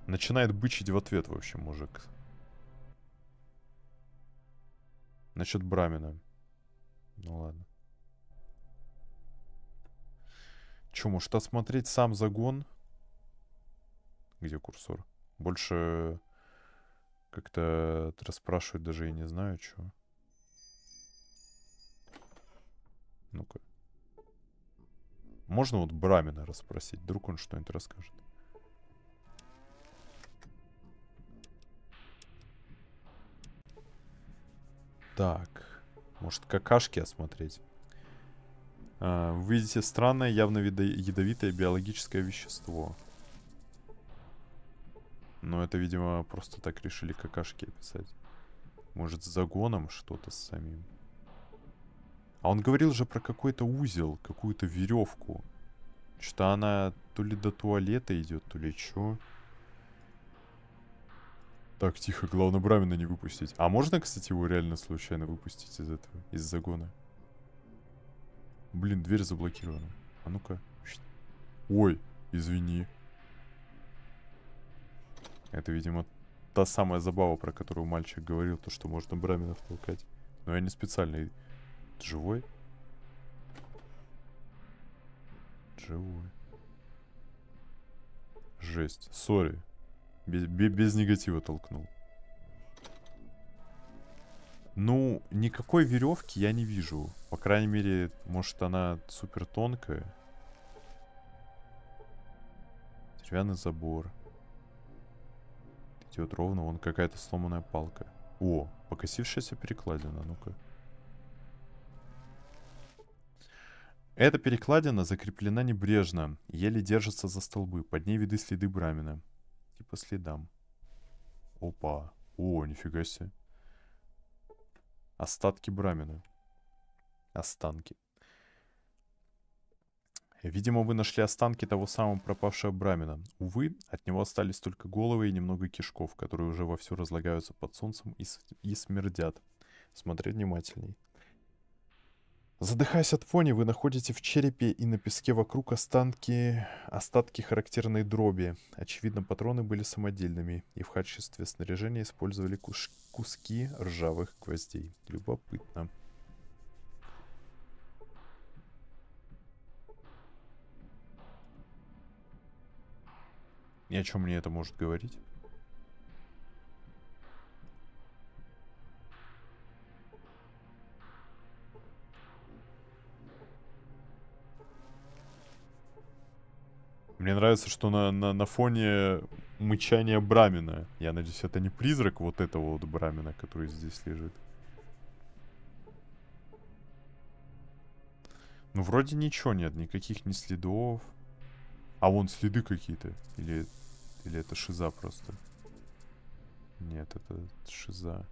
Начинает бычить в ответ, в общем, мужик. Насчет Брамина. Ну ладно. Че, может, осмотреть сам загон? где курсор. Больше как-то расспрашивать даже я не знаю, чего. Ну-ка. Можно вот Брамина расспросить? Вдруг он что-нибудь расскажет. Так. Может, какашки осмотреть? А, вы видите странное, явно ядовитое биологическое вещество. Но это, видимо, просто так решили какашки описать. Может, с загоном что-то с самим. А он говорил же про какой-то узел, какую-то веревку. Что она то ли до туалета идет, то ли чё. Так, тихо, главное Брамина не выпустить. А можно, кстати, его реально случайно выпустить из этого, из загона? Блин, дверь заблокирована. А ну-ка. Ой, извини. Это, видимо, та самая забава, про которую мальчик говорил, то, что можно браминов толкать. Но я не специально. Живой? Живой. Жесть. Сори. Без, без, без негатива толкнул. Ну, никакой веревки я не вижу. По крайней мере, может она супер тонкая. Деревянный забор. И вот ровно вон какая-то сломанная палка. О, покосившаяся перекладина, ну-ка. Эта перекладина закреплена небрежно, еле держится за столбы. Под ней виды следы брамина. Типа следам. Опа. О, нифига себе. Остатки брамина. Останки. Видимо, вы нашли останки того самого пропавшего Брамина. Увы, от него остались только головы и немного кишков, которые уже вовсю разлагаются под солнцем и, и смердят. Смотри внимательней. Задыхаясь от вони, вы находите в черепе и на песке вокруг останки, остатки характерной дроби. Очевидно, патроны были самодельными, и в качестве снаряжения использовали куш... куски ржавых гвоздей. Любопытно. И о чем мне это может говорить? Мне нравится, что на, на, на фоне мычания Брамина. Я надеюсь, это не призрак вот этого вот Брамина, который здесь лежит. Ну, вроде ничего нет, никаких ни следов. А вон следы какие-то. Или, или это шиза просто. Нет, это шиза.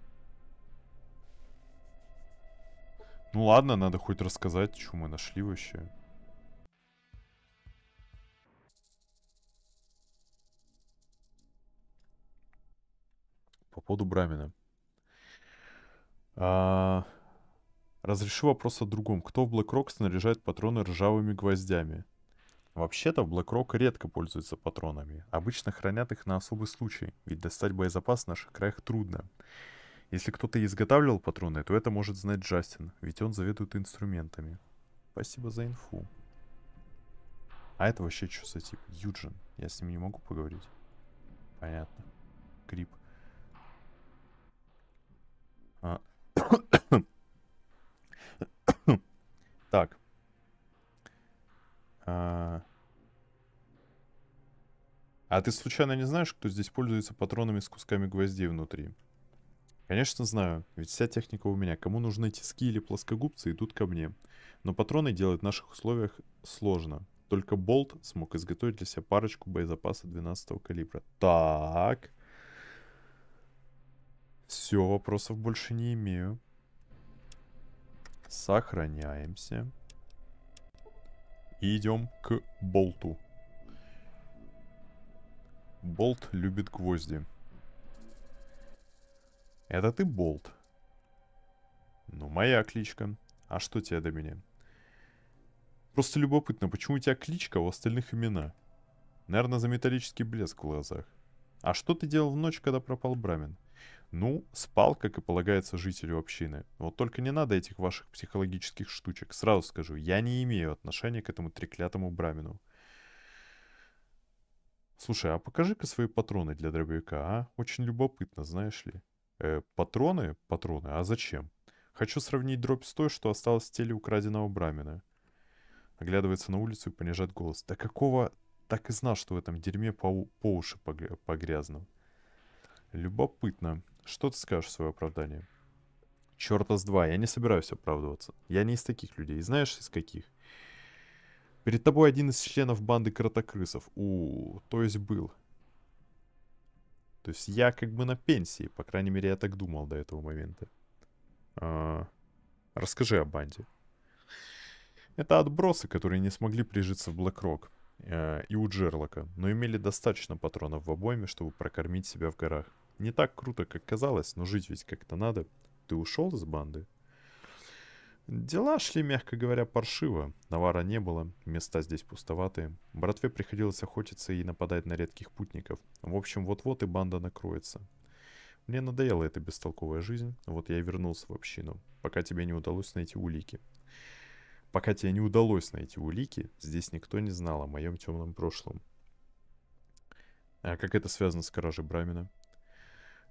Ну ладно, надо хоть рассказать, что мы нашли вообще. По поводу Брамина. А... Разрешу вопрос о другом. Кто в BlackRock снаряжает патроны ржавыми гвоздями? Вообще-то в BlackRock редко пользуются патронами. Обычно хранят их на особый случай, ведь достать боезапас в наших краях трудно. Если кто-то изготавливал патроны, то это может знать Джастин, ведь он заведует инструментами. Спасибо за инфу. А это вообще что за тип? Юджин. Я с ним не могу поговорить. Понятно. Крип. А... а ты случайно не знаешь, кто здесь пользуется патронами с кусками гвоздей внутри? Конечно знаю, ведь вся техника у меня. Кому нужны тиски или плоскогубцы, идут ко мне. Но патроны делать в наших условиях сложно. Только Болт смог изготовить для себя парочку боезапаса 12 калибра. Так. Все, вопросов больше не имею. Сохраняемся. И идем к болту. Болт любит гвозди. Это ты болт. Ну, моя кличка. А что тебе до меня? Просто любопытно, почему у тебя кличка, а у остальных имена? Наверное, за металлический блеск в глазах. А что ты делал в ночь, когда пропал Брамин? Ну, спал, как и полагается жителю общины. Вот только не надо этих ваших психологических штучек. Сразу скажу, я не имею отношения к этому треклятому брамину. Слушай, а покажи-ка свои патроны для дробовика, а? Очень любопытно, знаешь ли. Э, патроны? Патроны, а зачем? Хочу сравнить дробь с той, что осталось в теле украденного брамина. Оглядывается на улицу и понижает голос. Да какого... Так и знал, что в этом дерьме по, по уши погрязну. Любопытно. Что ты скажешь в свое оправдание? Черта с два, я не собираюсь оправдываться. Я не из таких людей, знаешь из каких? Перед тобой один из членов банды кротокрысов. У, то есть был. То есть я как бы на пенсии, по крайней мере, я так думал до этого момента. А, расскажи о банде. Это отбросы, которые не смогли прижиться в Блэкрок э, и у Джерлока, но имели достаточно патронов в обойме, чтобы прокормить себя в горах. Не так круто, как казалось, но жить ведь как-то надо. Ты ушел из банды? Дела шли, мягко говоря, паршиво. Навара не было, места здесь пустоватые. Братве приходилось охотиться и нападать на редких путников. В общем, вот-вот и банда накроется. Мне надоела эта бестолковая жизнь, вот я и вернулся в общину, пока тебе не удалось найти улики. Пока тебе не удалось найти улики, здесь никто не знал о моем темном прошлом. А как это связано с кражей Брамина?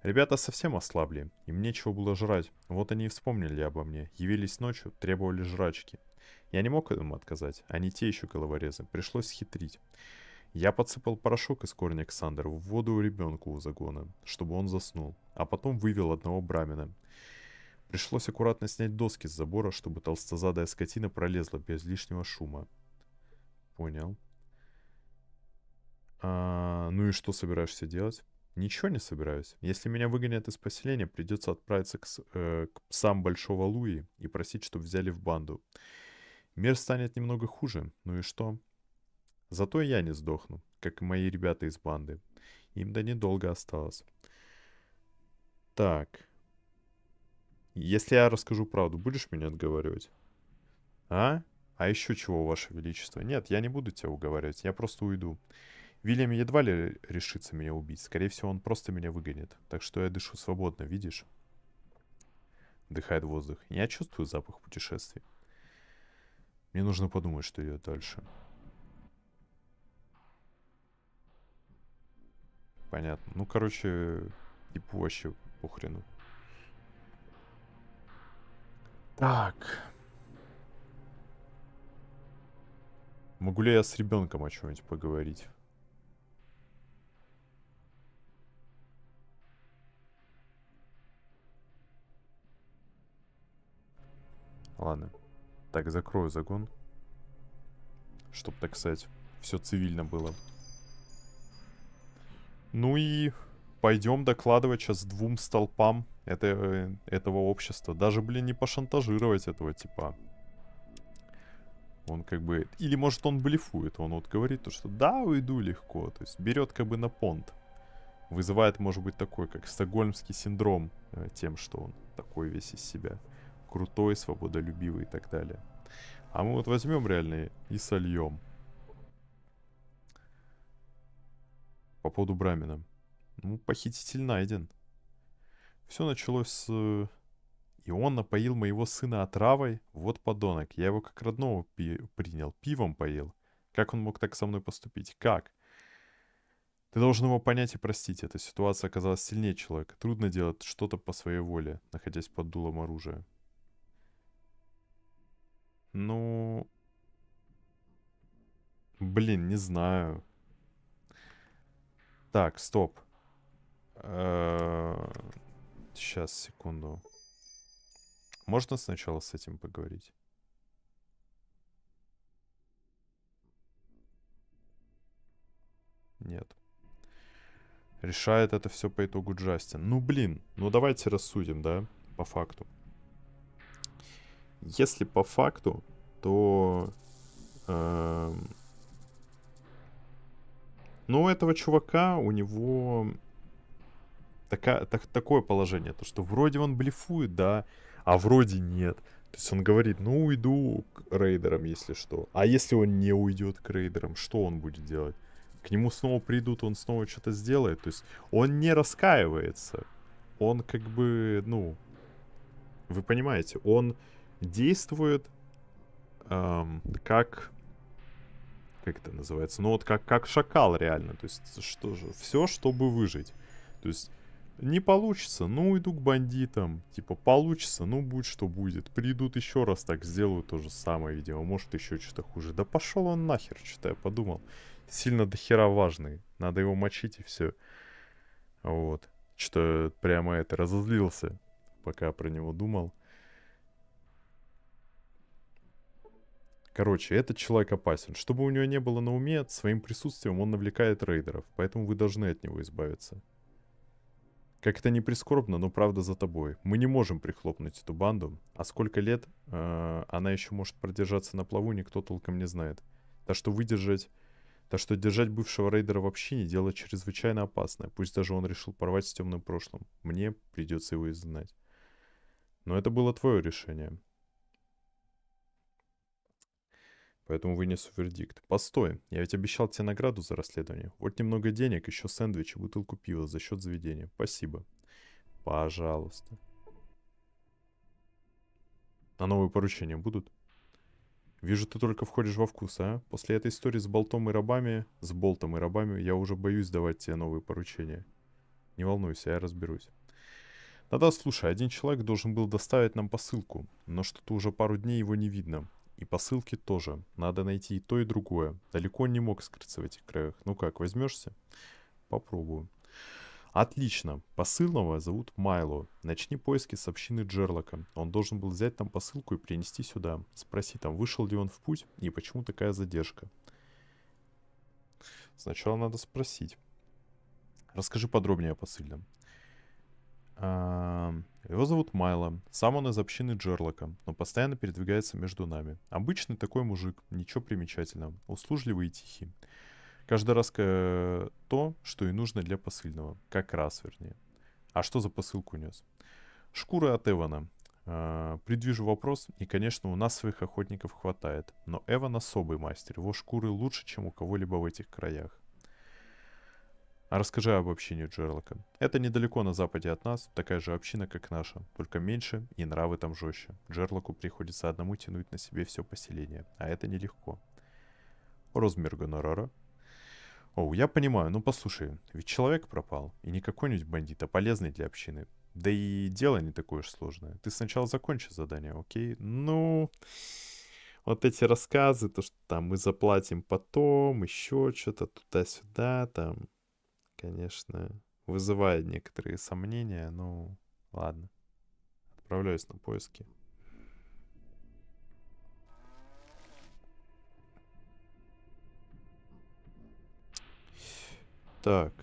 Ребята совсем ослабли, им нечего было жрать. Вот они и вспомнили обо мне, явились ночью, требовали жрачки. Я не мог им отказать, они те еще головорезы, пришлось хитрить. Я подсыпал порошок из корня Ксандра в воду у ребенка у загона, чтобы он заснул, а потом вывел одного брамина. Пришлось аккуратно снять доски с забора, чтобы толстозадая скотина пролезла без лишнего шума. Понял. А, ну и что собираешься делать? Ничего не собираюсь. Если меня выгонят из поселения, придется отправиться к, э, к псам Большого Луи и просить, чтобы взяли в банду. Мир станет немного хуже. Ну и что? Зато я не сдохну, как и мои ребята из банды. Им да недолго осталось. Так. Если я расскажу правду, будешь меня отговаривать? А? А еще чего, Ваше Величество? Нет, я не буду тебя уговаривать, я просто уйду. Вильям едва ли решится меня убить. Скорее всего, он просто меня выгонит. Так что я дышу свободно, видишь? Дыхает воздух. Я чувствую запах путешествий. Мне нужно подумать, что идет дальше. Понятно. Ну, короче, типа вообще похрену. Так. Могу ли я с ребенком о чем-нибудь поговорить? Ладно. Так, закрою загон. Чтоб, так сказать, все цивильно было. Ну и пойдем докладывать сейчас двум столпам это, э, этого общества. Даже, блин, не пошантажировать этого типа. Он как бы... Или может он блефует. Он вот говорит то, что да, уйду легко. То есть берет как бы на понт. Вызывает, может быть, такой, как стокгольмский синдром э, тем, что он такой весь из себя крутой, свободолюбивый и так далее. А мы вот возьмем реальные и сольем. По поводу Брамина. Ну, похититель найден. Все началось с... И он напоил моего сына отравой. Вот подонок. Я его как родного пи принял. Пивом поил. Как он мог так со мной поступить? Как? Ты должен его понять и простить. Эта ситуация оказалась сильнее человека. Трудно делать что-то по своей воле, находясь под дулом оружия. Ну... Блин, не знаю. Так, стоп. Сейчас, э, секунду. Можно сначала с этим поговорить? Нет. Решает это все по итогу Джастин. Ну, блин, ну давайте рассудим, да, по факту. Если по факту, то... Э, ну, у этого чувака, у него такая, так, такое положение, то что вроде он блефует, да, а вроде нет. То есть он говорит, ну уйду к рейдерам, если что. А если он не уйдет к рейдерам, что он будет делать? К нему снова придут, он снова что-то сделает. То есть он не раскаивается. Он как бы, ну, вы понимаете, он действует эм, как как это называется, ну вот как, как шакал реально, то есть что же, все, чтобы выжить. То есть не получится, ну иду к бандитам, типа получится, ну будь что будет. Придут еще раз так, сделают то же самое, видимо, может еще что-то хуже. Да пошел он нахер, что-то я подумал. Сильно дохера важный, надо его мочить и все. Вот, что прямо это разозлился, пока про него думал. Короче, этот человек опасен. Чтобы у него не было на уме, своим присутствием он навлекает рейдеров, поэтому вы должны от него избавиться. Как это не прискорбно, но правда за тобой. Мы не можем прихлопнуть эту банду, а сколько лет э, она еще может продержаться на плаву, никто толком не знает. Так что выдержать... Так что держать бывшего рейдера в общине дело чрезвычайно опасное, пусть даже он решил порвать с темным прошлым. Мне придется его изгнать. Но это было твое решение. Поэтому вынесу вердикт. Постой, я ведь обещал тебе награду за расследование. Вот немного денег, еще сэндвич и бутылку пива за счет заведения. Спасибо. Пожалуйста. На новые поручения будут? Вижу, ты только входишь во вкус, а? После этой истории с болтом и рабами, с болтом и рабами, я уже боюсь давать тебе новые поручения. Не волнуйся, я разберусь. Да-да, слушай, один человек должен был доставить нам посылку, но что-то уже пару дней его не видно. И посылки тоже. Надо найти и то, и другое. Далеко не мог скрыться в этих краях. Ну как, возьмешься? Попробую. Отлично. Посыльного зовут Майло. Начни поиски с общины Джерлока. Он должен был взять там посылку и принести сюда. Спроси там, вышел ли он в путь и почему такая задержка. Сначала надо спросить. Расскажи подробнее о посыльном. Его зовут Майло. Сам он из общины Джерлока, но постоянно передвигается между нами. Обычный такой мужик, ничего примечательного. Услужливый и тихий. Каждый раз э, то, что и нужно для посыльного. Как раз, вернее. А что за посылку нес? Шкуры от Эвана. Э, предвижу вопрос, и, конечно, у нас своих охотников хватает. Но Эван особый мастер, его шкуры лучше, чем у кого-либо в этих краях. А расскажи об общине Джерлока. Это недалеко на западе от нас, такая же община, как наша, только меньше и нравы там жестче. Джерлоку приходится одному тянуть на себе все поселение, а это нелегко. Размер гонорара. О, я понимаю, ну послушай, ведь человек пропал, и не какой-нибудь бандит, а полезный для общины. Да и дело не такое уж сложное. Ты сначала закончи задание, окей? Ну, вот эти рассказы, то, что там мы заплатим потом, еще что-то туда-сюда, там, конечно, вызывает некоторые сомнения, но ну, ладно. Отправляюсь на поиски. Так.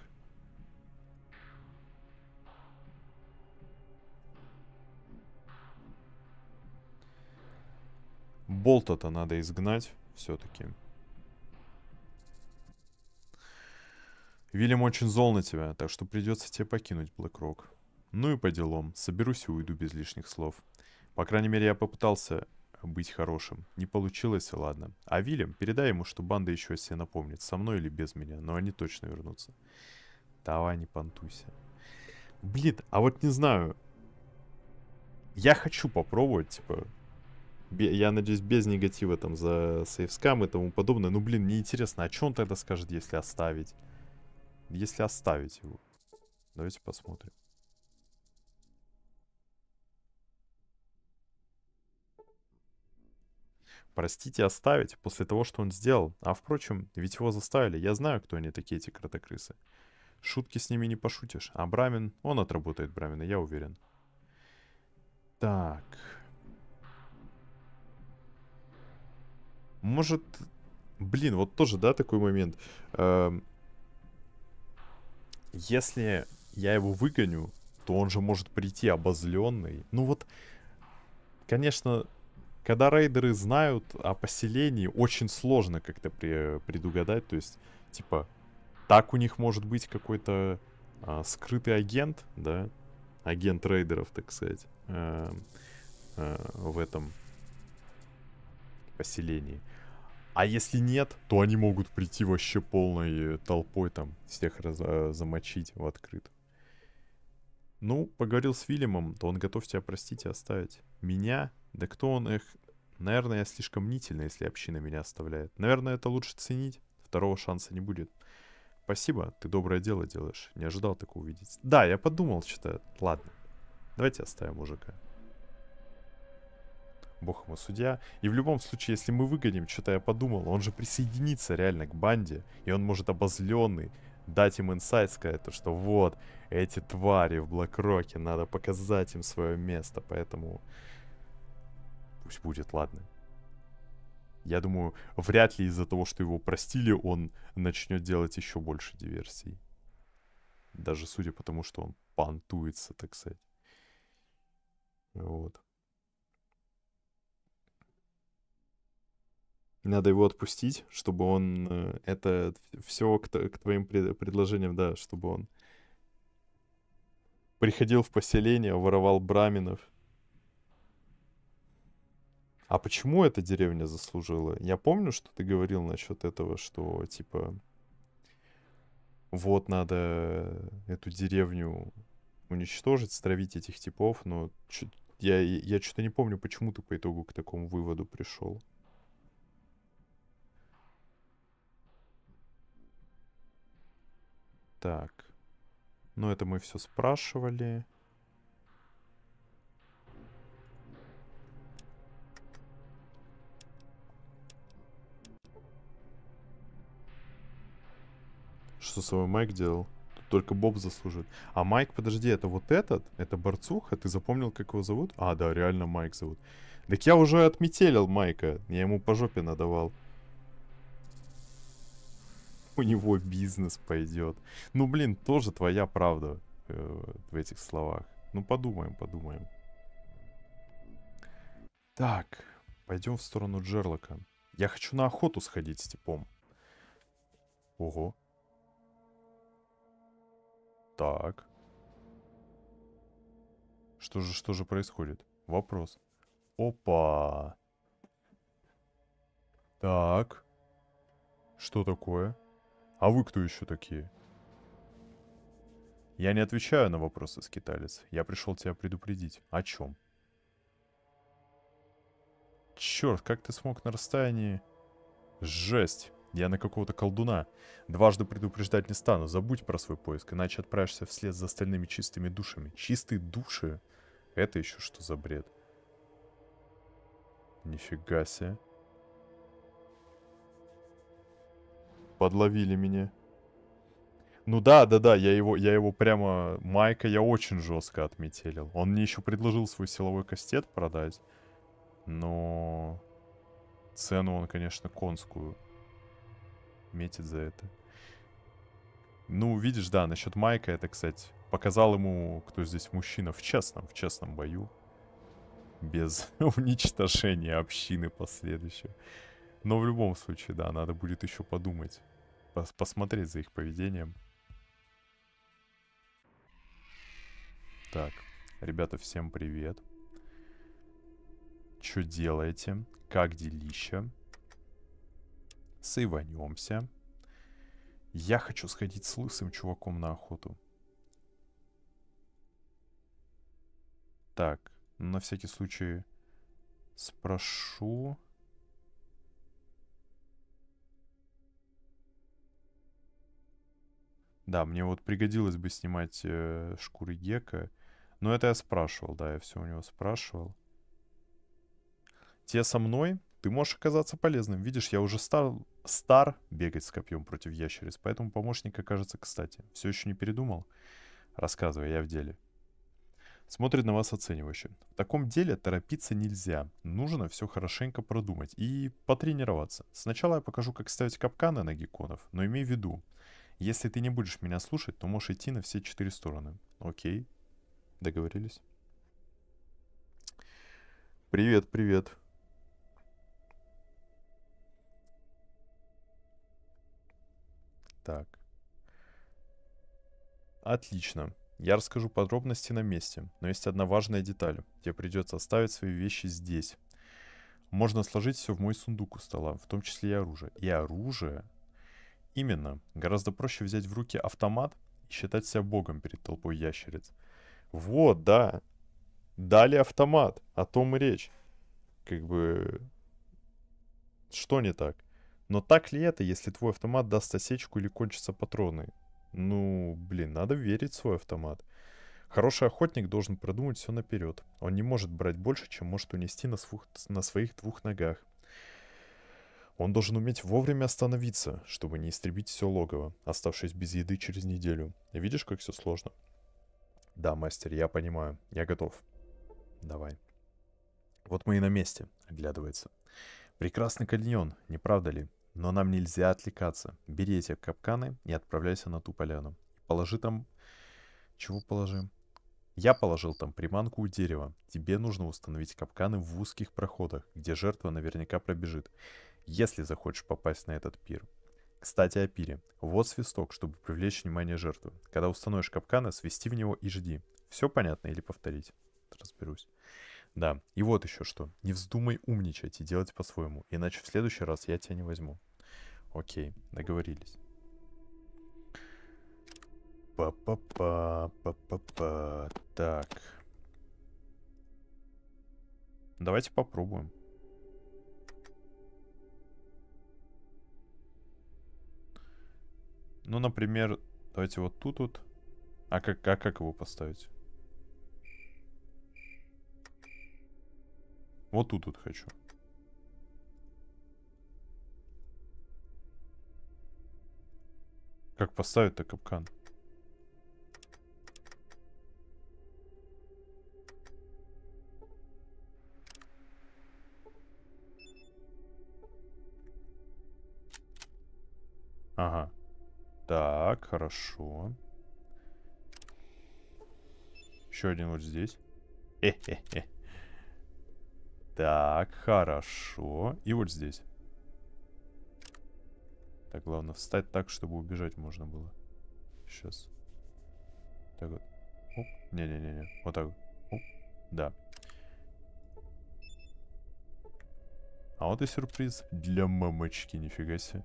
Болта-то надо изгнать все-таки. Вильям очень зол на тебя, так что придется тебе покинуть Блэкрок. Ну и по делам, соберусь и уйду без лишних слов. По крайней мере, я попытался быть хорошим. Не получилось, ладно. А Вильям, передай ему, что банда еще о себе напомнит, со мной или без меня, но они точно вернутся. Давай, не понтуйся. Блин, а вот не знаю. Я хочу попробовать, типа, я надеюсь, без негатива там за сейфскам и тому подобное. Ну, блин, мне интересно, а что он тогда скажет, если оставить? если оставить его. Давайте посмотрим. Простите оставить после того, что он сделал. А впрочем, ведь его заставили. Я знаю, кто они такие, эти кротокрысы. Шутки с ними не пошутишь. А Брамин, он отработает Брамина, я уверен. Так. Может... Блин, вот тоже, да, такой момент. Эм, если я его выгоню, то он же может прийти обозленный. Ну вот, конечно, когда рейдеры знают о поселении, очень сложно как-то предугадать. То есть, типа, так у них может быть какой-то а, скрытый агент, да, агент рейдеров, так сказать, а, а, в этом поселении. А если нет, то они могут прийти вообще полной толпой там, всех раз, э, замочить в открыт. Ну, поговорил с Вильямом, то он готов тебя простить и оставить. Меня? Да кто он их? Наверное, я слишком мнительный, если община меня оставляет. Наверное, это лучше ценить. Второго шанса не будет. Спасибо, ты доброе дело делаешь. Не ожидал такого увидеть. Да, я подумал что-то. Ладно, давайте оставим мужика бог ему судья. И в любом случае, если мы выгоним, что-то я подумал, он же присоединится реально к банде, и он может обозленный дать им инсайт, сказать то, что вот, эти твари в Блок-Роке надо показать им свое место, поэтому пусть будет, ладно. Я думаю, вряд ли из-за того, что его простили, он начнет делать еще больше диверсий. Даже судя по тому, что он понтуется, так сказать. Вот. Надо его отпустить, чтобы он э, это все к, к твоим предложениям, да, чтобы он приходил в поселение, воровал браминов. А почему эта деревня заслужила? Я помню, что ты говорил насчет этого, что типа вот надо эту деревню уничтожить, стравить этих типов, но я, я что-то не помню, почему ты по итогу к такому выводу пришел. Так. Ну, это мы все спрашивали. Что с вами Майк делал? Тут только Боб заслужит. А Майк, подожди, это вот этот? Это Борцуха? Ты запомнил, как его зовут? А, да, реально Майк зовут. Так я уже отметелил Майка. Я ему по жопе надавал у него бизнес пойдет. Ну, блин, тоже твоя правда э, в этих словах. Ну, подумаем, подумаем. Так, пойдем в сторону Джерлока. Я хочу на охоту сходить с типом. Ого. Так. Что же, что же происходит? Вопрос. Опа. Так. Что такое? А вы кто еще такие? Я не отвечаю на вопросы, скиталец. Я пришел тебя предупредить. О чем? Черт, как ты смог на расстоянии... Жесть. Я на какого-то колдуна. Дважды предупреждать не стану. Забудь про свой поиск, иначе отправишься вслед за остальными чистыми душами. Чистые души? Это еще что за бред? Нифига себе. подловили меня. Ну да, да, да, я его, я его прямо... Майка я очень жестко отметелил. Он мне еще предложил свой силовой кастет продать. Но... Цену он, конечно, конскую метит за это. Ну, видишь, да, насчет Майка это, кстати, показал ему, кто здесь мужчина, в честном, в честном бою. Без уничтожения общины последующего. Но в любом случае, да, надо будет еще подумать пос посмотреть за их поведением. Так, ребята, всем привет. Что делаете? Как делища? Сейванемся. Я хочу сходить с лысым чуваком на охоту. Так, на всякий случай спрошу... Да, мне вот пригодилось бы снимать э, шкуры Гека. Но это я спрашивал, да, я все у него спрашивал. Те со мной, ты можешь оказаться полезным. Видишь, я уже стар, стар бегать с копьем против ящериц, поэтому помощник окажется кстати. Все еще не передумал? Рассказывай, я в деле. Смотрит на вас оценивающе. В таком деле торопиться нельзя. Нужно все хорошенько продумать и потренироваться. Сначала я покажу, как ставить капканы на гекконов, но имей в виду, если ты не будешь меня слушать, то можешь идти на все четыре стороны. Окей. Договорились? Привет, привет. Так. Отлично. Я расскажу подробности на месте, но есть одна важная деталь. Тебе придется оставить свои вещи здесь. Можно сложить все в мой сундук у стола, в том числе и оружие. И оружие Именно, гораздо проще взять в руки автомат и считать себя богом перед толпой ящериц. Вот, да. Дали автомат, о том и речь. Как бы... Что не так? Но так ли это, если твой автомат даст осечку или кончатся патроны? Ну, блин, надо верить в свой автомат. Хороший охотник должен продумать все наперед. Он не может брать больше, чем может унести на, свух... на своих двух ногах. Он должен уметь вовремя остановиться, чтобы не истребить все логово, оставшись без еды через неделю. Видишь, как все сложно? Да, мастер, я понимаю. Я готов. Давай. Вот мы и на месте, оглядывается. Прекрасный каньон, не правда ли? Но нам нельзя отвлекаться. Бери эти капканы и отправляйся на ту поляну. Положи там... Чего положим? Я положил там приманку у дерева. Тебе нужно установить капканы в узких проходах, где жертва наверняка пробежит если захочешь попасть на этот пир. Кстати, о пире. Вот свисток, чтобы привлечь внимание жертвы. Когда установишь капканы, свисти в него и жди. Все понятно или повторить? Разберусь. Да, и вот еще что. Не вздумай умничать и делать по-своему, иначе в следующий раз я тебя не возьму. Окей, договорились. Па-па-па, па-па-па. Так. Давайте попробуем. Ну, например, давайте вот тут вот. А как, а как его поставить? Вот тут вот хочу. Как поставить-то капкан? Так, хорошо. Еще один вот здесь. Э -э -э. Так, хорошо. И вот здесь. Так, главное встать так, чтобы убежать можно было. Сейчас. Так вот. Не-не-не-не. Вот так. Оп. Да. А вот и сюрприз для мамочки, нифига себе.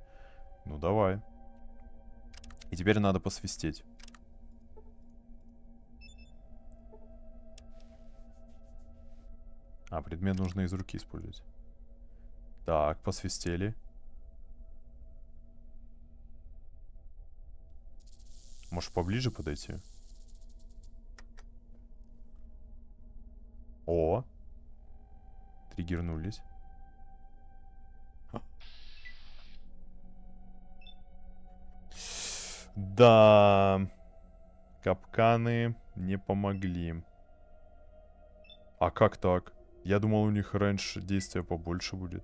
Ну давай. И теперь надо посвистеть. А, предмет нужно из руки использовать. Так, посвистели. Может поближе подойти? О! Триггернулись. Да, капканы не помогли. А как так? Я думал, у них раньше действия побольше будет.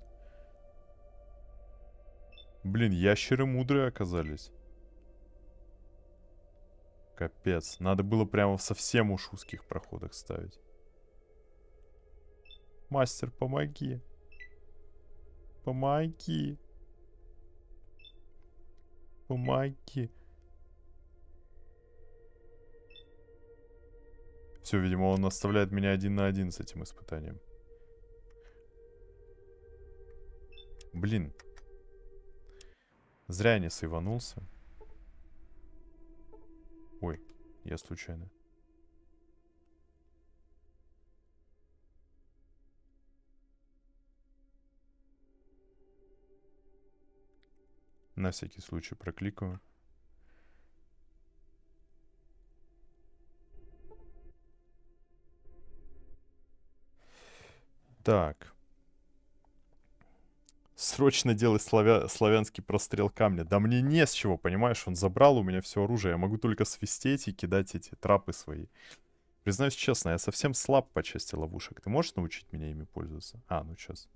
Блин, ящеры мудрые оказались. Капец. Надо было прямо в совсем уж узких проходах ставить. Мастер, помоги. Помоги. Помоги. Все, видимо, он оставляет меня один на один с этим испытанием. Блин. Зря не сыванулся. Ой, я случайно. На всякий случай прокликаю. Так. Срочно делай славя... славянский прострел камня. Да мне не с чего, понимаешь? Он забрал у меня все оружие. Я могу только свистеть и кидать эти трапы свои. Признаюсь честно, я совсем слаб по части ловушек. Ты можешь научить меня ими пользоваться? А, ну сейчас.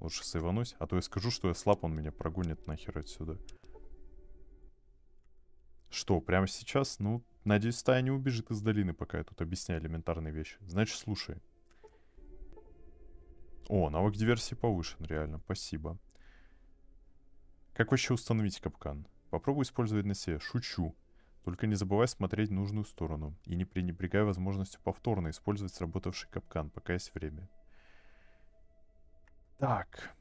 Лучше сыванусь, а то я скажу, что я слаб, он меня прогонит нахер отсюда. Что, прямо сейчас? Ну, надеюсь, стая не убежит из долины, пока я тут объясняю элементарные вещи. Значит, слушай. О, навык диверсии повышен, реально, спасибо. Как вообще установить капкан? Попробуй использовать на себе. Шучу. Только не забывай смотреть нужную сторону и не пренебрегай возможностью повторно использовать сработавший капкан, пока есть время. Так.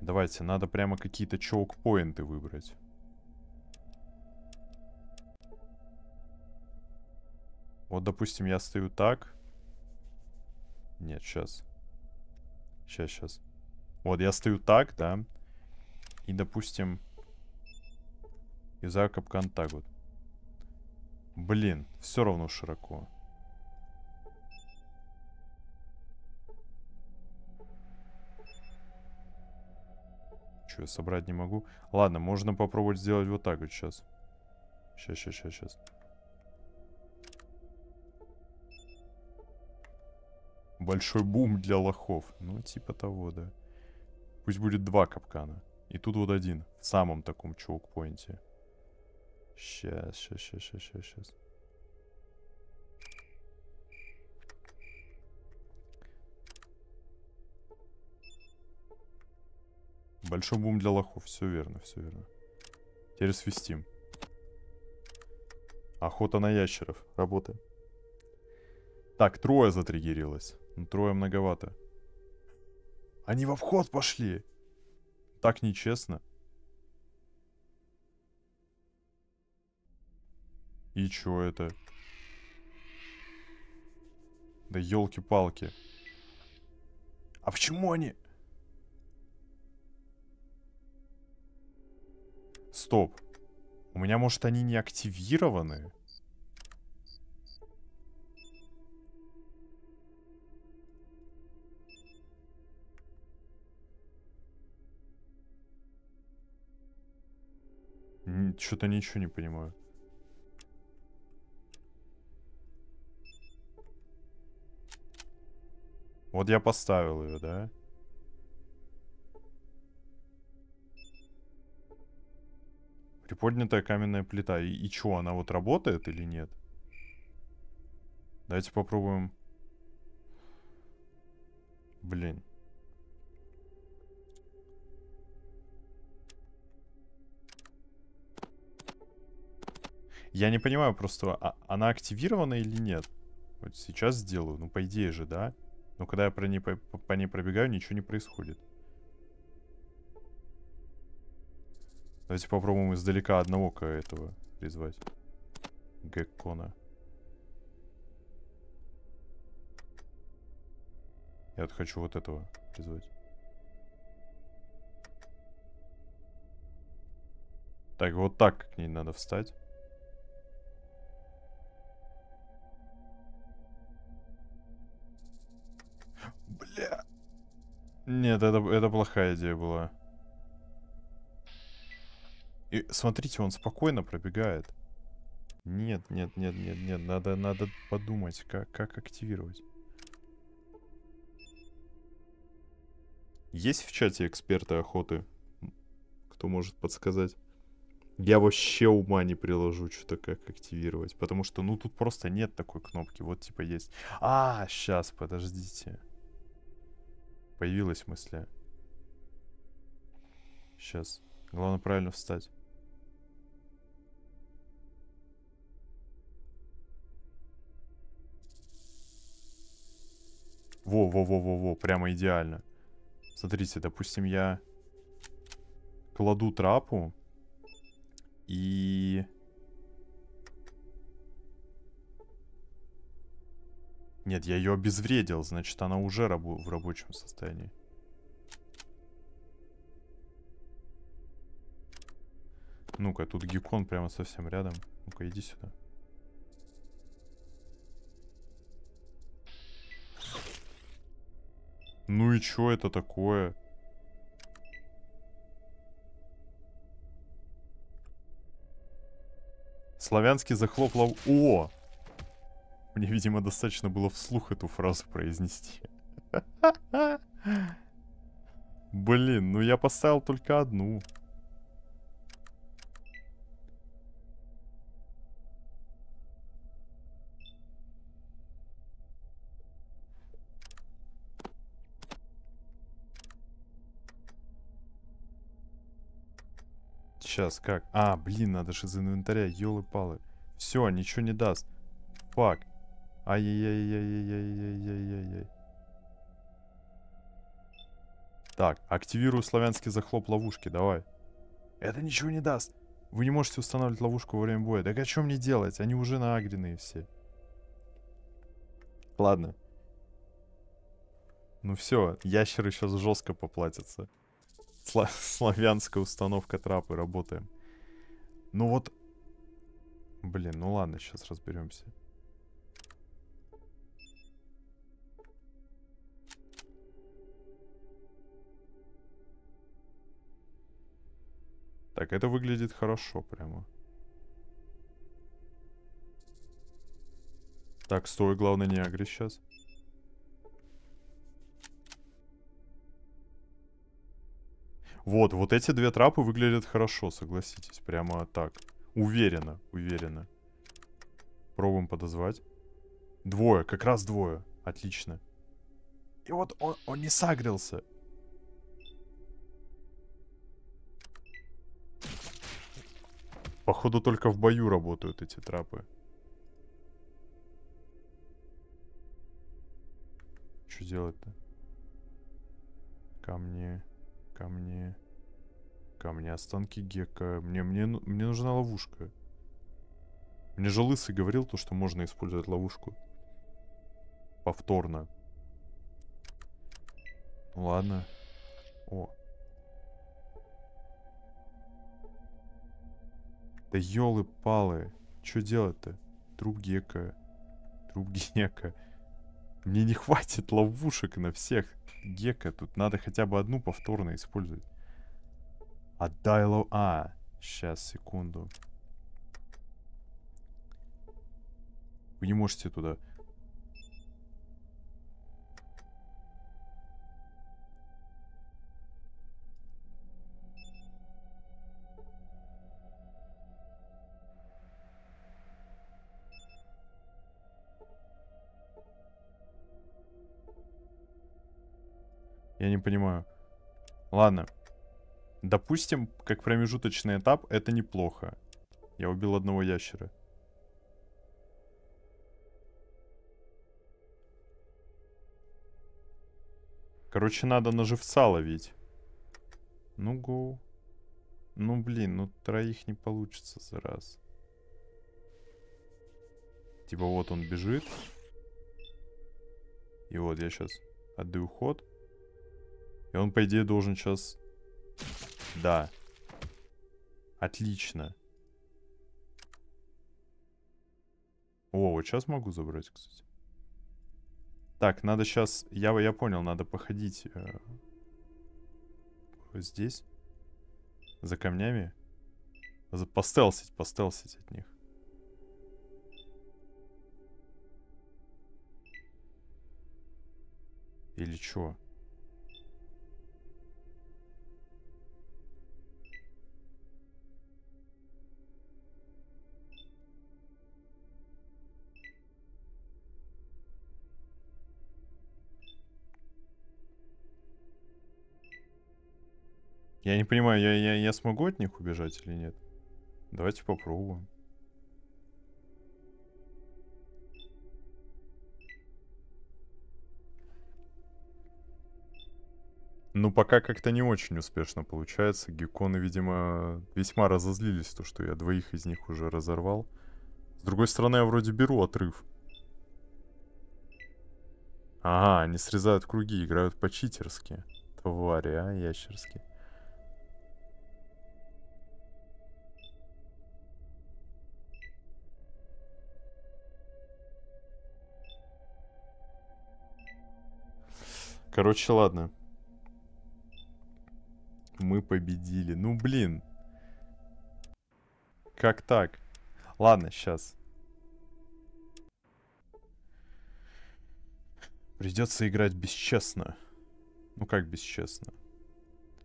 Давайте, надо прямо какие-то чок поинты выбрать. Вот, допустим, я стою так. Нет, сейчас. Сейчас, сейчас. Вот, я стою так, да. И, допустим, юзаю капкан так вот. Блин, все равно широко. Че, собрать не могу? Ладно, можно попробовать сделать вот так вот сейчас. Сейчас, сейчас, сейчас, сейчас. большой бум для лохов. Ну, типа того, да. Пусть будет два капкана. И тут вот один. В самом таком чоук-поинте. Сейчас, сейчас, сейчас, сейчас, сейчас, сейчас. Большой бум для лохов. Все верно, все верно. Теперь свистим. Охота на ящеров. Работаем. Так, трое затригерилось. Ну, трое многовато. Они во вход пошли! Так нечестно. И чё это? Да елки-палки. А почему они? Стоп. У меня, может, они не активированы? что-то ничего не понимаю. Вот я поставил ее, да? Приподнятая каменная плита. И, и что, она вот работает или нет? Давайте попробуем. Блин. Я не понимаю просто, а она активирована или нет? Вот сейчас сделаю, ну по идее же, да? Но когда я про не по, по ней пробегаю, ничего не происходит. Давайте попробуем издалека одного к этого призвать. Геккона. Я вот хочу вот этого призвать. Так, вот так к ней надо встать. Нет, это, это плохая идея была. И смотрите, он спокойно пробегает. Нет, нет, нет, нет, нет. Надо, надо подумать, как, как активировать. Есть в чате эксперты охоты? Кто может подсказать? Я вообще ума не приложу, что-то как активировать. Потому что, ну, тут просто нет такой кнопки. Вот, типа, есть. А, сейчас, подождите появилась мысль. Сейчас. Главное правильно встать. Во-во-во-во-во, прямо идеально. Смотрите, допустим, я кладу трапу и Нет, я ее обезвредил, значит, она уже рабо в рабочем состоянии. Ну-ка, тут геккон прямо совсем рядом. Ну-ка, иди сюда. Ну и что это такое? Славянский захлопнул. О! Мне, видимо, достаточно было вслух эту фразу произнести. Блин, ну я поставил только одну. Сейчас как? А, блин, надо же из инвентаря, ёлы палы Все, ничего не даст. Фак. Ай-яй-яй-яй-яй-яй-яй-яй-яй. Так, активирую славянский захлоп ловушки, давай. Это ничего не даст. Вы не можете устанавливать ловушку во время боя. Так о чем мне делать? Они уже нагренные все. Ладно. Ну все, ящеры сейчас жестко поплатятся. Сла славянская установка трапы, работаем. Ну вот... Блин, ну ладно, сейчас разберемся. Так, это выглядит хорошо прямо. Так, стой, главное не агри сейчас. Вот, вот эти две трапы выглядят хорошо, согласитесь. Прямо так. Уверенно, уверенно. Пробуем подозвать. Двое, как раз двое. Отлично. И вот он, он не сагрился. Походу только в бою работают эти трапы. Что делать-то? Камни, камни, камни. останки Гека. Мне, мне, мне нужна ловушка. Мне же Лысый говорил то, что можно использовать ловушку. Повторно. Ладно. О. Да елы-палы, что делать-то? Труп гека, труп гека. Мне не хватит ловушек на всех гека, тут надо хотя бы одну повторно использовать. Отдай лов... А, сейчас, секунду. Вы не можете туда... Я не понимаю. Ладно. Допустим, как промежуточный этап, это неплохо. Я убил одного ящера. Короче, надо на живца ловить. Ну, гоу. Ну, блин, ну троих не получится за раз. Типа вот он бежит. И вот я сейчас отдаю ход. И он, по идее, должен сейчас... Да. Отлично. О, вот сейчас могу забрать, кстати. Так, надо сейчас... Я, я понял, надо походить... Э, здесь. За камнями. За, постелсить, постелсить от них. Или чё? Я не понимаю, я, я, я смогу от них убежать или нет? Давайте попробуем. Ну, пока как-то не очень успешно получается. Гекконы, видимо, весьма разозлились, то, что я двоих из них уже разорвал. С другой стороны, я вроде беру отрыв. Ага, они срезают круги, играют по-читерски. Твари, а, ящерски. Короче, ладно. Мы победили. Ну, блин. Как так? Ладно, сейчас. Придется играть бесчестно. Ну как бесчестно?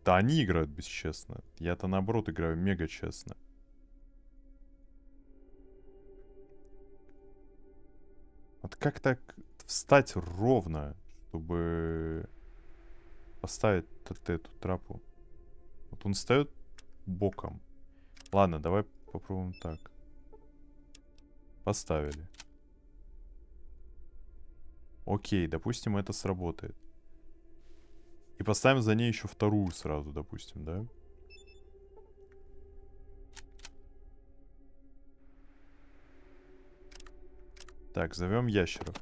Да они играют бесчестно. Я-то наоборот играю мега честно. Вот как так встать ровно? чтобы поставить эту трапу. Вот он встает боком. Ладно, давай попробуем так. Поставили. Окей, допустим, это сработает. И поставим за ней еще вторую сразу, допустим, да? Так, зовем ящеров.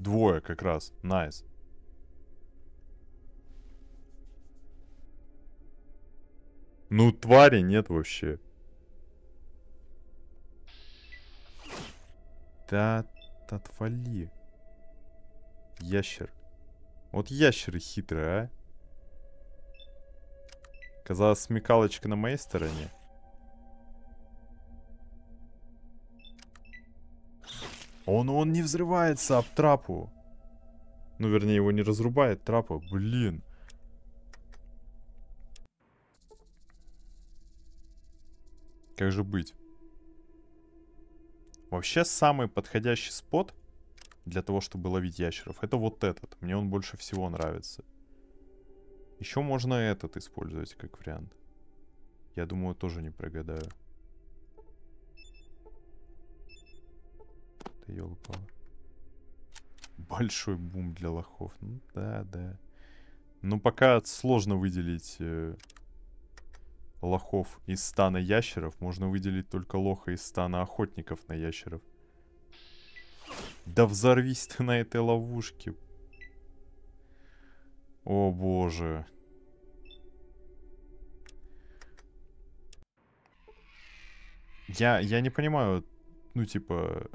Двое как раз. Найс. Nice. Ну, твари нет вообще. Да, отвали. Ящер. Вот ящеры хитрые, а. Казалось, смекалочка на моей стороне. Он, он не взрывается об трапу. Ну, вернее, его не разрубает трапа. Блин. Как же быть? Вообще, самый подходящий спот для того, чтобы ловить ящеров, это вот этот. Мне он больше всего нравится. Еще можно этот использовать как вариант. Я думаю, тоже не прогадаю. ее упала. Большой бум для лохов. Ну да, да. Ну пока сложно выделить э, лохов из стана ящеров. Можно выделить только лоха из стана охотников на ящеров. Да взорвись ты на этой ловушке. О боже. Я, я не понимаю, ну типа,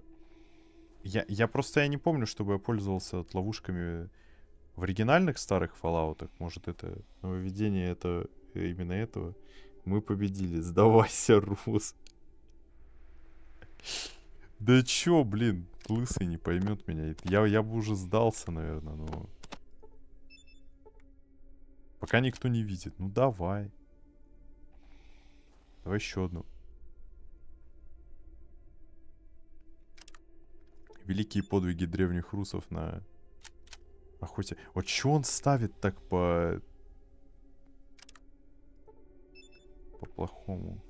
я, я просто я не помню, чтобы я пользовался ловушками в оригинальных старых Fallout. Может, это нововведение это э, именно этого. Мы победили. Сдавайся, Рус. Да чё, блин, лысый не поймет меня. Я, я бы уже сдался, наверное, но... Пока никто не видит. Ну давай. Давай еще одну. Великие подвиги древних русов на охоте. Вот что он ставит так по... По-плохому.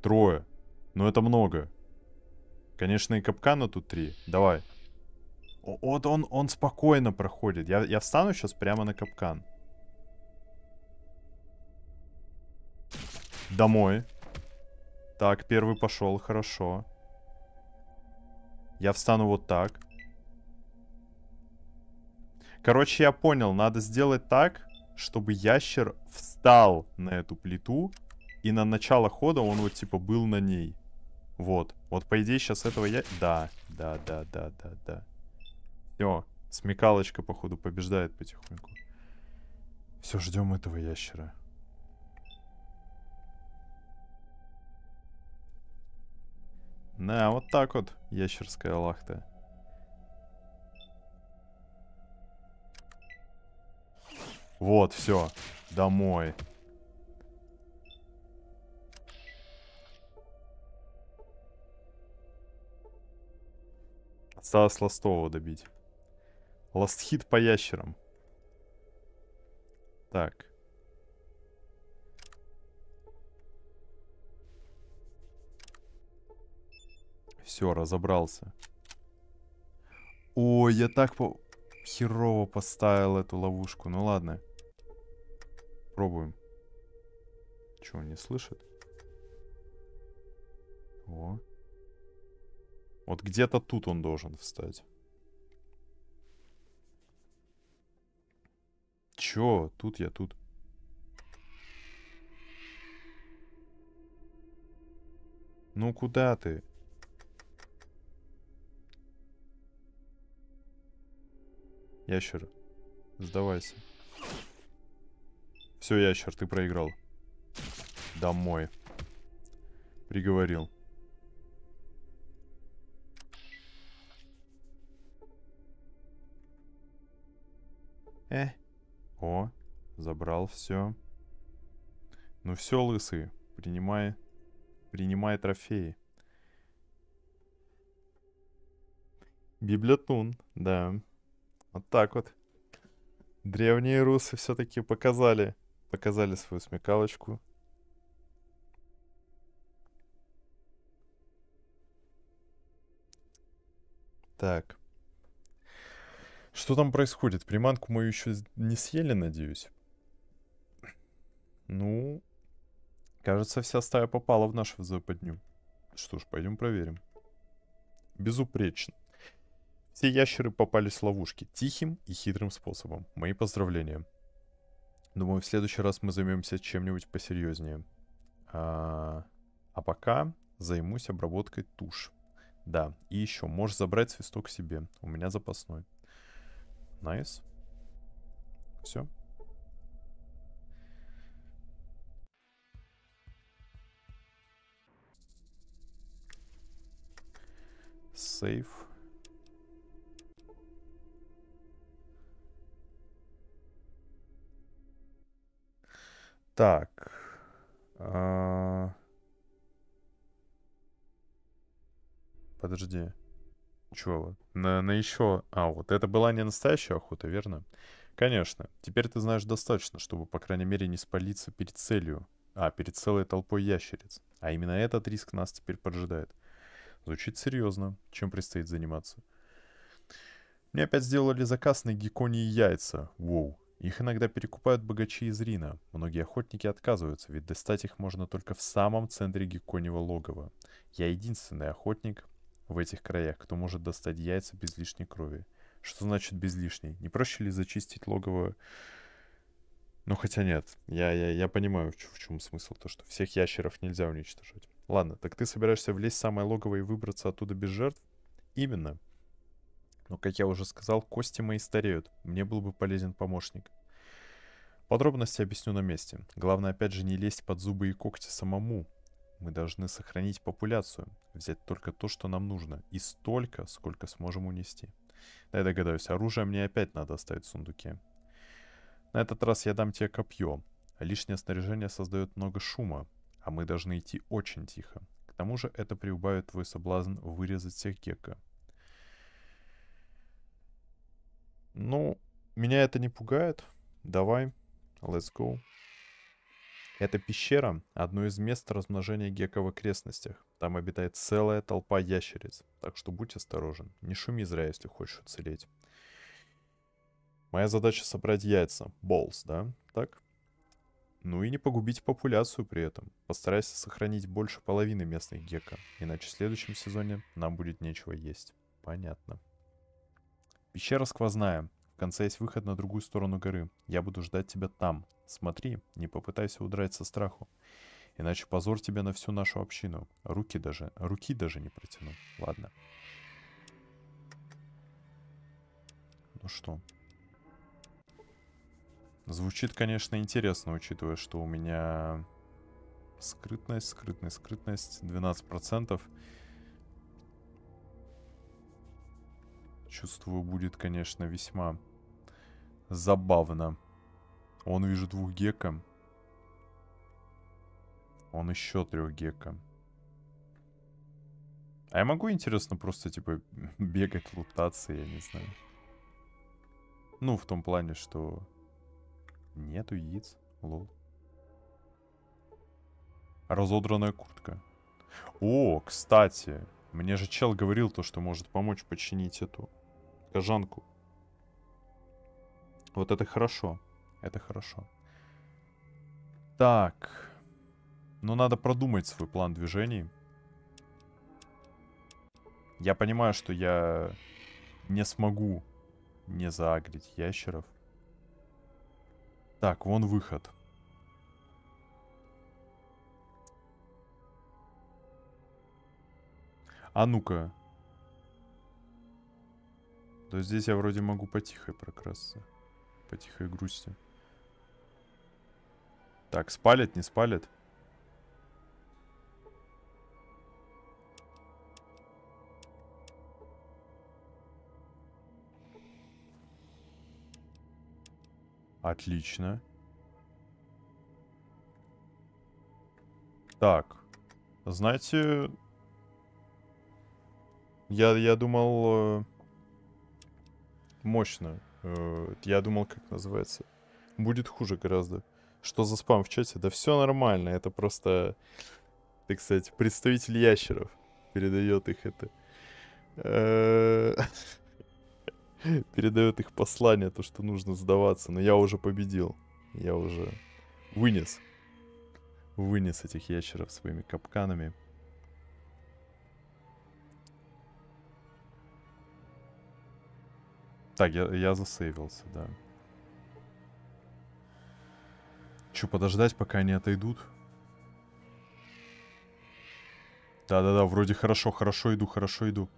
Трое. Но ну, это много. Конечно, и капкана тут три. Давай. Вот он, он спокойно проходит. Я, я встану сейчас прямо на капкан. Домой. Так, первый пошел, хорошо. Я встану вот так. Короче, я понял, надо сделать так, чтобы ящер встал на эту плиту, и на начало хода он вот типа был на ней. Вот. Вот по идее сейчас этого я... Да, да, да, да, да, да. Все, смекалочка, походу, побеждает потихоньку. Все, ждем этого ящера. Да, вот так вот, ящерская лахта. Вот, все. Домой. Осталось Ластова добить. Ластхит по ящерам. Так. Все, разобрался. Ой, я так по... херово поставил эту ловушку. Ну ладно. Пробуем. Чего он не слышит? О. Вот где-то тут он должен встать. Чё? Тут я тут. Ну куда ты? Ящер, сдавайся. Все, ящер, ты проиграл. Домой. Приговорил. Э, о, забрал все. Ну все, лысый, принимай, принимай трофеи. Библиотун, да. Вот так вот. Древние русы все-таки показали, показали свою смекалочку. Так. Что там происходит? Приманку мы еще не съели, надеюсь? Ну, кажется, вся стая попала в нашу западню. Что ж, пойдем проверим. Безупречно. Все ящеры попались в ловушки тихим и хитрым способом. Мои поздравления. Думаю, в следующий раз мы займемся чем-нибудь посерьезнее. А, а пока займусь обработкой туш. Да, и еще можешь забрать свисток себе. У меня запасной. Найс. Все. Сейф. Так. А. Подожди. Чего? На, на еще... А, вот это была не настоящая охота, верно? Конечно. Теперь ты знаешь достаточно, чтобы, по крайней мере, не спалиться перед целью. А, перед целой толпой ящериц. А именно этот риск нас теперь поджидает. Звучит серьезно. Чем предстоит заниматься? Мне опять сделали заказ на гекконии яйца. Воу. Их иногда перекупают богачи из Рина. Многие охотники отказываются, ведь достать их можно только в самом центре гекконьего логова. Я единственный охотник, в этих краях, кто может достать яйца без лишней крови. Что значит без лишней? Не проще ли зачистить логово? Ну хотя нет, я, я, я понимаю, в, в чем смысл, то что всех ящеров нельзя уничтожать. Ладно, так ты собираешься влезть в самое логово и выбраться оттуда без жертв? Именно. Но, как я уже сказал, кости мои стареют. Мне был бы полезен помощник. Подробности объясню на месте. Главное, опять же, не лезть под зубы и когти самому. Мы должны сохранить популяцию, взять только то, что нам нужно, и столько, сколько сможем унести. Да, я догадаюсь, оружие мне опять надо оставить в сундуке. На этот раз я дам тебе копье. Лишнее снаряжение создает много шума, а мы должны идти очень тихо. К тому же это приубавит твой соблазн вырезать всех гекко. Ну, меня это не пугает. Давай, let's go. Эта пещера – одно из мест размножения гека в окрестностях. Там обитает целая толпа ящериц, так что будь осторожен. Не шуми зря, если хочешь уцелеть. Моя задача собрать яйца. Болс, да? Так? Ну и не погубить популяцию при этом. Постарайся сохранить больше половины местных гека, иначе в следующем сезоне нам будет нечего есть. Понятно. Пещера сквозная. В конце есть выход на другую сторону горы. Я буду ждать тебя там. Смотри, не попытайся удрать со страху. Иначе позор тебе на всю нашу общину. Руки даже, руки даже не протяну. Ладно. Ну что? Звучит, конечно, интересно, учитывая, что у меня скрытность, скрытность, скрытность 12%. Чувствую, будет, конечно, весьма забавно. Он вижу двух гека. Он еще трех гека. А я могу, интересно, просто, типа, бегать, лутаться, я не знаю. Ну, в том плане, что нету яиц. Лол. Разодранная куртка. О, кстати, мне же чел говорил то, что может помочь починить эту кожанку. Вот это хорошо. Это хорошо. Так. Но ну, надо продумать свой план движений. Я понимаю, что я не смогу не заагрить ящеров. Так, вон выход. А ну-ка. То здесь я вроде могу потихой прокрасться. По тихой грусти. Так, спалит, не спалит? Отлично. Так. Знаете... Я, я думал... Э, мощно. Э, я думал, как называется. Будет хуже гораздо. Что за спам в чате? Да все нормально, это просто, так сказать, представитель ящеров передает их это. Э, передает их послание, то, что нужно сдаваться. Но я уже победил. Я уже вынес. Вынес этих ящеров своими капканами. Так, я, я засейвился, да. хочу подождать, пока они отойдут. Да-да-да, вроде хорошо, хорошо иду, хорошо иду.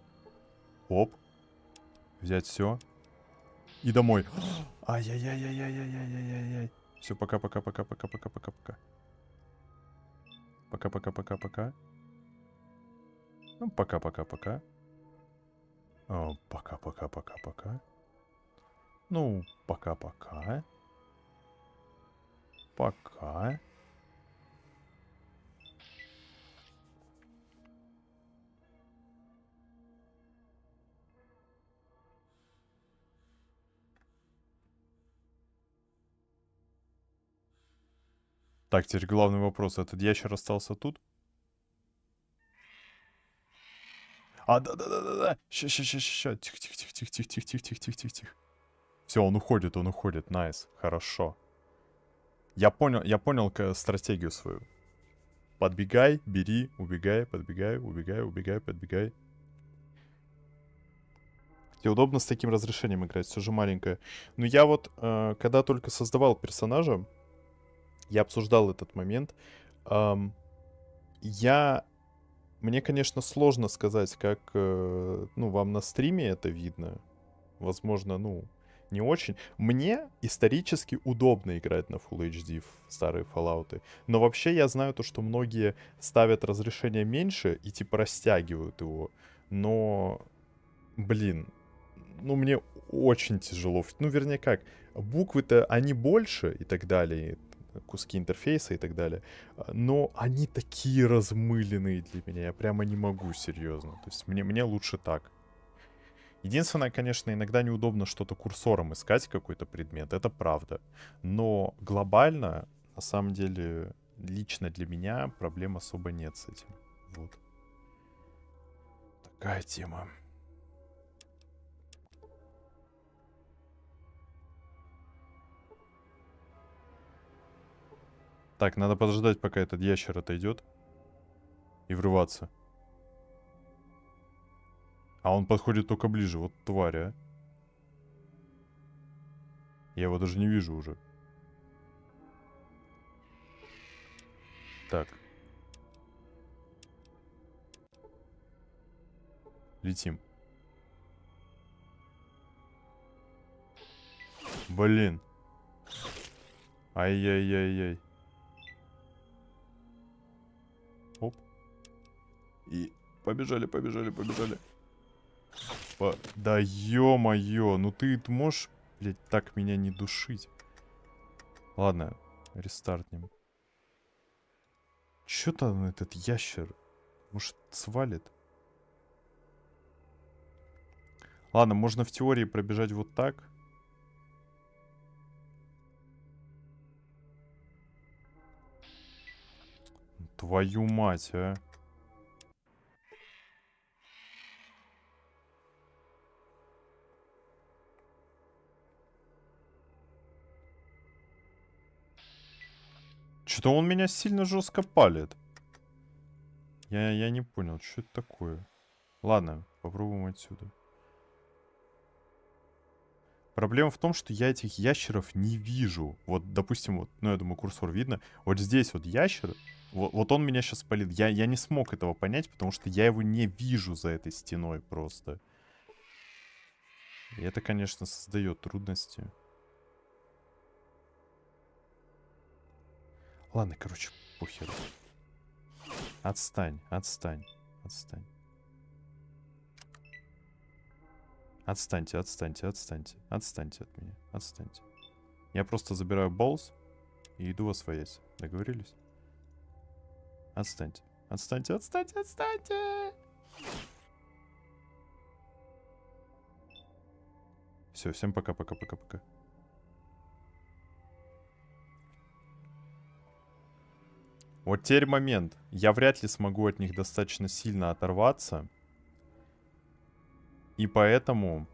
Оп. Взять все. И домой. Ай-яй-яй-яй-яй-яй-яй-яй-яй. Все, пока-пока-пока-пока-пока-пока-пока. Пока-пока-пока-пока-пока. Пока-пока-пока. Пока-пока-пока-пока. Ну, пока-пока. Пока. Так, теперь главный вопрос. Этот ящер остался тут? А, да-да-да-да-да. Ща, ща, ща, ща. Тихо, тихо, тихо, тихо, тихо, тихо, тихо, тихо, тихо, тихо. Все, он уходит, он уходит. Найс. Хорошо. Я понял, я понял стратегию свою. Подбегай, бери, убегай, подбегай, убегай, убегай, подбегай. Тебе удобно с таким разрешением играть, все же маленькое. Но ну, я вот, э, когда только создавал персонажа, я обсуждал этот момент. Эм, я... Мне, конечно, сложно сказать, как, э, ну, вам на стриме это видно. Возможно, ну, не очень. Мне исторически удобно играть на Full HD в старые Fallout. Но вообще я знаю то, что многие ставят разрешение меньше и типа растягивают его. Но, блин, ну мне очень тяжело. Ну, вернее как, буквы-то они больше и так далее, куски интерфейса и так далее. Но они такие размыленные для меня, я прямо не могу, серьезно. То есть мне, мне лучше так. Единственное, конечно, иногда неудобно что-то курсором искать какой-то предмет, это правда. Но глобально, на самом деле, лично для меня проблем особо нет с этим. Вот. Такая тема. Так, надо подождать, пока этот ящер отойдет. И врываться. А он подходит только ближе. Вот тварь, а. Я его даже не вижу уже. Так. Летим. Блин. Ай-яй-яй-яй. Оп. И побежали, побежали, побежали. По... Типа, да ё-моё, ну ты можешь, блядь, так меня не душить? Ладно, рестартнем. Чё там этот ящер? Может, свалит? Ладно, можно в теории пробежать вот так. Твою мать, а. Что-то он меня сильно жестко палит. Я, я не понял, что это такое. Ладно, попробуем отсюда. Проблема в том, что я этих ящеров не вижу. Вот, допустим, вот, ну, я думаю, курсор видно. Вот здесь вот ящер, вот, вот он меня сейчас палит. Я, я не смог этого понять, потому что я его не вижу за этой стеной просто. И это, конечно, создает трудности. Ладно, короче, похер. Отстань, отстань, отстань. Отстаньте, отстаньте, отстаньте. Отстаньте от меня, отстаньте. Я просто забираю болс и иду во своясь. Договорились? Отстаньте, отстаньте, отстаньте, отстаньте! Все, всем пока-пока-пока-пока. Вот теперь момент. Я вряд ли смогу от них достаточно сильно оторваться. И поэтому...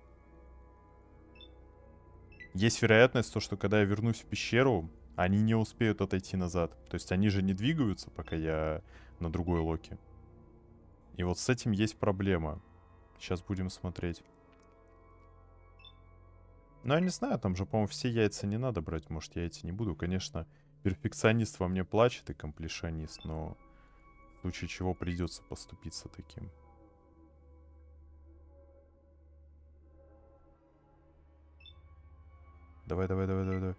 Есть вероятность, то, что когда я вернусь в пещеру, они не успеют отойти назад. То есть они же не двигаются, пока я на другой локе. И вот с этим есть проблема. Сейчас будем смотреть. Ну, я не знаю, там же, по-моему, все яйца не надо брать. Может, я эти не буду. Конечно, Перфекционист во мне плачет и комплишанист, но в случае чего придется поступиться таким. Давай, давай, давай, давай, давай.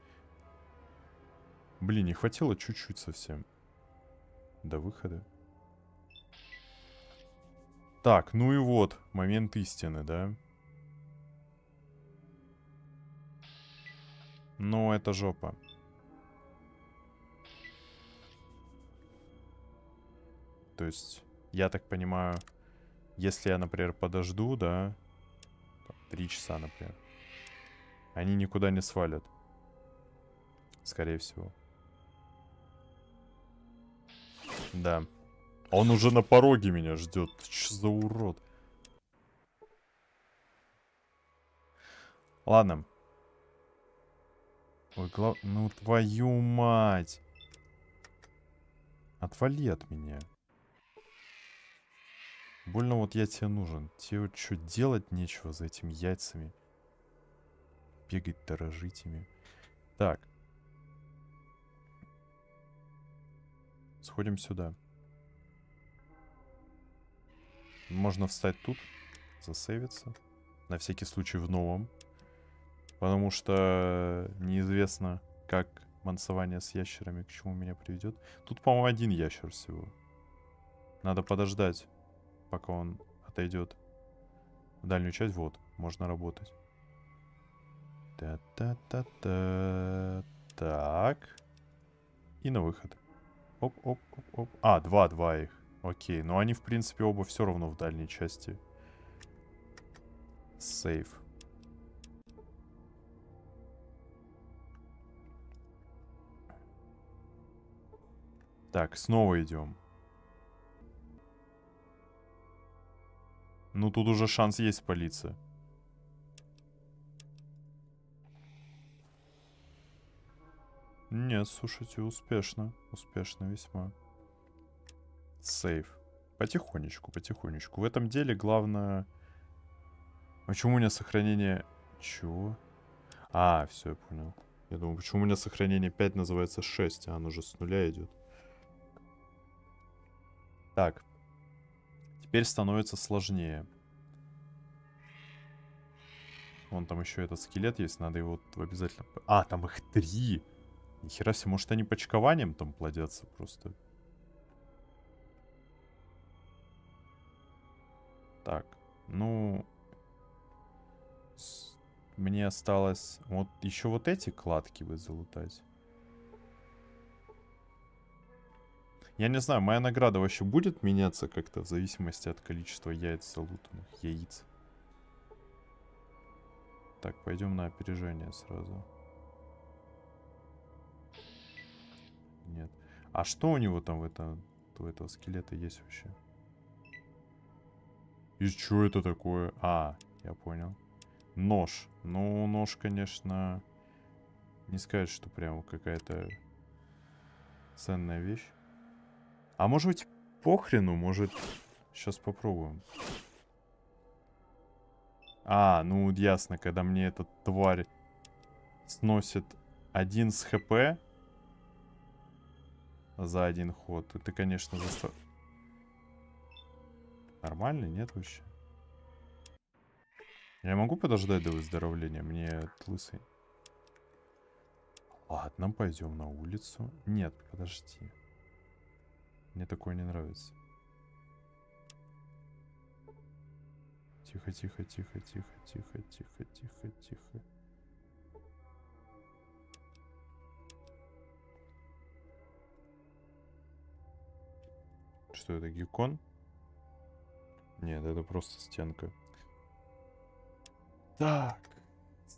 Блин, не хватило чуть-чуть совсем. До выхода. Так, ну и вот, момент истины, да? Ну, это жопа. То есть, я так понимаю, если я, например, подожду, да, три часа, например, они никуда не свалят. Скорее всего. Да. Он уже на пороге меня ждет. Что за урод? Ладно. Ой, глав... Ну, твою мать. Отвали от меня. Больно вот я тебе нужен. Тебе вот что делать нечего за этими яйцами. Бегать, дорожить ими. Так. Сходим сюда. Можно встать тут. Засейвиться. На всякий случай в новом. Потому что неизвестно, как мансование с ящерами к чему меня приведет. Тут, по-моему, один ящер всего. Надо подождать пока он отойдет в дальнюю часть, вот, можно работать. Та-та-та-та. Так. И на выход. Оп-оп-оп-оп. А, два-два их. Окей, но ну они, в принципе, оба все равно в дальней части. Сейф. Так, снова идем. Ну тут уже шанс есть полиции. Нет, слушайте, успешно. Успешно весьма. Сейф. Потихонечку, потихонечку. В этом деле главное... А почему у меня сохранение... Чего? А, все, я понял. Я думаю, почему у меня сохранение 5 называется 6, а оно же с нуля идет. Так, теперь становится сложнее. Вон там еще этот скелет есть, надо его обязательно... А, там их три! Нихера себе, может они почкованием там плодятся просто. Так, ну... Мне осталось... Вот еще вот эти кладки бы залутать. Я не знаю, моя награда вообще будет меняться как-то в зависимости от количества яиц залутанных. Яиц. Так, пойдем на опережение сразу. Нет. А что у него там в этом у этого скелета есть вообще? И что это такое? А, я понял. Нож. Ну, нож, конечно, не сказать, что прям какая-то ценная вещь. А может быть похрену? Может... Сейчас попробуем. А, ну ясно, когда мне этот тварь сносит один с хп за один ход. Это, конечно, застав... Нормально, нет вообще? Я могу подождать до выздоровления? Мне лысый. Ладно, пойдем на улицу. Нет, подожди. Мне такое не нравится. Тихо, тихо, тихо, тихо, тихо, тихо, тихо, тихо. Что это, гекон? Нет, это просто стенка. Так.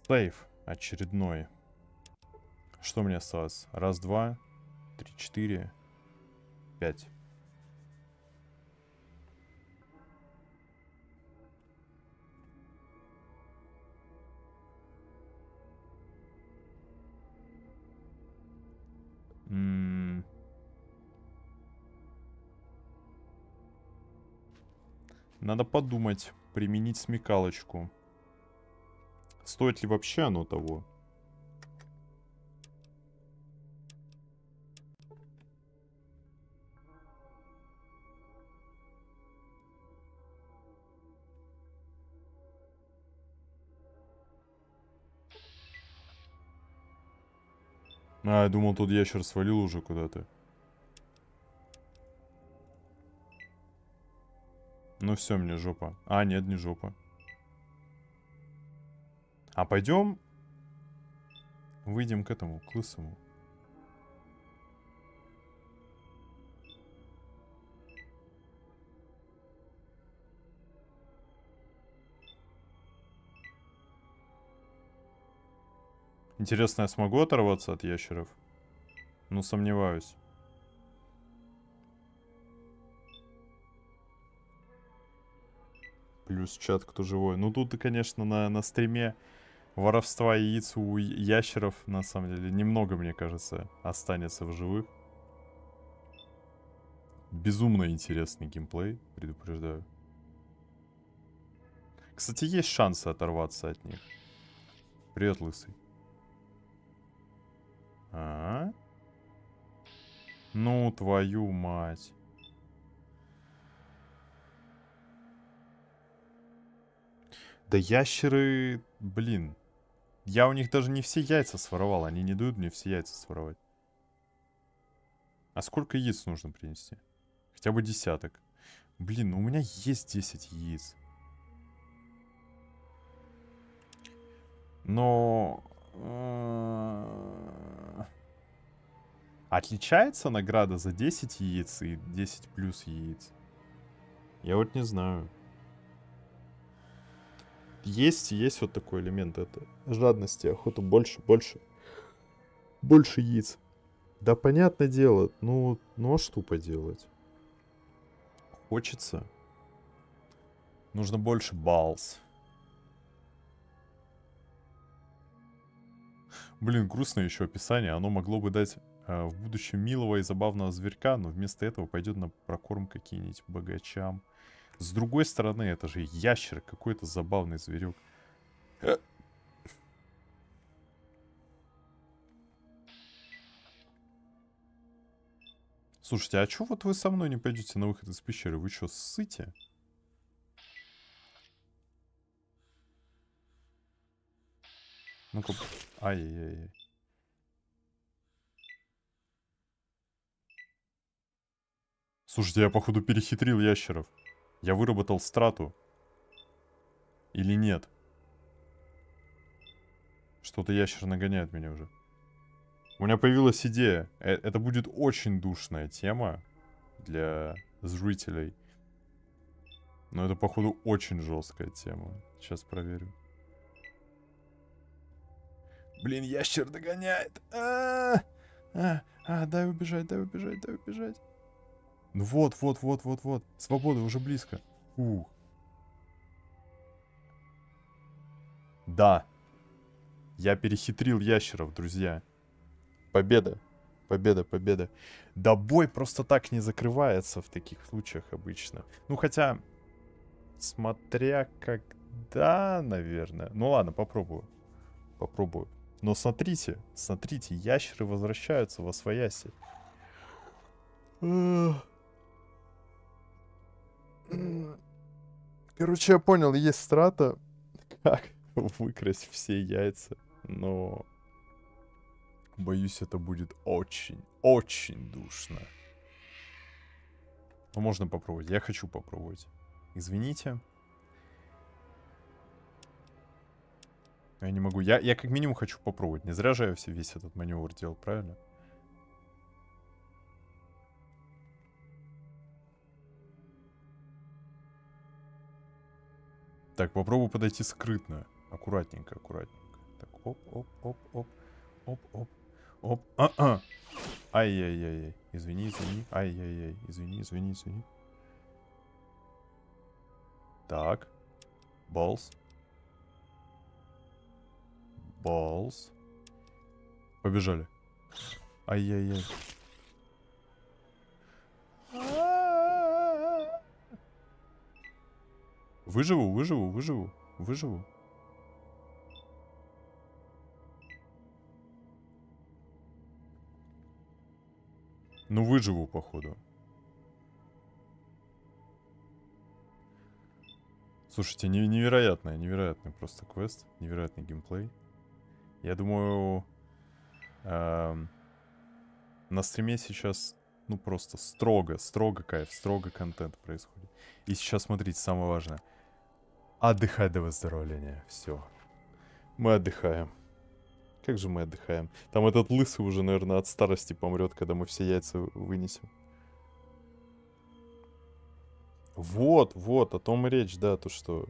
Сейф очередной. Что мне осталось? Раз, два, три, четыре, 5. Надо подумать, применить смекалочку. Стоит ли вообще оно того? А, я думал, тут ящер свалил уже куда-то. Ну все, мне жопа. А, нет, не жопа. А пойдем... Выйдем к этому, к лысому. Интересно, я смогу оторваться от ящеров? Ну, сомневаюсь. Плюс чат, кто живой. Ну, тут, конечно, на, на стриме воровства яиц у ящеров, на самом деле, немного, мне кажется, останется в живых. Безумно интересный геймплей, предупреждаю. Кстати, есть шансы оторваться от них. Привет, лысый. А? Ну, твою мать. Да ящеры, блин. Я у них даже не все яйца своровал. Они не дают мне все яйца своровать. А сколько яиц нужно принести? Хотя бы десяток. Блин, у меня есть 10 яиц. Но... Э, Отличается награда за 10 яиц и 10 плюс яиц? Я вот не знаю. Есть, есть вот такой элемент это жадности, охота больше, больше, больше яиц. Да, понятное дело, ну, ну а что поделать? Хочется. Нужно больше балс. Блин, грустное еще описание. Оно могло бы дать Э, в будущем милого и забавного зверька, но вместо этого пойдет на прокорм какие-нибудь богачам. С другой стороны, это же ящер, какой-то забавный зверек. Слушайте, а чё вот вы со мной не пойдете на выход из пещеры? Вы что, ссыте? Ну-ка, ай-яй-яй. Слушайте, я походу перехитрил ящеров. Я выработал страту. Или нет? Что-то ящер нагоняет меня уже. У меня появилась идея. Э, это будет очень душная тема для зрителей. Но это, походу, очень жесткая тема. Сейчас проверю. Блин, ящер догоняет. А, -а, -а, а, дай убежать, дай убежать, дай убежать. Ну вот, вот, вот, вот, вот. Свобода уже близко. Ух. Да. Я перехитрил ящеров, друзья. Победа. Победа, победа. Да бой просто так не закрывается в таких случаях обычно. Ну хотя, смотря когда, наверное. Ну ладно, попробую. Попробую. Но смотрите, смотрите, ящеры возвращаются во свояси. Короче, я понял, есть страта, как выкрасть все яйца, но... Боюсь, это будет очень, очень душно. Но ну, можно попробовать, я хочу попробовать. Извините. Я не могу, я, я как минимум хочу попробовать. Не зря же я все, весь этот маневр делал, правильно? Так, попробую подойти скрытно. Аккуратненько, аккуратненько. Так, оп, оп, оп, оп, оп, оп, оп. А, а. Ай-яй-яй-яй. Извини, извини. Ай-яй-яй. Извини, извини, извини. Так. Балс. Балс. Побежали. Ай-яй-яй. А! Выживу, выживу, выживу, выживу. Ну, выживу, походу. Слушайте, невероятный, невероятный просто квест, невероятный геймплей. Я думаю, э, на стриме сейчас, ну просто строго, строго кайф, строго контент происходит. И сейчас смотрите, самое важное. Отдыхай до выздоровления. Все. Мы отдыхаем. Как же мы отдыхаем? Там этот лысый уже, наверное, от старости помрет, когда мы все яйца вынесем. Вот, вот, о том и речь, да, то что...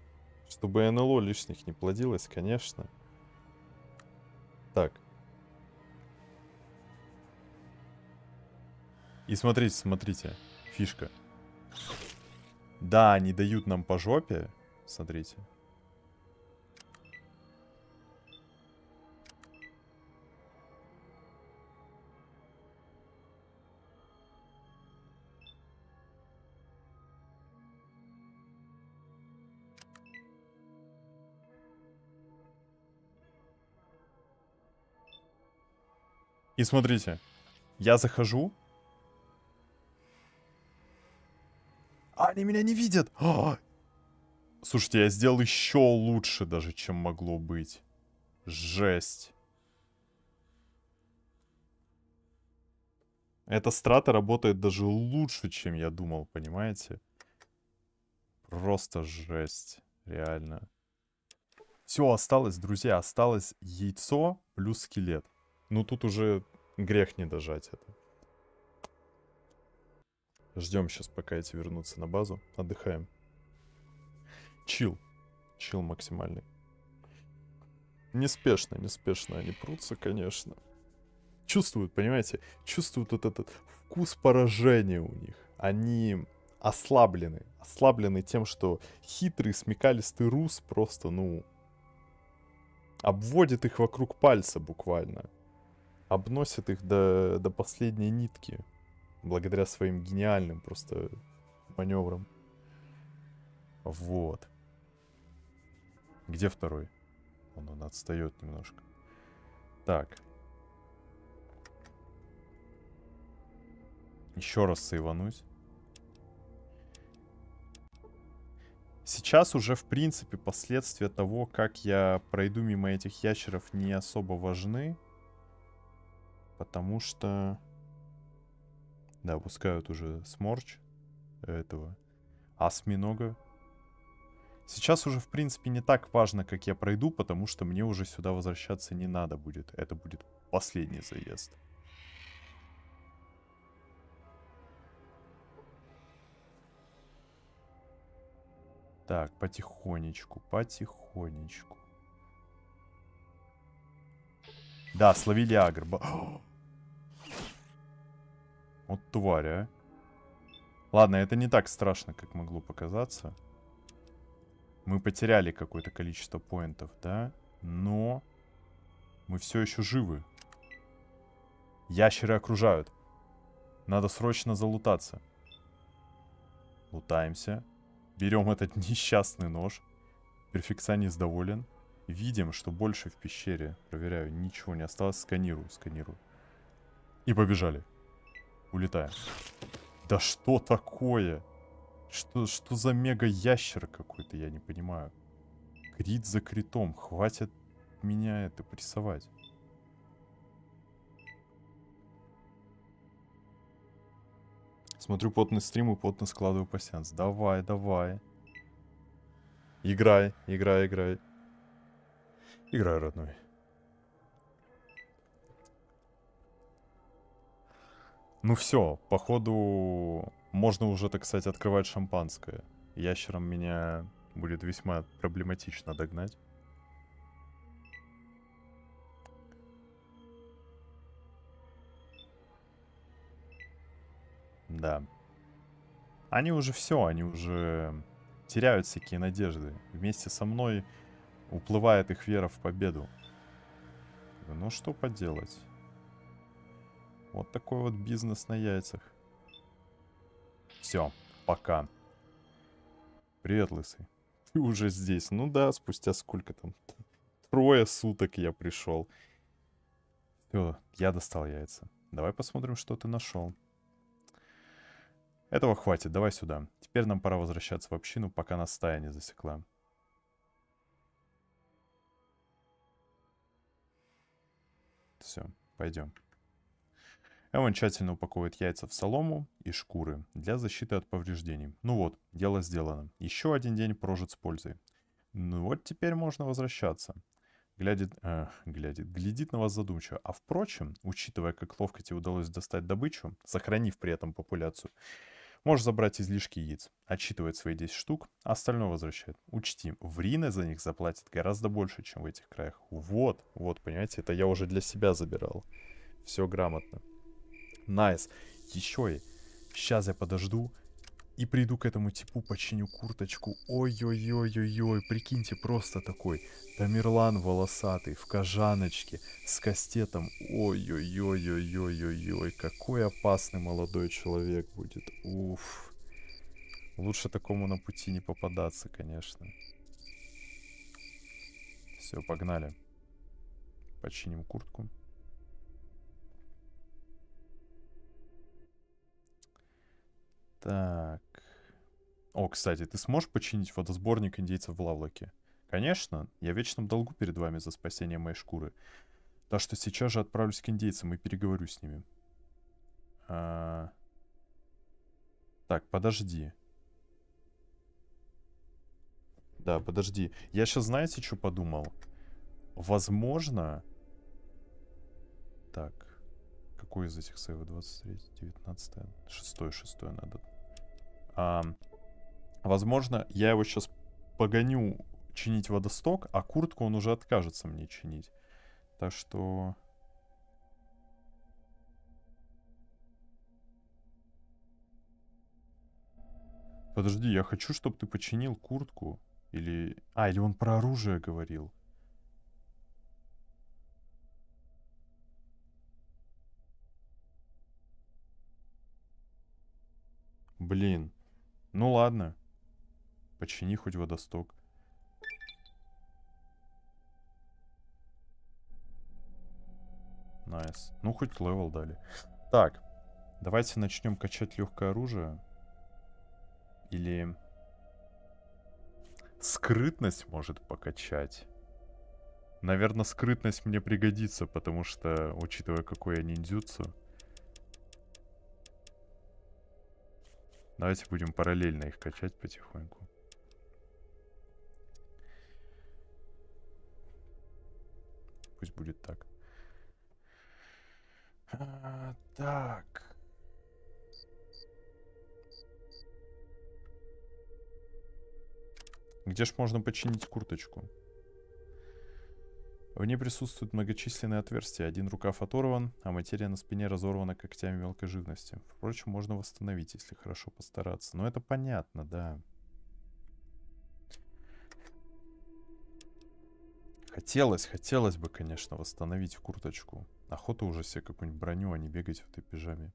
Чтобы НЛО лишних не плодилось, конечно. Так. И смотрите, смотрите, фишка. Да, они дают нам по жопе, Смотрите. И смотрите, я захожу. А, они меня не видят. А, Слушайте, я сделал еще лучше даже, чем могло быть. Жесть. Эта страта работает даже лучше, чем я думал, понимаете? Просто жесть, реально. Все осталось, друзья, осталось яйцо плюс скелет. Ну тут уже грех не дожать это. Ждем сейчас, пока эти вернутся на базу. Отдыхаем. Чил. Чил максимальный. Неспешно, неспешно они прутся, конечно. Чувствуют, понимаете, чувствуют вот этот вкус поражения у них. Они ослаблены. Ослаблены тем, что хитрый, смекалистый рус просто, ну, обводит их вокруг пальца буквально. Обносит их до, до последней нитки. Благодаря своим гениальным просто маневрам. Вот. Где второй? Он, он отстает немножко. Так. Еще раз сейванусь. Сейчас уже, в принципе, последствия того, как я пройду мимо этих ящеров, не особо важны. Потому что... Да, пускают уже сморч этого осьминога. Сейчас уже, в принципе, не так важно, как я пройду, потому что мне уже сюда возвращаться не надо будет. Это будет последний заезд. Так, потихонечку, потихонечку. Да, словили агрба. Вот тварь, а. Ладно, это не так страшно, как могло показаться мы потеряли какое-то количество поинтов, да? Но мы все еще живы. Ящеры окружают. Надо срочно залутаться. Лутаемся. Берем этот несчастный нож. Перфекционист доволен. Видим, что больше в пещере. Проверяю, ничего не осталось. Сканирую, сканирую. И побежали. Улетаем. Да что такое? Что, что за мега-ящер какой-то, я не понимаю. Крит за критом, хватит меня это прессовать. Смотрю потный стрим и потно складываю пассианс. Давай, давай. Играй, играй, играй. Играй, родной. Ну все, походу можно уже, так сказать, открывать шампанское. Ящерам меня будет весьма проблематично догнать. Да. Они уже все, они уже теряют всякие надежды. Вместе со мной уплывает их вера в победу. Ну что поделать. Вот такой вот бизнес на яйцах. Все, пока. Привет, лысый. Ты уже здесь. Ну да, спустя сколько там? Трое суток я пришел. Все, я достал яйца. Давай посмотрим, что ты нашел. Этого хватит, давай сюда. Теперь нам пора возвращаться в общину, пока нас стая не засекла. Все, пойдем. А он тщательно упаковывает яйца в солому и шкуры для защиты от повреждений. Ну вот, дело сделано. Еще один день прожит с пользой. Ну вот теперь можно возвращаться. Глядит, э, глядит, глядит на вас задумчиво. А впрочем, учитывая, как ловко тебе удалось достать добычу, сохранив при этом популяцию, Можешь забрать излишки яиц, отчитывает свои 10 штук, а остальное возвращает. Учти, в Рине за них заплатят гораздо больше, чем в этих краях. Вот, вот, понимаете, это я уже для себя забирал. Все грамотно. Найс. Еще и. Сейчас я подожду. И приду к этому типу, починю курточку. Ой-ой-ой-ой-ой, прикиньте, просто такой. Тамерлан волосатый, в кожаночке, с кастетом. Ой-ой-ой-ой-ой-ой-ой, какой опасный молодой человек будет. Уф. Лучше такому на пути не попадаться, конечно. Все, погнали. Починим куртку. Так. О, кстати, ты сможешь починить водосборник индейцев в Лавлоке? Конечно, я в долгу перед вами за спасение моей шкуры. Так что сейчас же отправлюсь к индейцам и переговорю с ними. А... Так, подожди. Да, подожди. Я сейчас, знаете, что подумал? Возможно... Так. Какой из этих сейвов? 23, 19, 6, 6 надо а, возможно, я его сейчас погоню чинить водосток, а куртку он уже откажется мне чинить. Так что... Подожди, я хочу, чтобы ты починил куртку. Или... А, или он про оружие говорил. Блин, ну ладно. Почини хоть водосток. Найс. Ну, хоть левел дали. Так. Давайте начнем качать легкое оружие. Или... Скрытность может покачать. Наверное, скрытность мне пригодится, потому что, учитывая, какой я ниндзюцу... Давайте будем параллельно их качать потихоньку. Пусть будет так. А, так. Где ж можно починить курточку? В ней присутствуют многочисленные отверстия, один рукав оторван, а материя на спине разорвана когтями мелкой живности. Впрочем, можно восстановить, если хорошо постараться. Но это понятно, да. Хотелось, хотелось бы, конечно, восстановить курточку. Охота уже себе какую-нибудь броню, а не бегать в этой пижаме.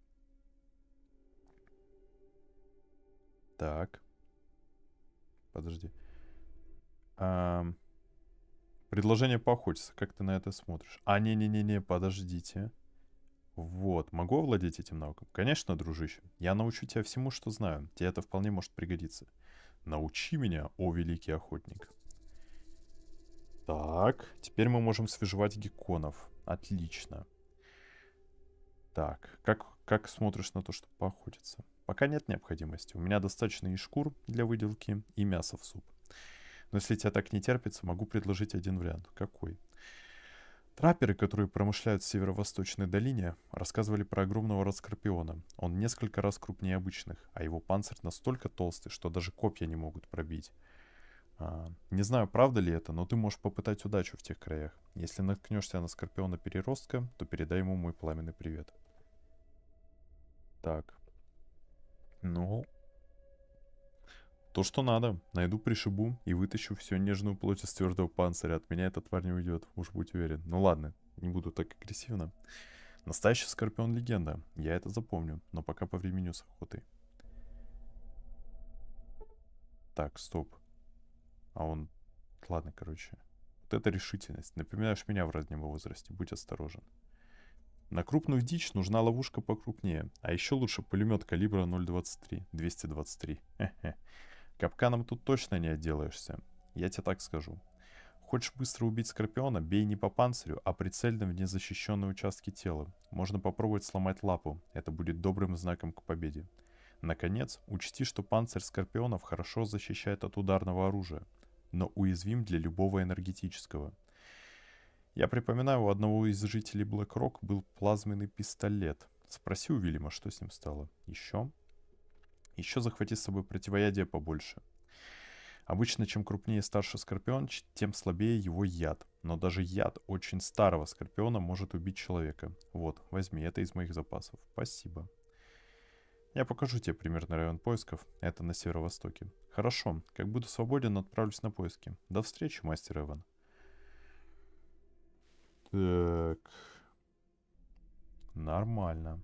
Так. Подожди. Эм... А... Предложение поохотиться. Как ты на это смотришь? А, не-не-не-не, подождите. Вот, могу овладеть этим навыком? Конечно, дружище. Я научу тебя всему, что знаю. Тебе это вполне может пригодиться. Научи меня, о великий охотник. Так, теперь мы можем свежевать гекконов. Отлично. Так, как, как смотришь на то, что поохотиться? Пока нет необходимости. У меня достаточно и шкур для выделки, и мяса в суп. Но если тебя так не терпится, могу предложить один вариант. Какой? Трапперы, которые промышляют в северо-восточной долине, рассказывали про огромного раскорпиона. Он несколько раз крупнее обычных, а его панцирь настолько толстый, что даже копья не могут пробить. А, не знаю, правда ли это, но ты можешь попытать удачу в тех краях. Если наткнешься на скорпиона переростка, то передай ему мой пламенный привет. Так. Ну, то, что надо. Найду, пришибу и вытащу всю нежную плоть из твердого панциря. От меня эта тварь не уйдет, уж будь уверен. Ну ладно, не буду так агрессивно. Настоящий Скорпион легенда. Я это запомню, но пока по времени с охотой. Так, стоп. А он... Ладно, короче. Вот это решительность. Напоминаешь меня в раннем возрасте. Будь осторожен. На крупную дичь нужна ловушка покрупнее, а еще лучше пулемет калибра 0.23, 223. Капканом тут точно не отделаешься. Я тебе так скажу. Хочешь быстро убить Скорпиона, бей не по панцирю, а прицельно в незащищенные участки тела. Можно попробовать сломать лапу, это будет добрым знаком к победе. Наконец, учти, что панцирь Скорпионов хорошо защищает от ударного оружия, но уязвим для любого энергетического. Я припоминаю, у одного из жителей Блэк Рок был плазменный пистолет. Спроси у Вильяма, что с ним стало. Еще? Еще захвати с собой противоядие побольше. Обычно, чем крупнее и старше скорпион, тем слабее его яд. Но даже яд очень старого скорпиона может убить человека. Вот, возьми, это из моих запасов. Спасибо. Я покажу тебе примерный район поисков. Это на северо-востоке. Хорошо, как буду свободен, отправлюсь на поиски. До встречи, мастер Эван. Так. Нормально.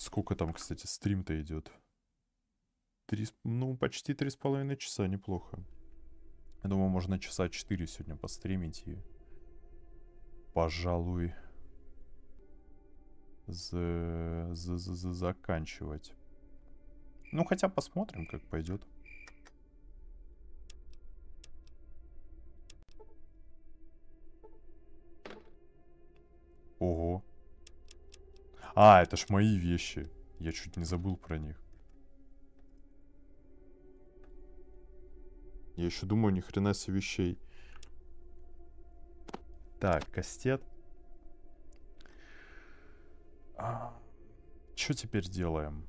Сколько там, кстати, стрим-то идет? Три, ну, почти три с половиной часа, неплохо. Я думаю, можно часа четыре сегодня постримить и... Пожалуй... За... За... За... За... Заканчивать. Ну, хотя посмотрим, как пойдет. А, это ж мои вещи. Я чуть не забыл про них. Я еще думаю, ни хрена себе вещей. Так, кастет. А, что теперь делаем?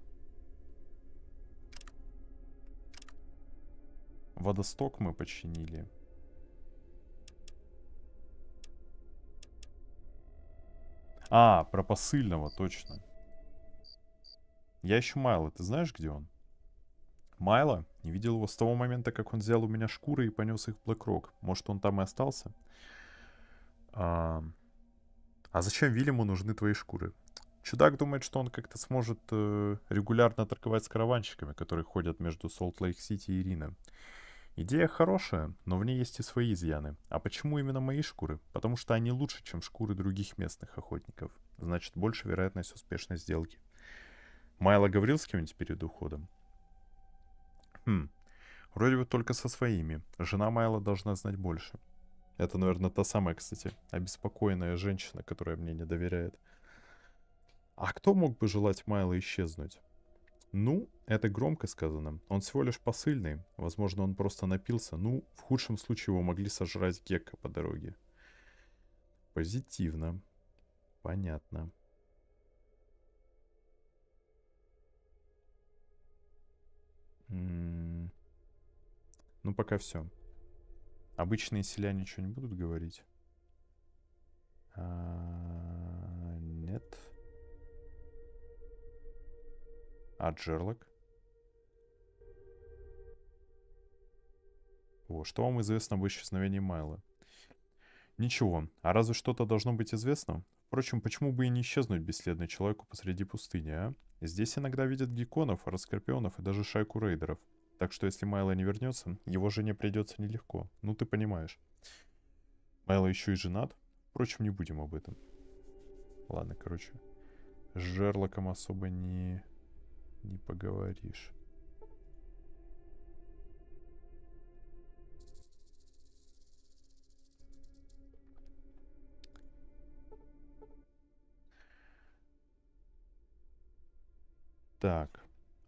Водосток мы починили. А, про посыльного, точно. Я ищу Майла. Ты знаешь, где он? Майла? Не видел его с того момента, как он взял у меня шкуры и понес их в Блэкрок. Может, он там и остался? А, а зачем Вильяму нужны твои шкуры? Чудак думает, что он как-то сможет э, регулярно торговать с караванщиками, которые ходят между Солт-Лейк-Сити и Рином. Идея хорошая, но в ней есть и свои изъяны. А почему именно мои шкуры? Потому что они лучше, чем шкуры других местных охотников. Значит, больше вероятность успешной сделки. Майло говорил с кем-нибудь перед уходом? Хм, вроде бы только со своими. Жена Майла должна знать больше. Это, наверное, та самая, кстати, обеспокоенная женщина, которая мне не доверяет. А кто мог бы желать Майла исчезнуть? Ну, это громко сказано. Он всего лишь посыльный. Возможно, он просто напился. Ну, в худшем случае его могли сожрать Гекко по дороге. Позитивно. Понятно. «М-м-м. Ну, пока все. Обычные селяне что-нибудь будут говорить? А -а -а нет. А Джерлок? Во, что вам известно об исчезновении Майла? Ничего. А разве что-то должно быть известно? Впрочем, почему бы и не исчезнуть бесследно человеку посреди пустыни, а? Здесь иногда видят гекконов, раскорпионов и даже шайку рейдеров. Так что если Майло не вернется, его жене придется нелегко. Ну ты понимаешь. Майло еще и женат. Впрочем, не будем об этом. Ладно, короче. С Жерлоком особо не не поговоришь. Так.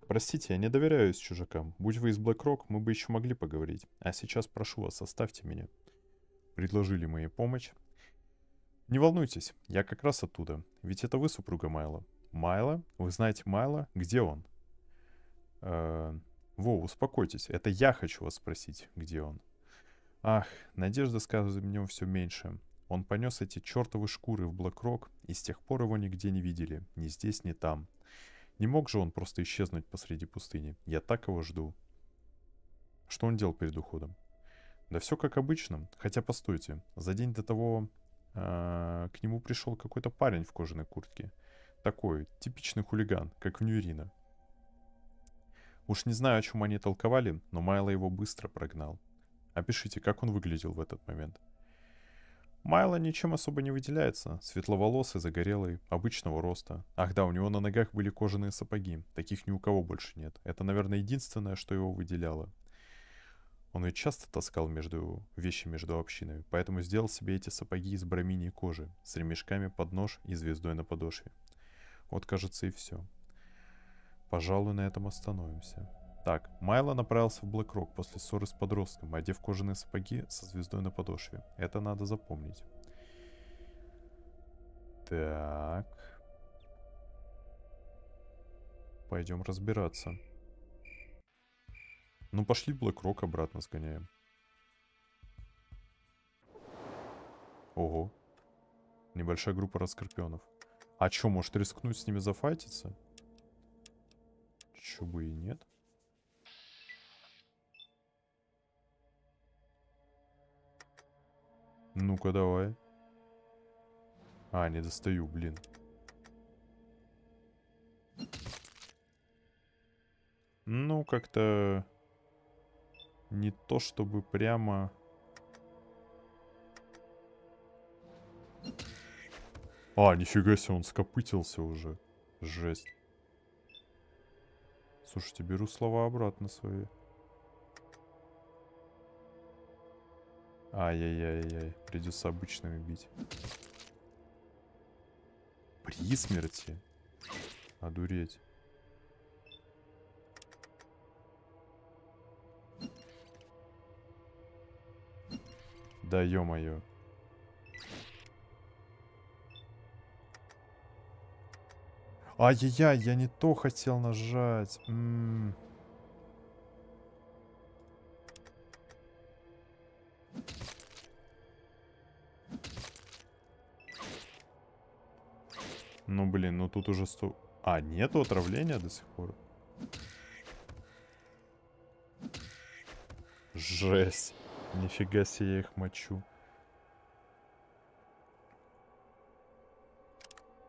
Простите, я не доверяюсь чужакам. Будь вы из BlackRock, мы бы еще могли поговорить. А сейчас прошу вас, оставьте меня. Предложили моей помощь. Не волнуйтесь, я как раз оттуда. Ведь это вы супруга Майла. Майло. Вы знаете Майло? Где он? Э, Во, успокойтесь. Это я хочу вас спросить, где он. Ах, надежда с каждым днем все меньше. Он понес эти чертовы шкуры в Блэкрок, и с тех пор его нигде не видели. Ни здесь, ни там. Не мог же он просто исчезнуть посреди пустыни. Я так его жду. Что он делал перед уходом? Да все как обычно. Хотя, постойте, за день до того э, к нему пришел какой-то парень в кожаной куртке. Такой типичный хулиган, как в Ньюрина. Уж не знаю, о чем они толковали, но Майло его быстро прогнал. Опишите, как он выглядел в этот момент. Майло ничем особо не выделяется. Светловолосый, загорелый, обычного роста. Ах да, у него на ногах были кожаные сапоги. Таких ни у кого больше нет. Это, наверное, единственное, что его выделяло. Он ведь часто таскал между вещи между общинами, поэтому сделал себе эти сапоги из брамини кожи, с ремешками под нож и звездой на подошве. Вот, кажется, и все. Пожалуй, на этом остановимся. Так, Майло направился в Блэкрок после ссоры с подростком, одев кожаные сапоги со звездой на подошве. Это надо запомнить. Так. Пойдем разбираться. Ну, пошли Блэкрок обратно сгоняем. Ого. Небольшая группа раскорпионов. А чё, может рискнуть с ними зафайтиться? Чё бы и нет. Ну-ка, давай. А, не достаю, блин. Ну, как-то... Не то, чтобы прямо... А, нифига себе, он скопытился уже. Жесть. Слушайте, беру слова обратно свои. Ай-яй-яй-яй, придется обычными бить. При смерти? Одуреть. Да ё-моё. Ай-яй-яй, я не то хотел нажать. М -м -м. Ну, блин, ну тут уже сто... А, нету отравления до сих пор. Жесть. Нифига себе я их мочу.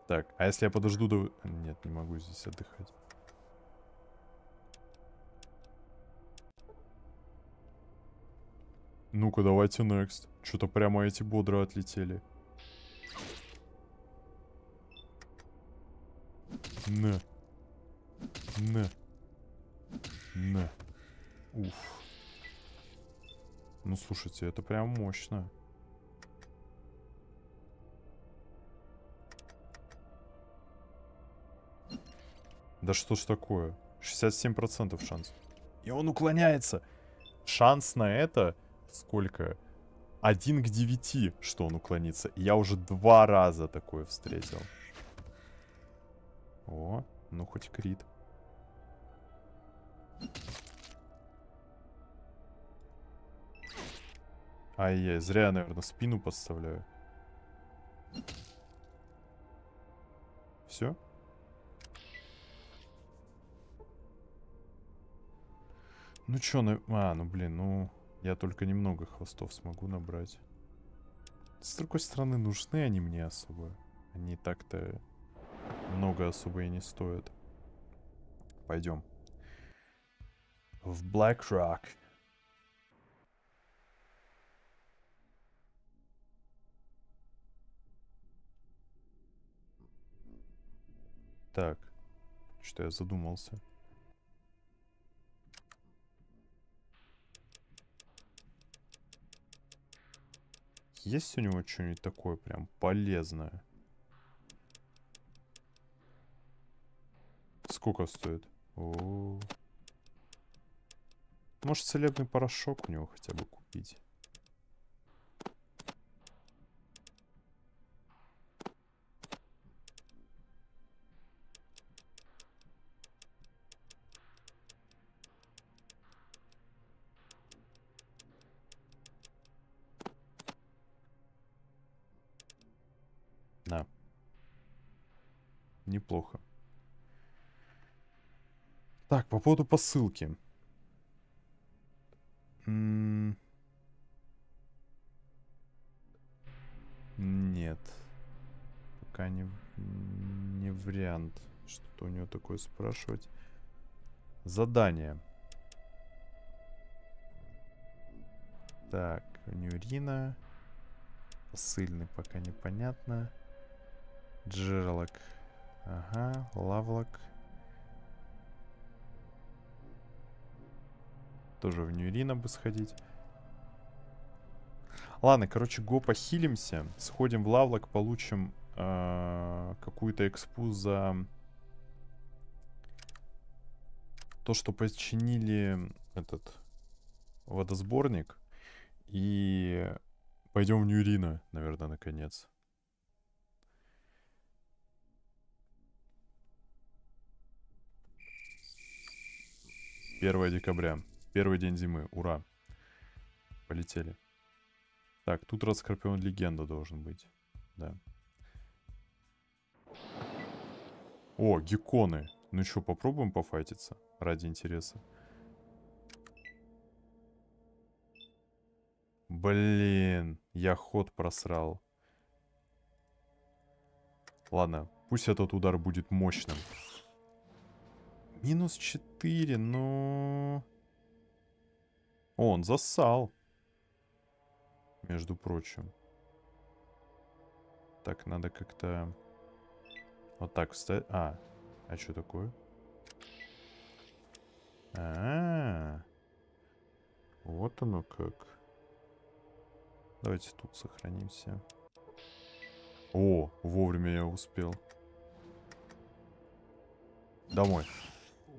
Так, а если я подожду до... Нет, не могу здесь отдыхать. Ну-ка, давайте next. Что-то прямо эти бодро отлетели. На. На. На. Уф. Ну, слушайте, это прям мощно. Да что ж такое? 67% шанс. И он уклоняется. Шанс на это сколько? 1 к 9, что он уклонится. я уже два раза такое встретил. О, ну хоть крит. Ай-яй, зря я, наверное, спину подставляю. Все? Ну чё, на... а, ну блин, ну... Я только немного хвостов смогу набрать. С другой стороны, нужны они мне особо. Они так-то много особо и не стоят. Пойдем. В Black Rock. Так. что я задумался. Есть у него что-нибудь такое прям полезное? Сколько стоит? О -о -о. Может, целебный порошок у него хотя бы купить? поводу посылки. М Нет. Пока не, не вариант. Что-то у него такое спрашивать. Задание. Так, Нюрина. Посыльный пока непонятно. Джерлок. Ага, Лавлок. Тоже в Нью-Ирина бы сходить. Ладно, короче, го похилимся. Сходим в лавлок, получим э, какую-то экспу за то, что починили этот водосборник. И пойдем в Ньюрина, наверное, наконец. Первое декабря. Первый день зимы. Ура. Полетели. Так, тут раз Скорпион Легенда должен быть. Да. О, гекконы. Ну что, попробуем пофайтиться? Ради интереса. Блин, я ход просрал. Ладно, пусть этот удар будет мощным. Минус 4, но... Он зассал. Между прочим. Так, надо как-то... Вот так встать. А, а что такое? А, -а, а Вот оно как. Давайте тут сохранимся. О, вовремя я успел. Домой.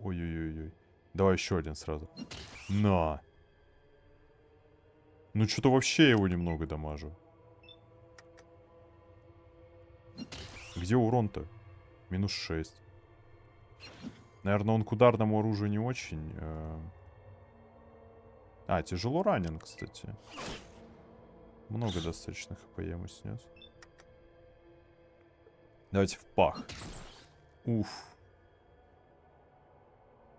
ой Ой-ой-ой. Давай еще один сразу. На. Ну, что-то вообще его немного дамажу. Где урон-то? Минус 6. Наверное, он к ударному оружию не очень... Э... А, тяжело ранен, кстати. Много достаточно хп я ему снес. Давайте в пах. Уф.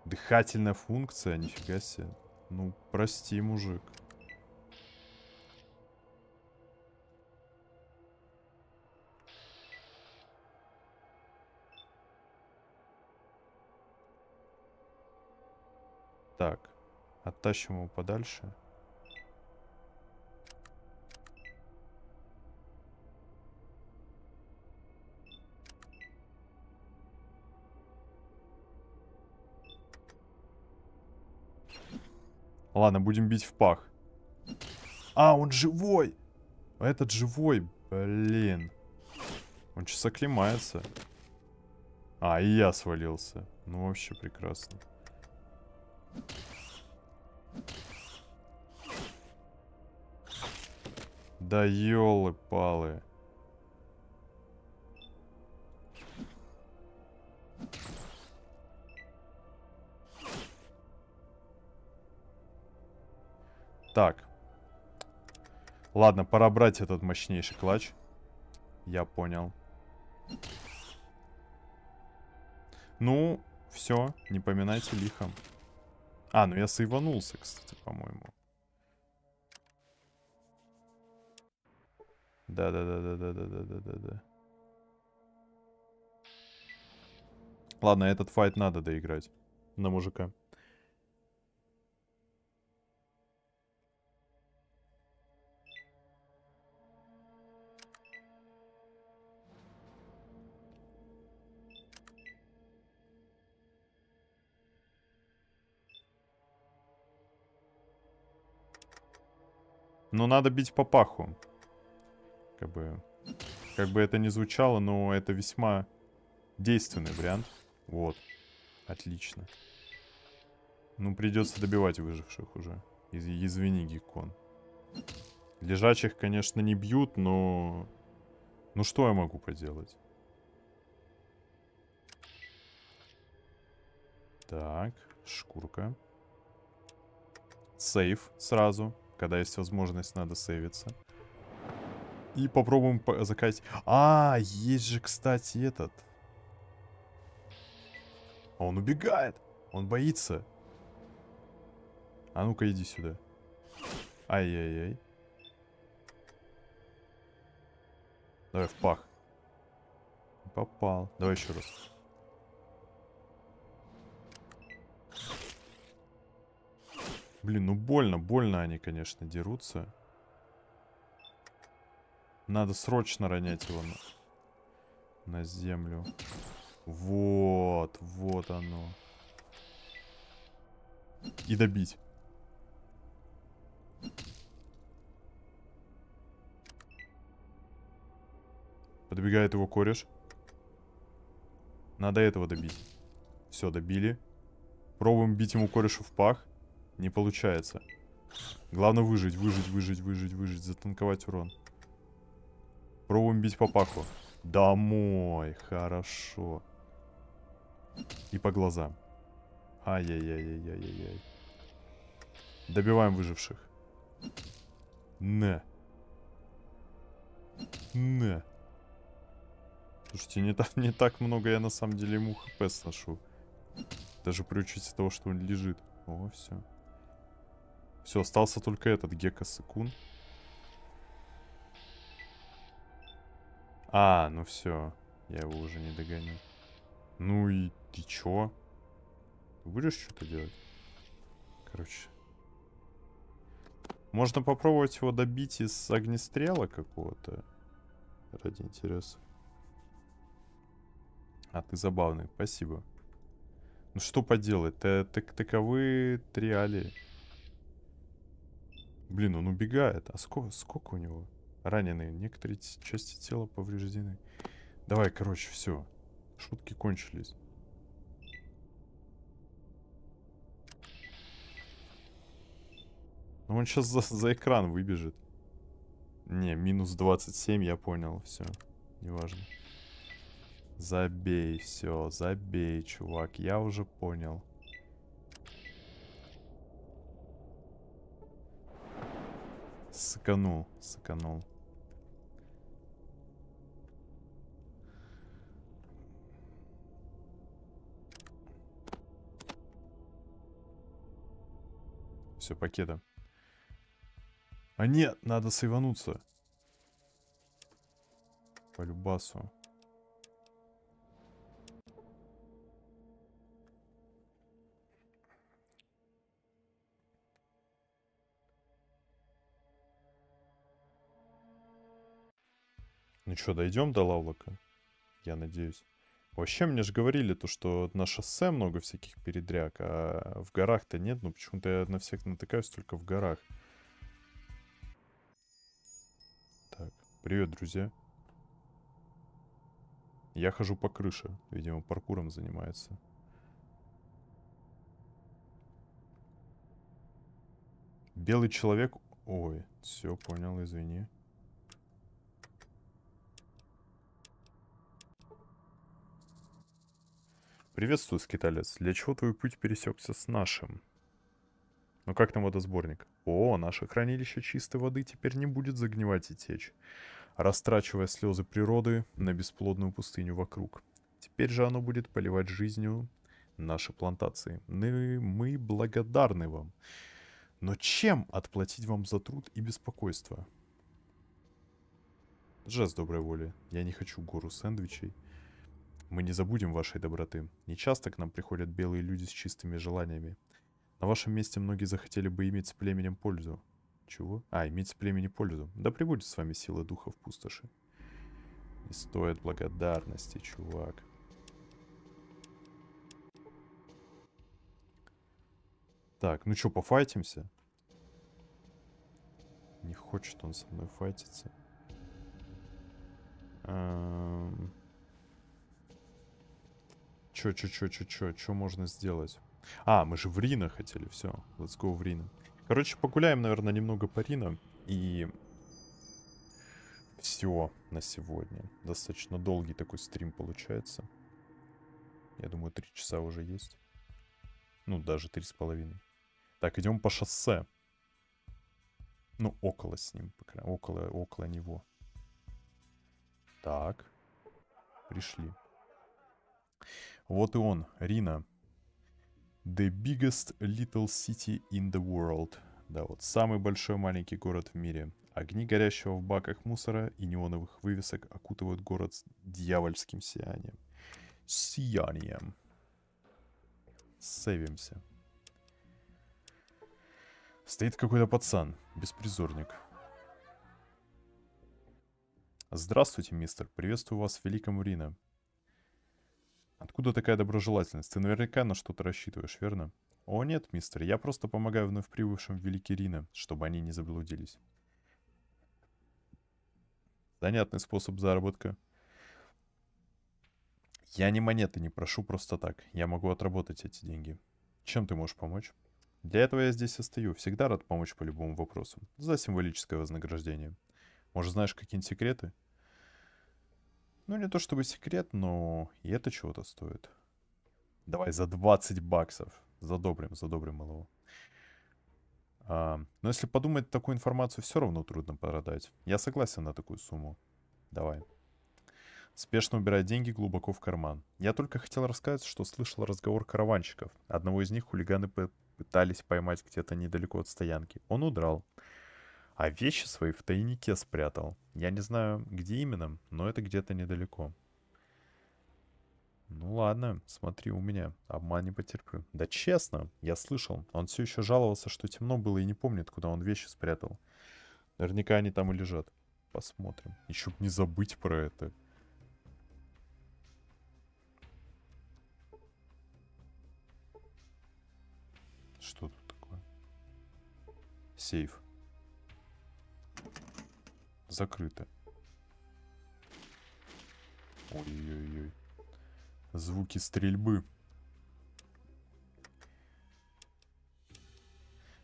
Дыхательная функция, нифига себе. Ну, прости, мужик. Так, оттащим его подальше. Ладно, будем бить в пах. А, он живой! Этот живой, блин. Он сейчас оклемается. А, и я свалился. Ну, вообще прекрасно. Да елы-палы. Так. Ладно, пора брать этот мощнейший клатч. Я понял. Ну, все, не поминайте лихом. А, ну я сейванулся, кстати, по-моему. Да-да-да-да-да-да-да-да-да. Ладно, этот файт надо доиграть. На мужика. Но ну, надо бить по паху. Как бы, как бы это ни звучало, но это весьма действенный вариант. Вот. Отлично. Ну, придется добивать выживших уже. Из Извини, Геккон. Лежачих, конечно, не бьют, но... Ну, что я могу поделать? Так, шкурка. Сейф сразу когда есть возможность, надо сейвиться. И попробуем по закатить... А, есть же, кстати, этот. А он убегает. Он боится. А ну-ка, иди сюда. Ай-яй-яй. Давай в пах. Попал. Давай еще раз. Блин, ну больно, больно они, конечно, дерутся. Надо срочно ронять его на, на землю. Вот, вот оно. И добить. Подбегает его кореш. Надо этого добить. Все, добили. Пробуем бить ему корешу в пах. Не получается. Главное выжить, выжить, выжить, выжить, выжить. Затанковать урон. Пробуем бить по паку. Домой. Хорошо. И по глазам. Ай-яй-яй-яй-яй-яй. Добиваем выживших. Не. Не. Слушайте, не так, не так много я на самом деле ему хп сношу. Даже при от того, что он лежит. О, все. Все, остался только этот Гека Сыкун. А, ну все. Я его уже не догоню. Ну и ты чё? будешь что-то делать? Короче. Можно попробовать его добить из огнестрела какого-то. Ради интереса. А, ты забавный. Спасибо. Ну что поделать? Так таковы триалии. Блин, он убегает. А сколько, сколько у него? Раненые. Некоторые части тела повреждены. Давай, короче, все. Шутки кончились. Ну он сейчас за, за экран выбежит. Не, минус 27, я понял. Все, неважно. Забей, все, забей, чувак. Я уже понял. Сэканул, сэканул. Все, пакета. А нет, надо сойвануться. По любасу. Ну что, дойдем до Лавлока? Я надеюсь. Вообще, мне же говорили то, что на шоссе много всяких передряг, а в горах-то нет. Ну, почему-то я на всех натыкаюсь только в горах. Так, привет, друзья. Я хожу по крыше. Видимо, паркуром занимается. Белый человек... Ой, все, понял, извини. «Приветствую, скиталец. Для чего твой путь пересекся с нашим?» «Ну как там водосборник?» «О, наше хранилище чистой воды теперь не будет загнивать и течь, растрачивая слезы природы на бесплодную пустыню вокруг. Теперь же оно будет поливать жизнью наши плантации. Мы, ну мы благодарны вам. Но чем отплатить вам за труд и беспокойство?» Жест доброй воли. Я не хочу гору сэндвичей. Мы не забудем вашей доброты. Не часто к нам приходят белые люди с чистыми желаниями. На вашем месте многие захотели бы иметь с племенем пользу. Чего? А, иметь с племени пользу. Да прибудет с вами сила духа в пустоши. Не стоит благодарности, чувак. Так, ну что, пофайтимся? Не хочет он со мной файтиться. Эм... Чё, чё, чё, чё, чё, чё можно сделать? А, мы же в Рина хотели, все, let's go в Рина. Короче, погуляем, наверное, немного по Рина. И все на сегодня. Достаточно долгий такой стрим получается. Я думаю, три часа уже есть. Ну, даже три с половиной. Так, идем по шоссе. Ну, около с ним, около, около него. Так, пришли. Вот и он, Рина. The biggest little city in the world. Да, вот самый большой маленький город в мире. Огни горящего в баках мусора и неоновых вывесок окутывают город с дьявольским сиянием. Сиянием. Сейвимся. Стоит какой-то пацан, беспризорник. Здравствуйте, мистер. Приветствую вас в Великом Рина. Откуда такая доброжелательность? Ты наверняка на что-то рассчитываешь, верно? О нет, мистер, я просто помогаю вновь прибывшим в Великий Рина, чтобы они не заблудились. Занятный способ заработка. Я ни монеты не прошу просто так. Я могу отработать эти деньги. Чем ты можешь помочь? Для этого я здесь и стою. Всегда рад помочь по любому вопросу. За символическое вознаграждение. Может, знаешь какие-нибудь секреты? Ну, не то чтобы секрет, но и это чего-то стоит. Давай за 20 баксов. Задобрим, задобрим его. А, но если подумать, такую информацию все равно трудно продать. Я согласен на такую сумму. Давай. Спешно убирая деньги глубоко в карман. Я только хотел рассказать, что слышал разговор караванщиков. Одного из них хулиганы пытались поймать где-то недалеко от стоянки. Он удрал. А вещи свои в тайнике спрятал. Я не знаю, где именно, но это где-то недалеко. Ну ладно, смотри у меня, обман не потерплю. Да честно, я слышал, он все еще жаловался, что темно было и не помнит, куда он вещи спрятал. Наверняка они там и лежат. Посмотрим. Еще бы не забыть про это. Что тут такое? Сейф закрыто. Ой-ой-ой. Звуки стрельбы.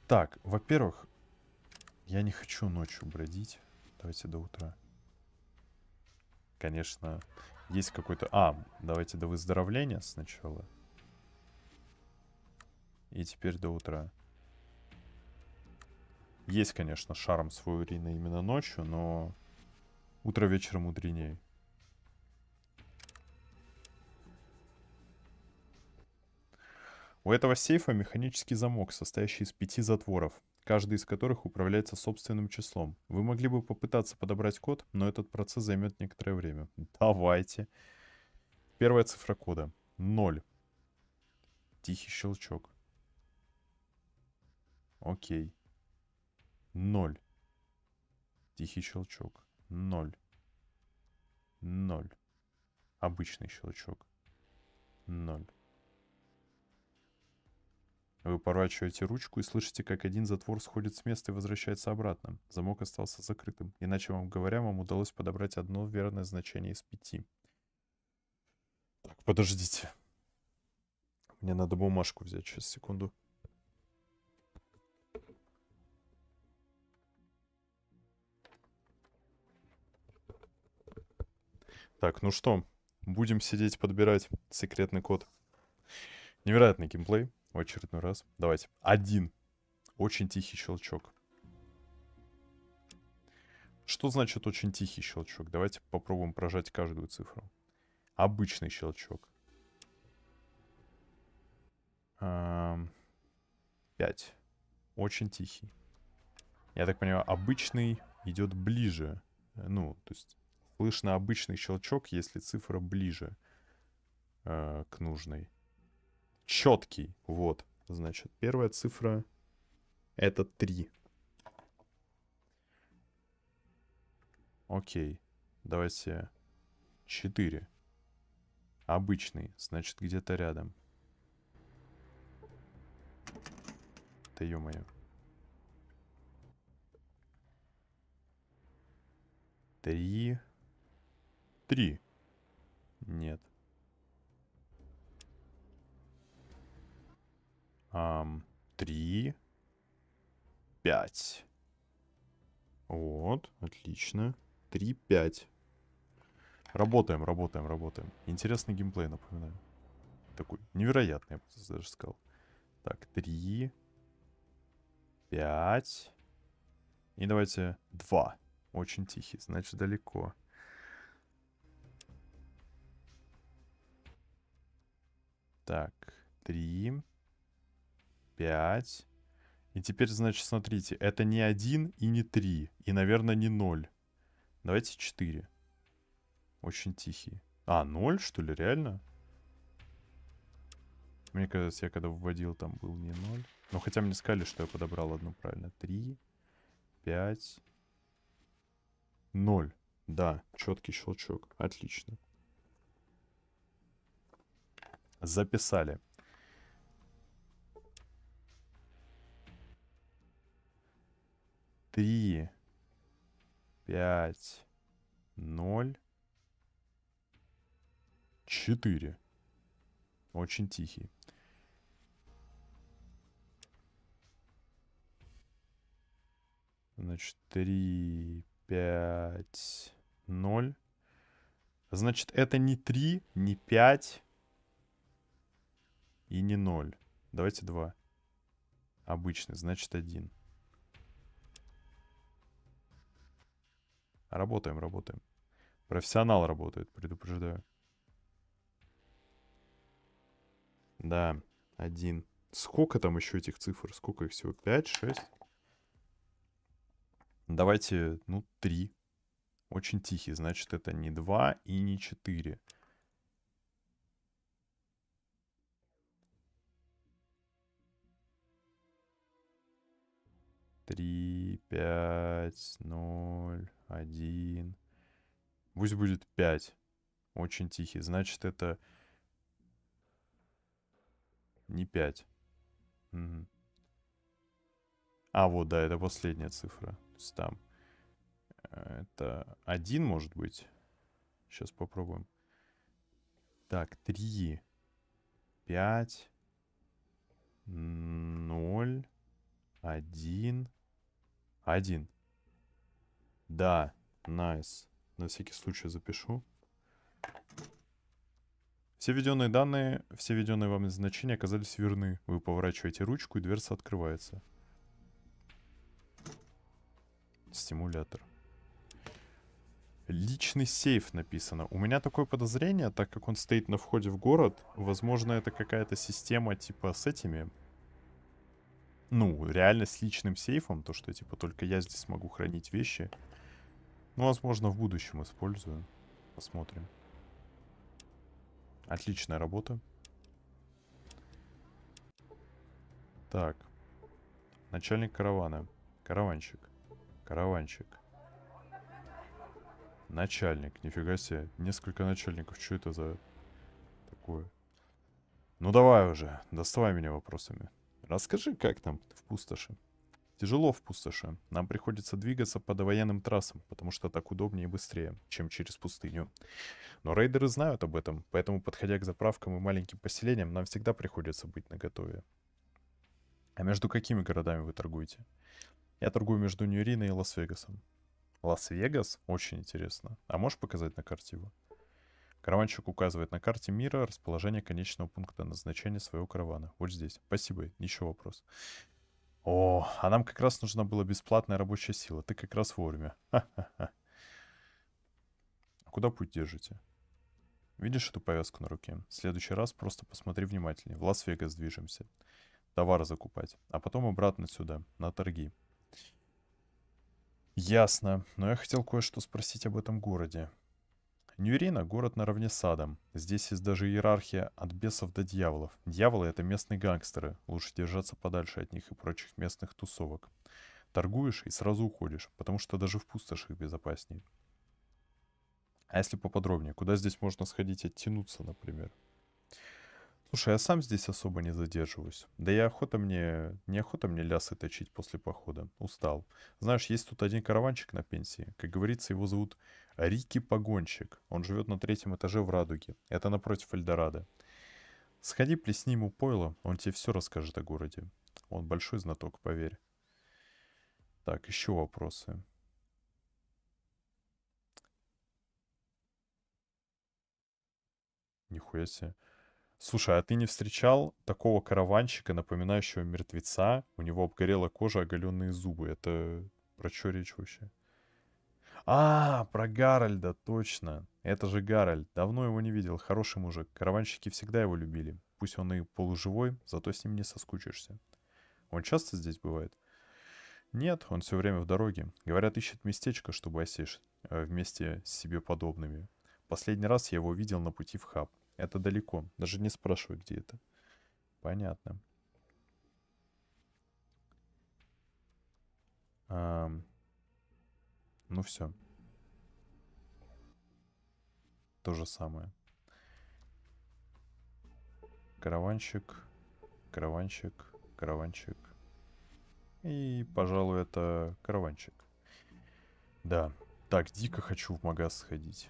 Так, во-первых, я не хочу ночью бродить. Давайте до утра. Конечно, есть какой-то... А, давайте до выздоровления сначала. И теперь до утра. Есть, конечно, шарм свой Рина именно ночью, но утро вечером мудренее. У этого сейфа механический замок, состоящий из пяти затворов, каждый из которых управляется собственным числом. Вы могли бы попытаться подобрать код, но этот процесс займет некоторое время. Давайте. Первая цифра кода. ноль. Тихий щелчок. Окей. Ноль. Тихий щелчок. Ноль. Ноль. Обычный щелчок. Ноль. Вы поворачиваете ручку и слышите, как один затвор сходит с места и возвращается обратно. Замок остался закрытым. Иначе вам говоря, вам удалось подобрать одно верное значение из пяти. Так, подождите. Мне надо бумажку взять, сейчас, секунду. Так, ну что, будем сидеть подбирать секретный код. Невероятный геймплей в очередной раз. Давайте. Один. Очень тихий щелчок. Что значит очень тихий щелчок? Давайте попробуем прожать каждую цифру. Обычный щелчок. Пять. Очень тихий. Я так понимаю, обычный идет ближе. Э, ну, то есть Слышно обычный щелчок, если цифра ближе э, к нужной. Четкий, вот. Значит, первая цифра это 3. Окей, давайте 4. Обычный, значит, где-то рядом. Да ё Три. Три. Нет. Um, три. Пять. Вот, отлично. Три, пять. Работаем, работаем, работаем. Интересный геймплей, напоминаю. Такой невероятный, я бы даже сказал. Так, три. Пять. И давайте два. Очень тихий, значит далеко. Так, 3, 5. И теперь, значит, смотрите, это не 1 и не 3. И, наверное, не 0. Давайте 4. Очень тихие. А, 0, что ли, реально? Мне кажется, я когда вводил, там был не 0. Но ну, хотя мне сказали, что я подобрал одну правильно. 3, 5, 0. Да, четкий щелчок. Отлично. Записали. Три, пять, ноль, четыре. Очень тихий. Значит, три пять ноль. Значит, это не три, не пять. И не 0. Давайте 2. Обычный, значит 1. Работаем, работаем. Профессионал работает, предупреждаю. Да, 1. Сколько там еще этих цифр? Сколько их всего? 5, 6? Давайте, ну, 3. Очень тихий, значит, это не 2 и не 4. 3, 5, 0, 1. Пусть будет 5. Очень тихий. Значит, это не 5. Угу. А, вот, да, это последняя цифра. То есть там э, это 1, может быть. Сейчас попробуем. Так, 3, 5, 0, 1. Один. Да, найс. На всякий случай запишу. Все введенные данные, все введенные вам значения оказались верны. Вы поворачиваете ручку, и дверца открывается. Стимулятор. Личный сейф написано. У меня такое подозрение, так как он стоит на входе в город, возможно, это какая-то система типа с этими ну, реально с личным сейфом, то, что, типа, только я здесь могу хранить вещи. Ну, возможно, в будущем использую. Посмотрим. Отличная работа. Так. Начальник каравана. караванчик, караванчик. Начальник. Нифига себе. Несколько начальников. Что это за такое? Ну давай уже. Доставай меня вопросами. Расскажи, как там в пустоши? Тяжело в пустоши. Нам приходится двигаться по довоенным трассам, потому что так удобнее и быстрее, чем через пустыню. Но рейдеры знают об этом, поэтому, подходя к заправкам и маленьким поселениям, нам всегда приходится быть наготове. А между какими городами вы торгуете? Я торгую между Нью-Риной и Лас-Вегасом. Лас-Вегас? Очень интересно. А можешь показать на карте его? Караванщик указывает на карте мира расположение конечного пункта назначения своего каравана. Вот здесь. Спасибо, еще вопрос. О, а нам как раз нужна была бесплатная рабочая сила. Ты как раз вовремя. Ха-ха-ха. Куда путь держите? Видишь эту повязку на руке? В следующий раз просто посмотри внимательнее. В Лас-Вегас движемся. Товар закупать. А потом обратно сюда, на торги. Ясно. Но я хотел кое-что спросить об этом городе. Ньюрина – город наравне с садом. Здесь есть даже иерархия от бесов до дьяволов. Дьяволы – это местные гангстеры. Лучше держаться подальше от них и прочих местных тусовок. Торгуешь и сразу уходишь, потому что даже в пустошах безопаснее. А если поподробнее, куда здесь можно сходить оттянуться, например? Слушай, я сам здесь особо не задерживаюсь. Да и охота мне... Неохота мне лясы точить после похода. Устал. Знаешь, есть тут один караванчик на пенсии. Как говорится, его зовут Рики Погонщик. Он живет на третьем этаже в Радуге. Это напротив Эльдорадо. Сходи, плесни ему пойло, он тебе все расскажет о городе. Он большой знаток, поверь. Так, еще вопросы. Нихуя себе. Слушай, а ты не встречал такого караванщика, напоминающего мертвеца? У него обгорела кожа, оголенные зубы. Это про что речь вообще? А, про Гарольда, точно. Это же Гарольд. Давно его не видел. Хороший мужик. Караванщики всегда его любили. Пусть он и полуживой, зато с ним не соскучишься. Он часто здесь бывает? Нет, он все время в дороге. Говорят, ищет местечко, чтобы осесть э, вместе с себе подобными. Последний раз я его видел на пути в хаб. Это далеко. Даже не спрашиваю, где это. Понятно. А, ну все. То же самое. Караванщик, караванщик, караванщик. И, пожалуй, это караванщик. Да. Так, дико хочу в магаз сходить.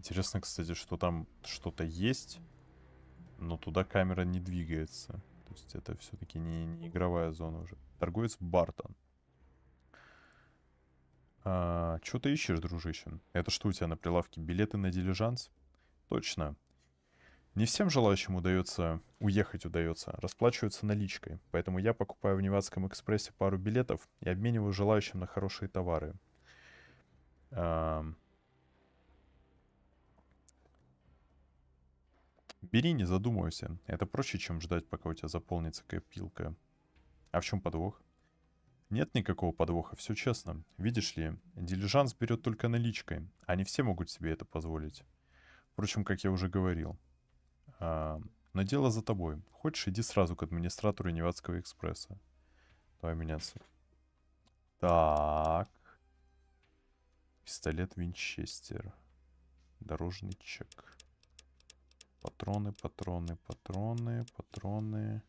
Интересно, кстати, что там что-то есть, но туда камера не двигается. То есть это все-таки не, не игровая зона уже. Торговец Бартон. А, что ты ищешь, дружище? Это что у тебя на прилавке? Билеты на дилижанс? Точно. Не всем желающим удается уехать удается, расплачиваются наличкой, поэтому я покупаю в Невадском экспрессе пару билетов и обмениваю желающим на хорошие товары. Эм, Бери, не задумывайся. Это проще, чем ждать, пока у тебя заполнится копилка. А в чем подвох? Нет никакого подвоха, все честно. Видишь ли, дилижанс берет только наличкой, а не все могут себе это позволить. Впрочем, как я уже говорил. А, но дело за тобой. Хочешь, иди сразу к администратору Невадского экспресса. Давай меняться. Так. Пистолет Винчестер. Дорожный чек. Патроны, патроны, патроны, патроны.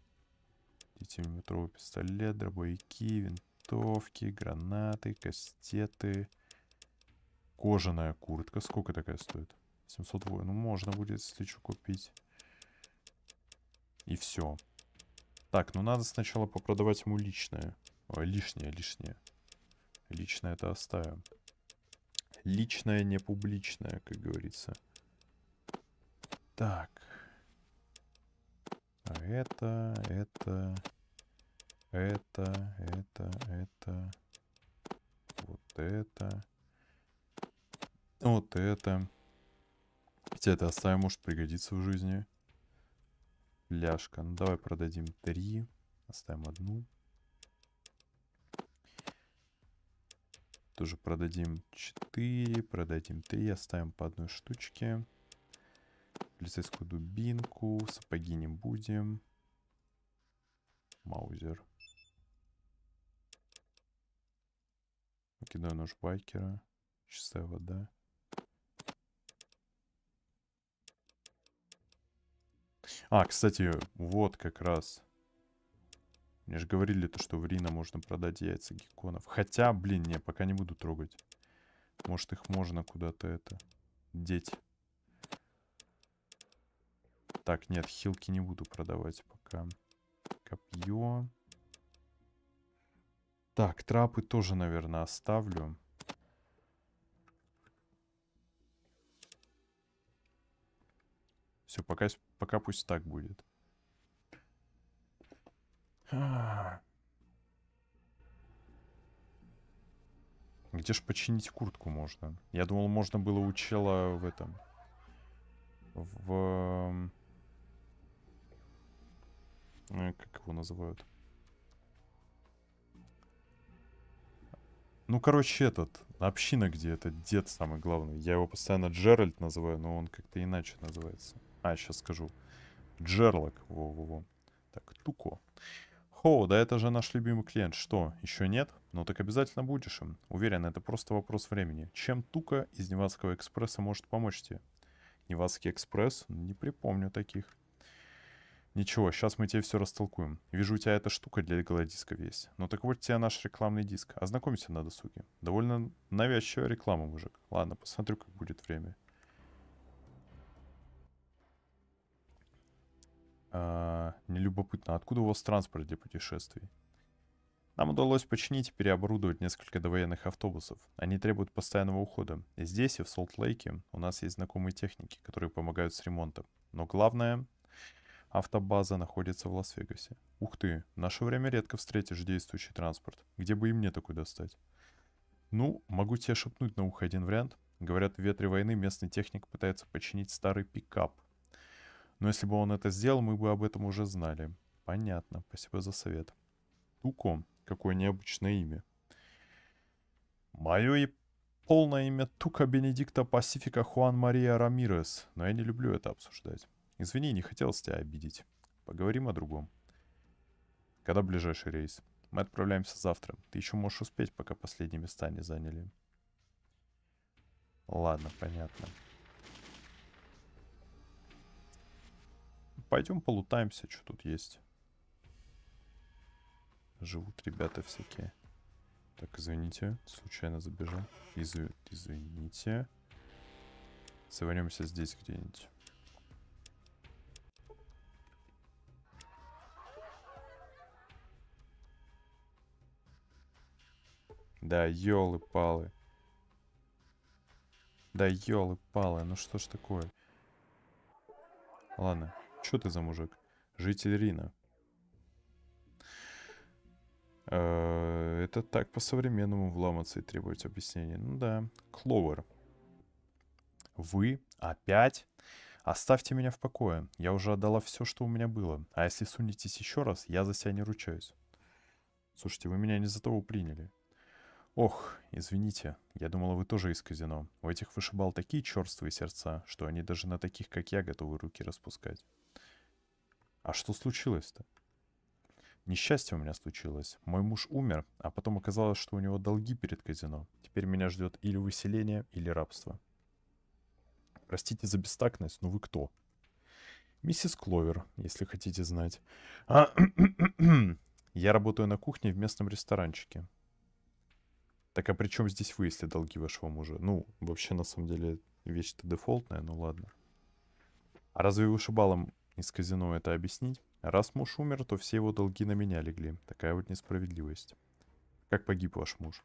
9-миллиметровый пистолет, дробовики, винтовки, гранаты, кастеты. Кожаная куртка. Сколько такая стоит? 700 воин. Ну, можно будет, если что, купить. И все. Так, ну надо сначала попродавать ему личное. Ой, лишнее, лишнее. Личное это оставим. Личное, не публичное, как говорится. Так. А это, это, это, это, это. Вот это. Вот это. Хотя это оставим, может пригодиться в жизни. Ляжка. Ну давай продадим три. Оставим одну. Тоже продадим 4, продадим 3, оставим по одной штучке полицейскую дубинку, сапоги не будем. Маузер. Кидаю нож байкера. Чистая вода. А, кстати, вот как раз. Мне же говорили то, что в Рино можно продать яйца гекконов. Хотя, блин, не, пока не буду трогать. Может, их можно куда-то это деть. Так, нет, хилки не буду продавать пока. Копье. Так, трапы тоже, наверное, оставлю. Все, пока, пока пусть так будет. Где ж починить куртку можно? Я думал, можно было у чела в этом... В... Эм, Э, как его называют? Ну, короче, этот, община, где этот дед самый главный. Я его постоянно Джеральд называю, но он как-то иначе называется. А, сейчас скажу. Джерлок, во-во-во. Так, Туко. Хо, да это же наш любимый клиент. Что, еще нет? Ну так обязательно будешь им. Уверен, это просто вопрос времени. Чем Тука из Невадского экспресса может помочь тебе? Невадский экспресс? Не припомню таких. Ничего, сейчас мы тебе все растолкуем. Вижу, у тебя эта штука для голодисков есть. Ну так вот тебе наш рекламный диск. Ознакомься на досуге. Довольно навязчивая реклама, мужик. Ладно, посмотрю, как будет время. А, нелюбопытно, откуда у вас транспорт для путешествий? Нам удалось починить и переоборудовать несколько довоенных автобусов. Они требуют постоянного ухода. здесь, и в Солт-Лейке, у нас есть знакомые техники, которые помогают с ремонтом. Но главное, Автобаза находится в Лас-Вегасе. Ух ты, в наше время редко встретишь действующий транспорт. Где бы и мне такой достать? Ну, могу тебе шепнуть на ухо один вариант. Говорят, в ветре войны местный техник пытается починить старый пикап. Но если бы он это сделал, мы бы об этом уже знали. Понятно, спасибо за совет. Туко, какое необычное имя. Мое и полное имя Тука Бенедикта Пасифика Хуан Мария Рамирес, но я не люблю это обсуждать. Извини, не хотел тебя обидеть. Поговорим о другом. Когда ближайший рейс? Мы отправляемся завтра. Ты еще можешь успеть, пока последние места не заняли. Ладно, понятно. Пойдем полутаемся, что тут есть. Живут ребята всякие. Так, извините, случайно забежал. Изв... Извините. Свернемся здесь где-нибудь. Да, елы-палы. Да елы-палы, ну что ж такое? Ладно, что ты за мужик? Житель Рина. Э, это так по-современному вламаться и требовать объяснений. Ну да. Кловер. Вы? Опять? Оставьте меня в покое. Я уже отдала все, что у меня было. А если сунетесь еще раз, я за себя не ручаюсь. Слушайте, вы меня не за того приняли. «Ох, извините, я думала, вы тоже из казино. У этих вышибал такие черствые сердца, что они даже на таких, как я, готовы руки распускать». «А что случилось-то?» Несчастье у меня случилось. Мой муж умер, а потом оказалось, что у него долги перед казино. Теперь меня ждет или выселение, или рабство. Простите за бестактность, но вы кто? Миссис Кловер, если хотите знать. А, я работаю на кухне в местном ресторанчике. Так а при чем здесь вы, если долги вашего мужа? Ну, вообще, на самом деле, вещь-то дефолтная, ну ладно. А разве вышибалом из казино это объяснить? Раз муж умер, то все его долги на меня легли. Такая вот несправедливость. Как погиб ваш муж?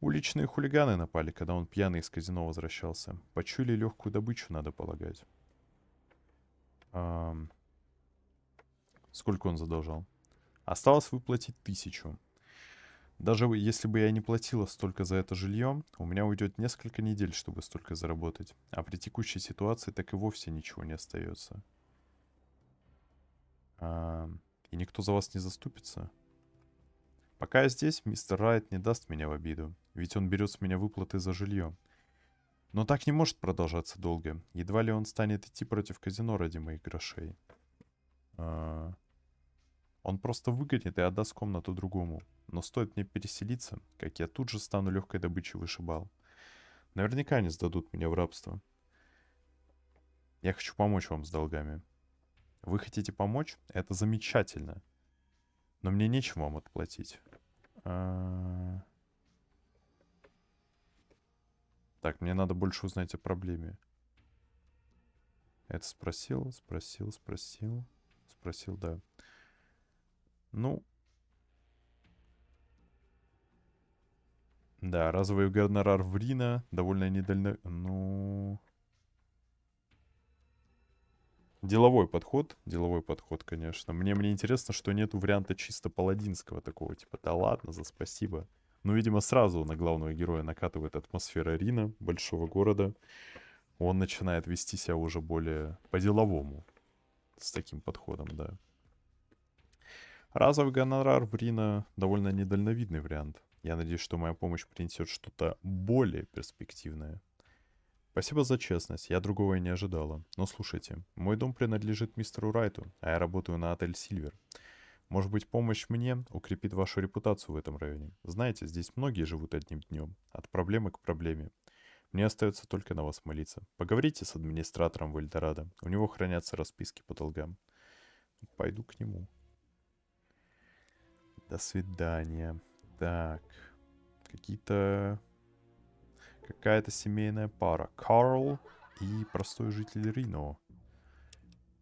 Уличные хулиганы напали, когда он пьяный из казино возвращался. Почули легкую добычу, надо полагать. А... Сколько он задолжал? Осталось выплатить тысячу. Даже если бы я не платила столько за это жилье, у меня уйдет несколько недель, чтобы столько заработать. А при текущей ситуации так и вовсе ничего не остается. А, и никто за вас не заступится? Пока я здесь, мистер Райт не даст меня в обиду. Ведь он берет с меня выплаты за жилье. Но так не может продолжаться долго. Едва ли он станет идти против казино ради моих грошей. А, он просто выгонит и отдаст комнату другому но стоит мне переселиться, как я тут же стану легкой добычей вышибал. Наверняка не сдадут меня в рабство. Я хочу помочь вам с долгами. Вы хотите помочь? Это замечательно. Но мне нечем вам отплатить. А... Так, мне надо больше узнать о проблеме. Это спросил, спросил, спросил. Спросил, да. Ну, Да, разовый гонорар в Рина довольно недально... Ну... Деловой подход, деловой подход, конечно. Мне, мне интересно, что нет варианта чисто паладинского такого, типа, да ладно, за спасибо. Ну, видимо, сразу на главного героя накатывает атмосфера Рина, большого города. Он начинает вести себя уже более по-деловому. С таким подходом, да. Разовый гонорар в Рина довольно недальновидный вариант. Я надеюсь, что моя помощь принесет что-то более перспективное. Спасибо за честность, я другого и не ожидала. Но слушайте, мой дом принадлежит мистеру Райту, а я работаю на отель Сильвер. Может быть, помощь мне укрепит вашу репутацию в этом районе. Знаете, здесь многие живут одним днем, от проблемы к проблеме. Мне остается только на вас молиться. Поговорите с администратором в Эльдорадо. У него хранятся расписки по долгам. Пойду к нему. До свидания. Так. Какие-то... Какая-то семейная пара. Карл и простой житель Рино.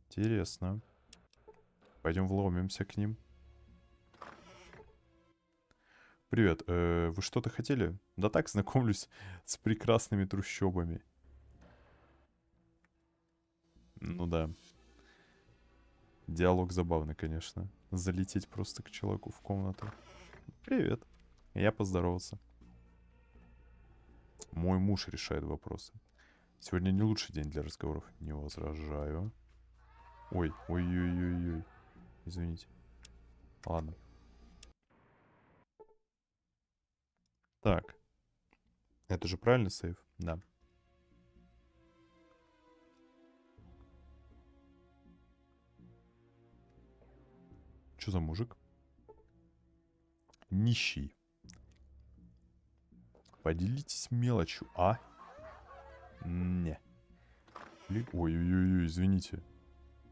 Интересно. Пойдем вломимся к ним. Привет, э, вы что-то хотели? Да так, знакомлюсь с прекрасными трущобами. Ну да. Диалог забавный, конечно. Залететь просто к человеку в комнату. Привет. Я поздоровался. Мой муж решает вопросы. Сегодня не лучший день для разговоров. Не возражаю. Ой, ой-ой-ой-ой. Извините. Ладно. Так. Это же правильно сейф, Да. Что за мужик? Нищий. Поделитесь мелочью, а? Не. Ой-ой-ой, извините.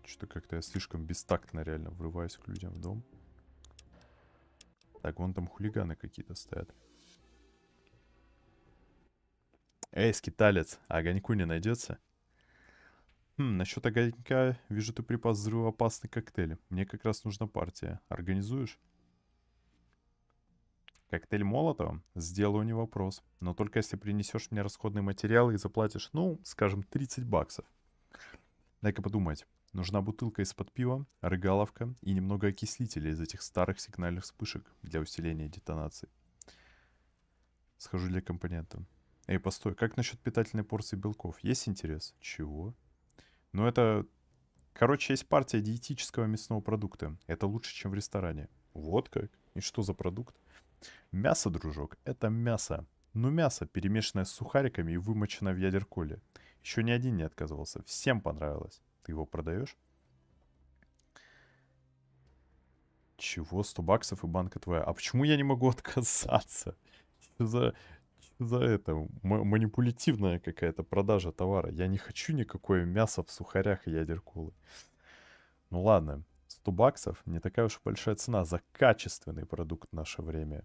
Что-то как-то я слишком бестактно реально врываюсь к людям в дом. Так, вон там хулиганы какие-то стоят. Эй, скиталец, а огоньку не найдется? Хм, насчет огонька, вижу, ты припас взрывоопасный коктейль. Мне как раз нужна партия. Организуешь? Коктейль Молотова? Сделаю не вопрос. Но только если принесешь мне расходный материал и заплатишь, ну, скажем, 30 баксов. Дай-ка подумать. Нужна бутылка из-под пива, рыгаловка и немного окислителя из этих старых сигнальных вспышек для усиления детонации. Схожу для компонента. Эй, постой, как насчет питательной порции белков? Есть интерес? Чего? Ну это... Короче, есть партия диетического мясного продукта. Это лучше, чем в ресторане. Вот как? И что за продукт? Мясо, дружок, это мясо. Ну мясо, перемешанное с сухариками и вымоченное в ядерколе. Еще ни один не отказывался. Всем понравилось. Ты его продаешь? Чего? 100 баксов и банка твоя. А почему я не могу отказаться? Что за, что за это? М- манипулятивная какая-то продажа товара. Я не хочу никакое мясо в сухарях и ядерколы. Ну ладно, 100 баксов не такая уж большая цена за качественный продукт в наше время.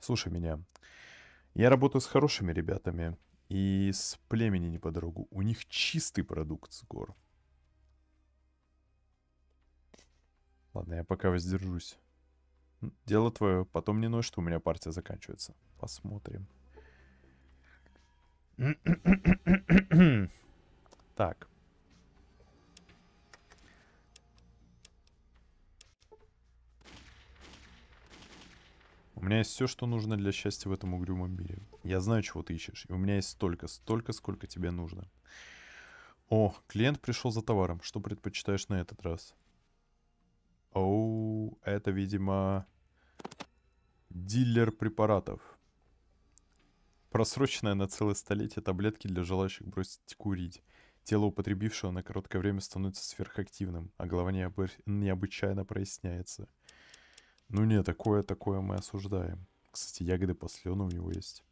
Слушай меня. Я работаю с хорошими ребятами и с племени не по подругу. У них чистый продукт с гор. Ладно, я пока воздержусь. Дело твое. Потом не ной, что у меня партия заканчивается. Посмотрим. так. У меня есть все, что нужно для счастья в этом угрюмом мире. Я знаю, чего ты ищешь, и у меня есть столько, столько, сколько тебе нужно. О, клиент пришел за товаром. Что предпочитаешь на этот раз? Оу, это, видимо, дилер препаратов. Просроченная на целое столетие таблетки для желающих бросить курить. Тело употребившего на короткое время становится сверхактивным, а голова необы... необычайно проясняется – ну не, такое, такое мы осуждаем. Кстати, ягоды после он у него есть.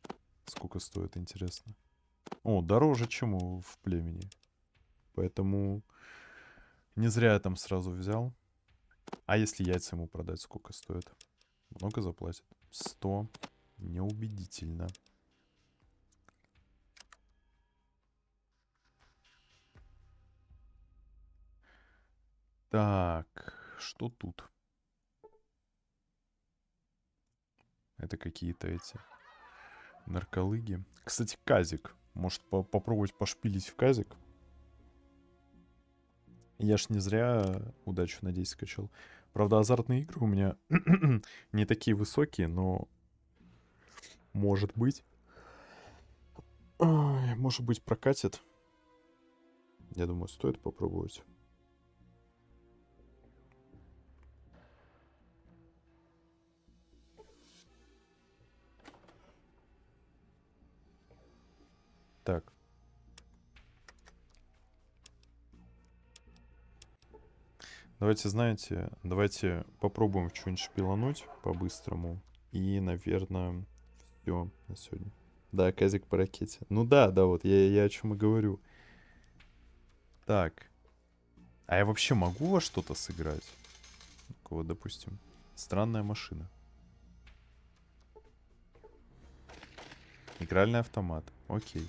Сколько стоит, интересно. О, дороже, чем в племени. Поэтому не зря я там сразу взял. А если яйца ему продать, сколько стоит? Много заплатит? 100. Неубедительно. Так, что тут? Это какие-то эти нарколыги. Кстати, казик. Может по попробовать пошпилить в казик? Я ж не зря удачу, надеюсь, скачал. Правда, азартные игры у меня не такие высокие, но может быть. может быть, прокатит. Я думаю, стоит попробовать. Так. Давайте, знаете, давайте попробуем что-нибудь шпилануть по-быстрому. И, наверное, все на сегодня. Да, казик по ракете. Ну да, да, вот я, я о чем и говорю. Так. А я вообще могу во что-то сыграть? Вот, допустим, странная машина. Игральный автомат. Окей.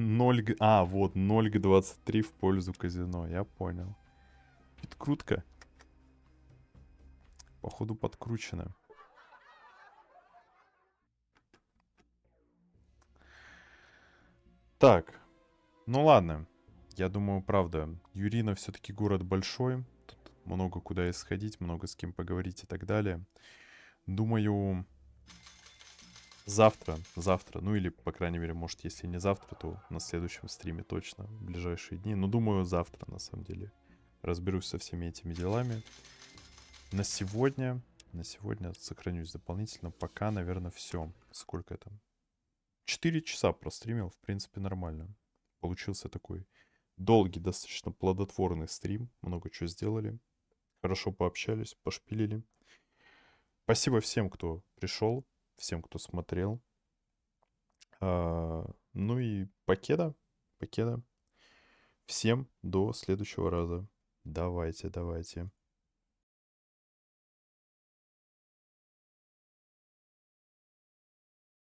0... А, вот, 0 к 23 в пользу казино, я понял. Подкрутка. Походу подкручена. Так, ну ладно. Я думаю, правда, Юрина все-таки город большой. Тут много куда исходить, много с кем поговорить и так далее. Думаю, завтра, завтра, ну или, по крайней мере, может, если не завтра, то на следующем стриме точно, в ближайшие дни. Но ну, думаю, завтра, на самом деле, разберусь со всеми этими делами. На сегодня, на сегодня сохранюсь дополнительно. Пока, наверное, все. Сколько там? 4 часа простримил, в принципе, нормально. Получился такой долгий, достаточно плодотворный стрим. Много чего сделали. Хорошо пообщались, пошпилили. Спасибо всем, кто пришел, всем, кто смотрел. А, ну и покеда, покеда. Всем до следующего раза. Давайте, давайте.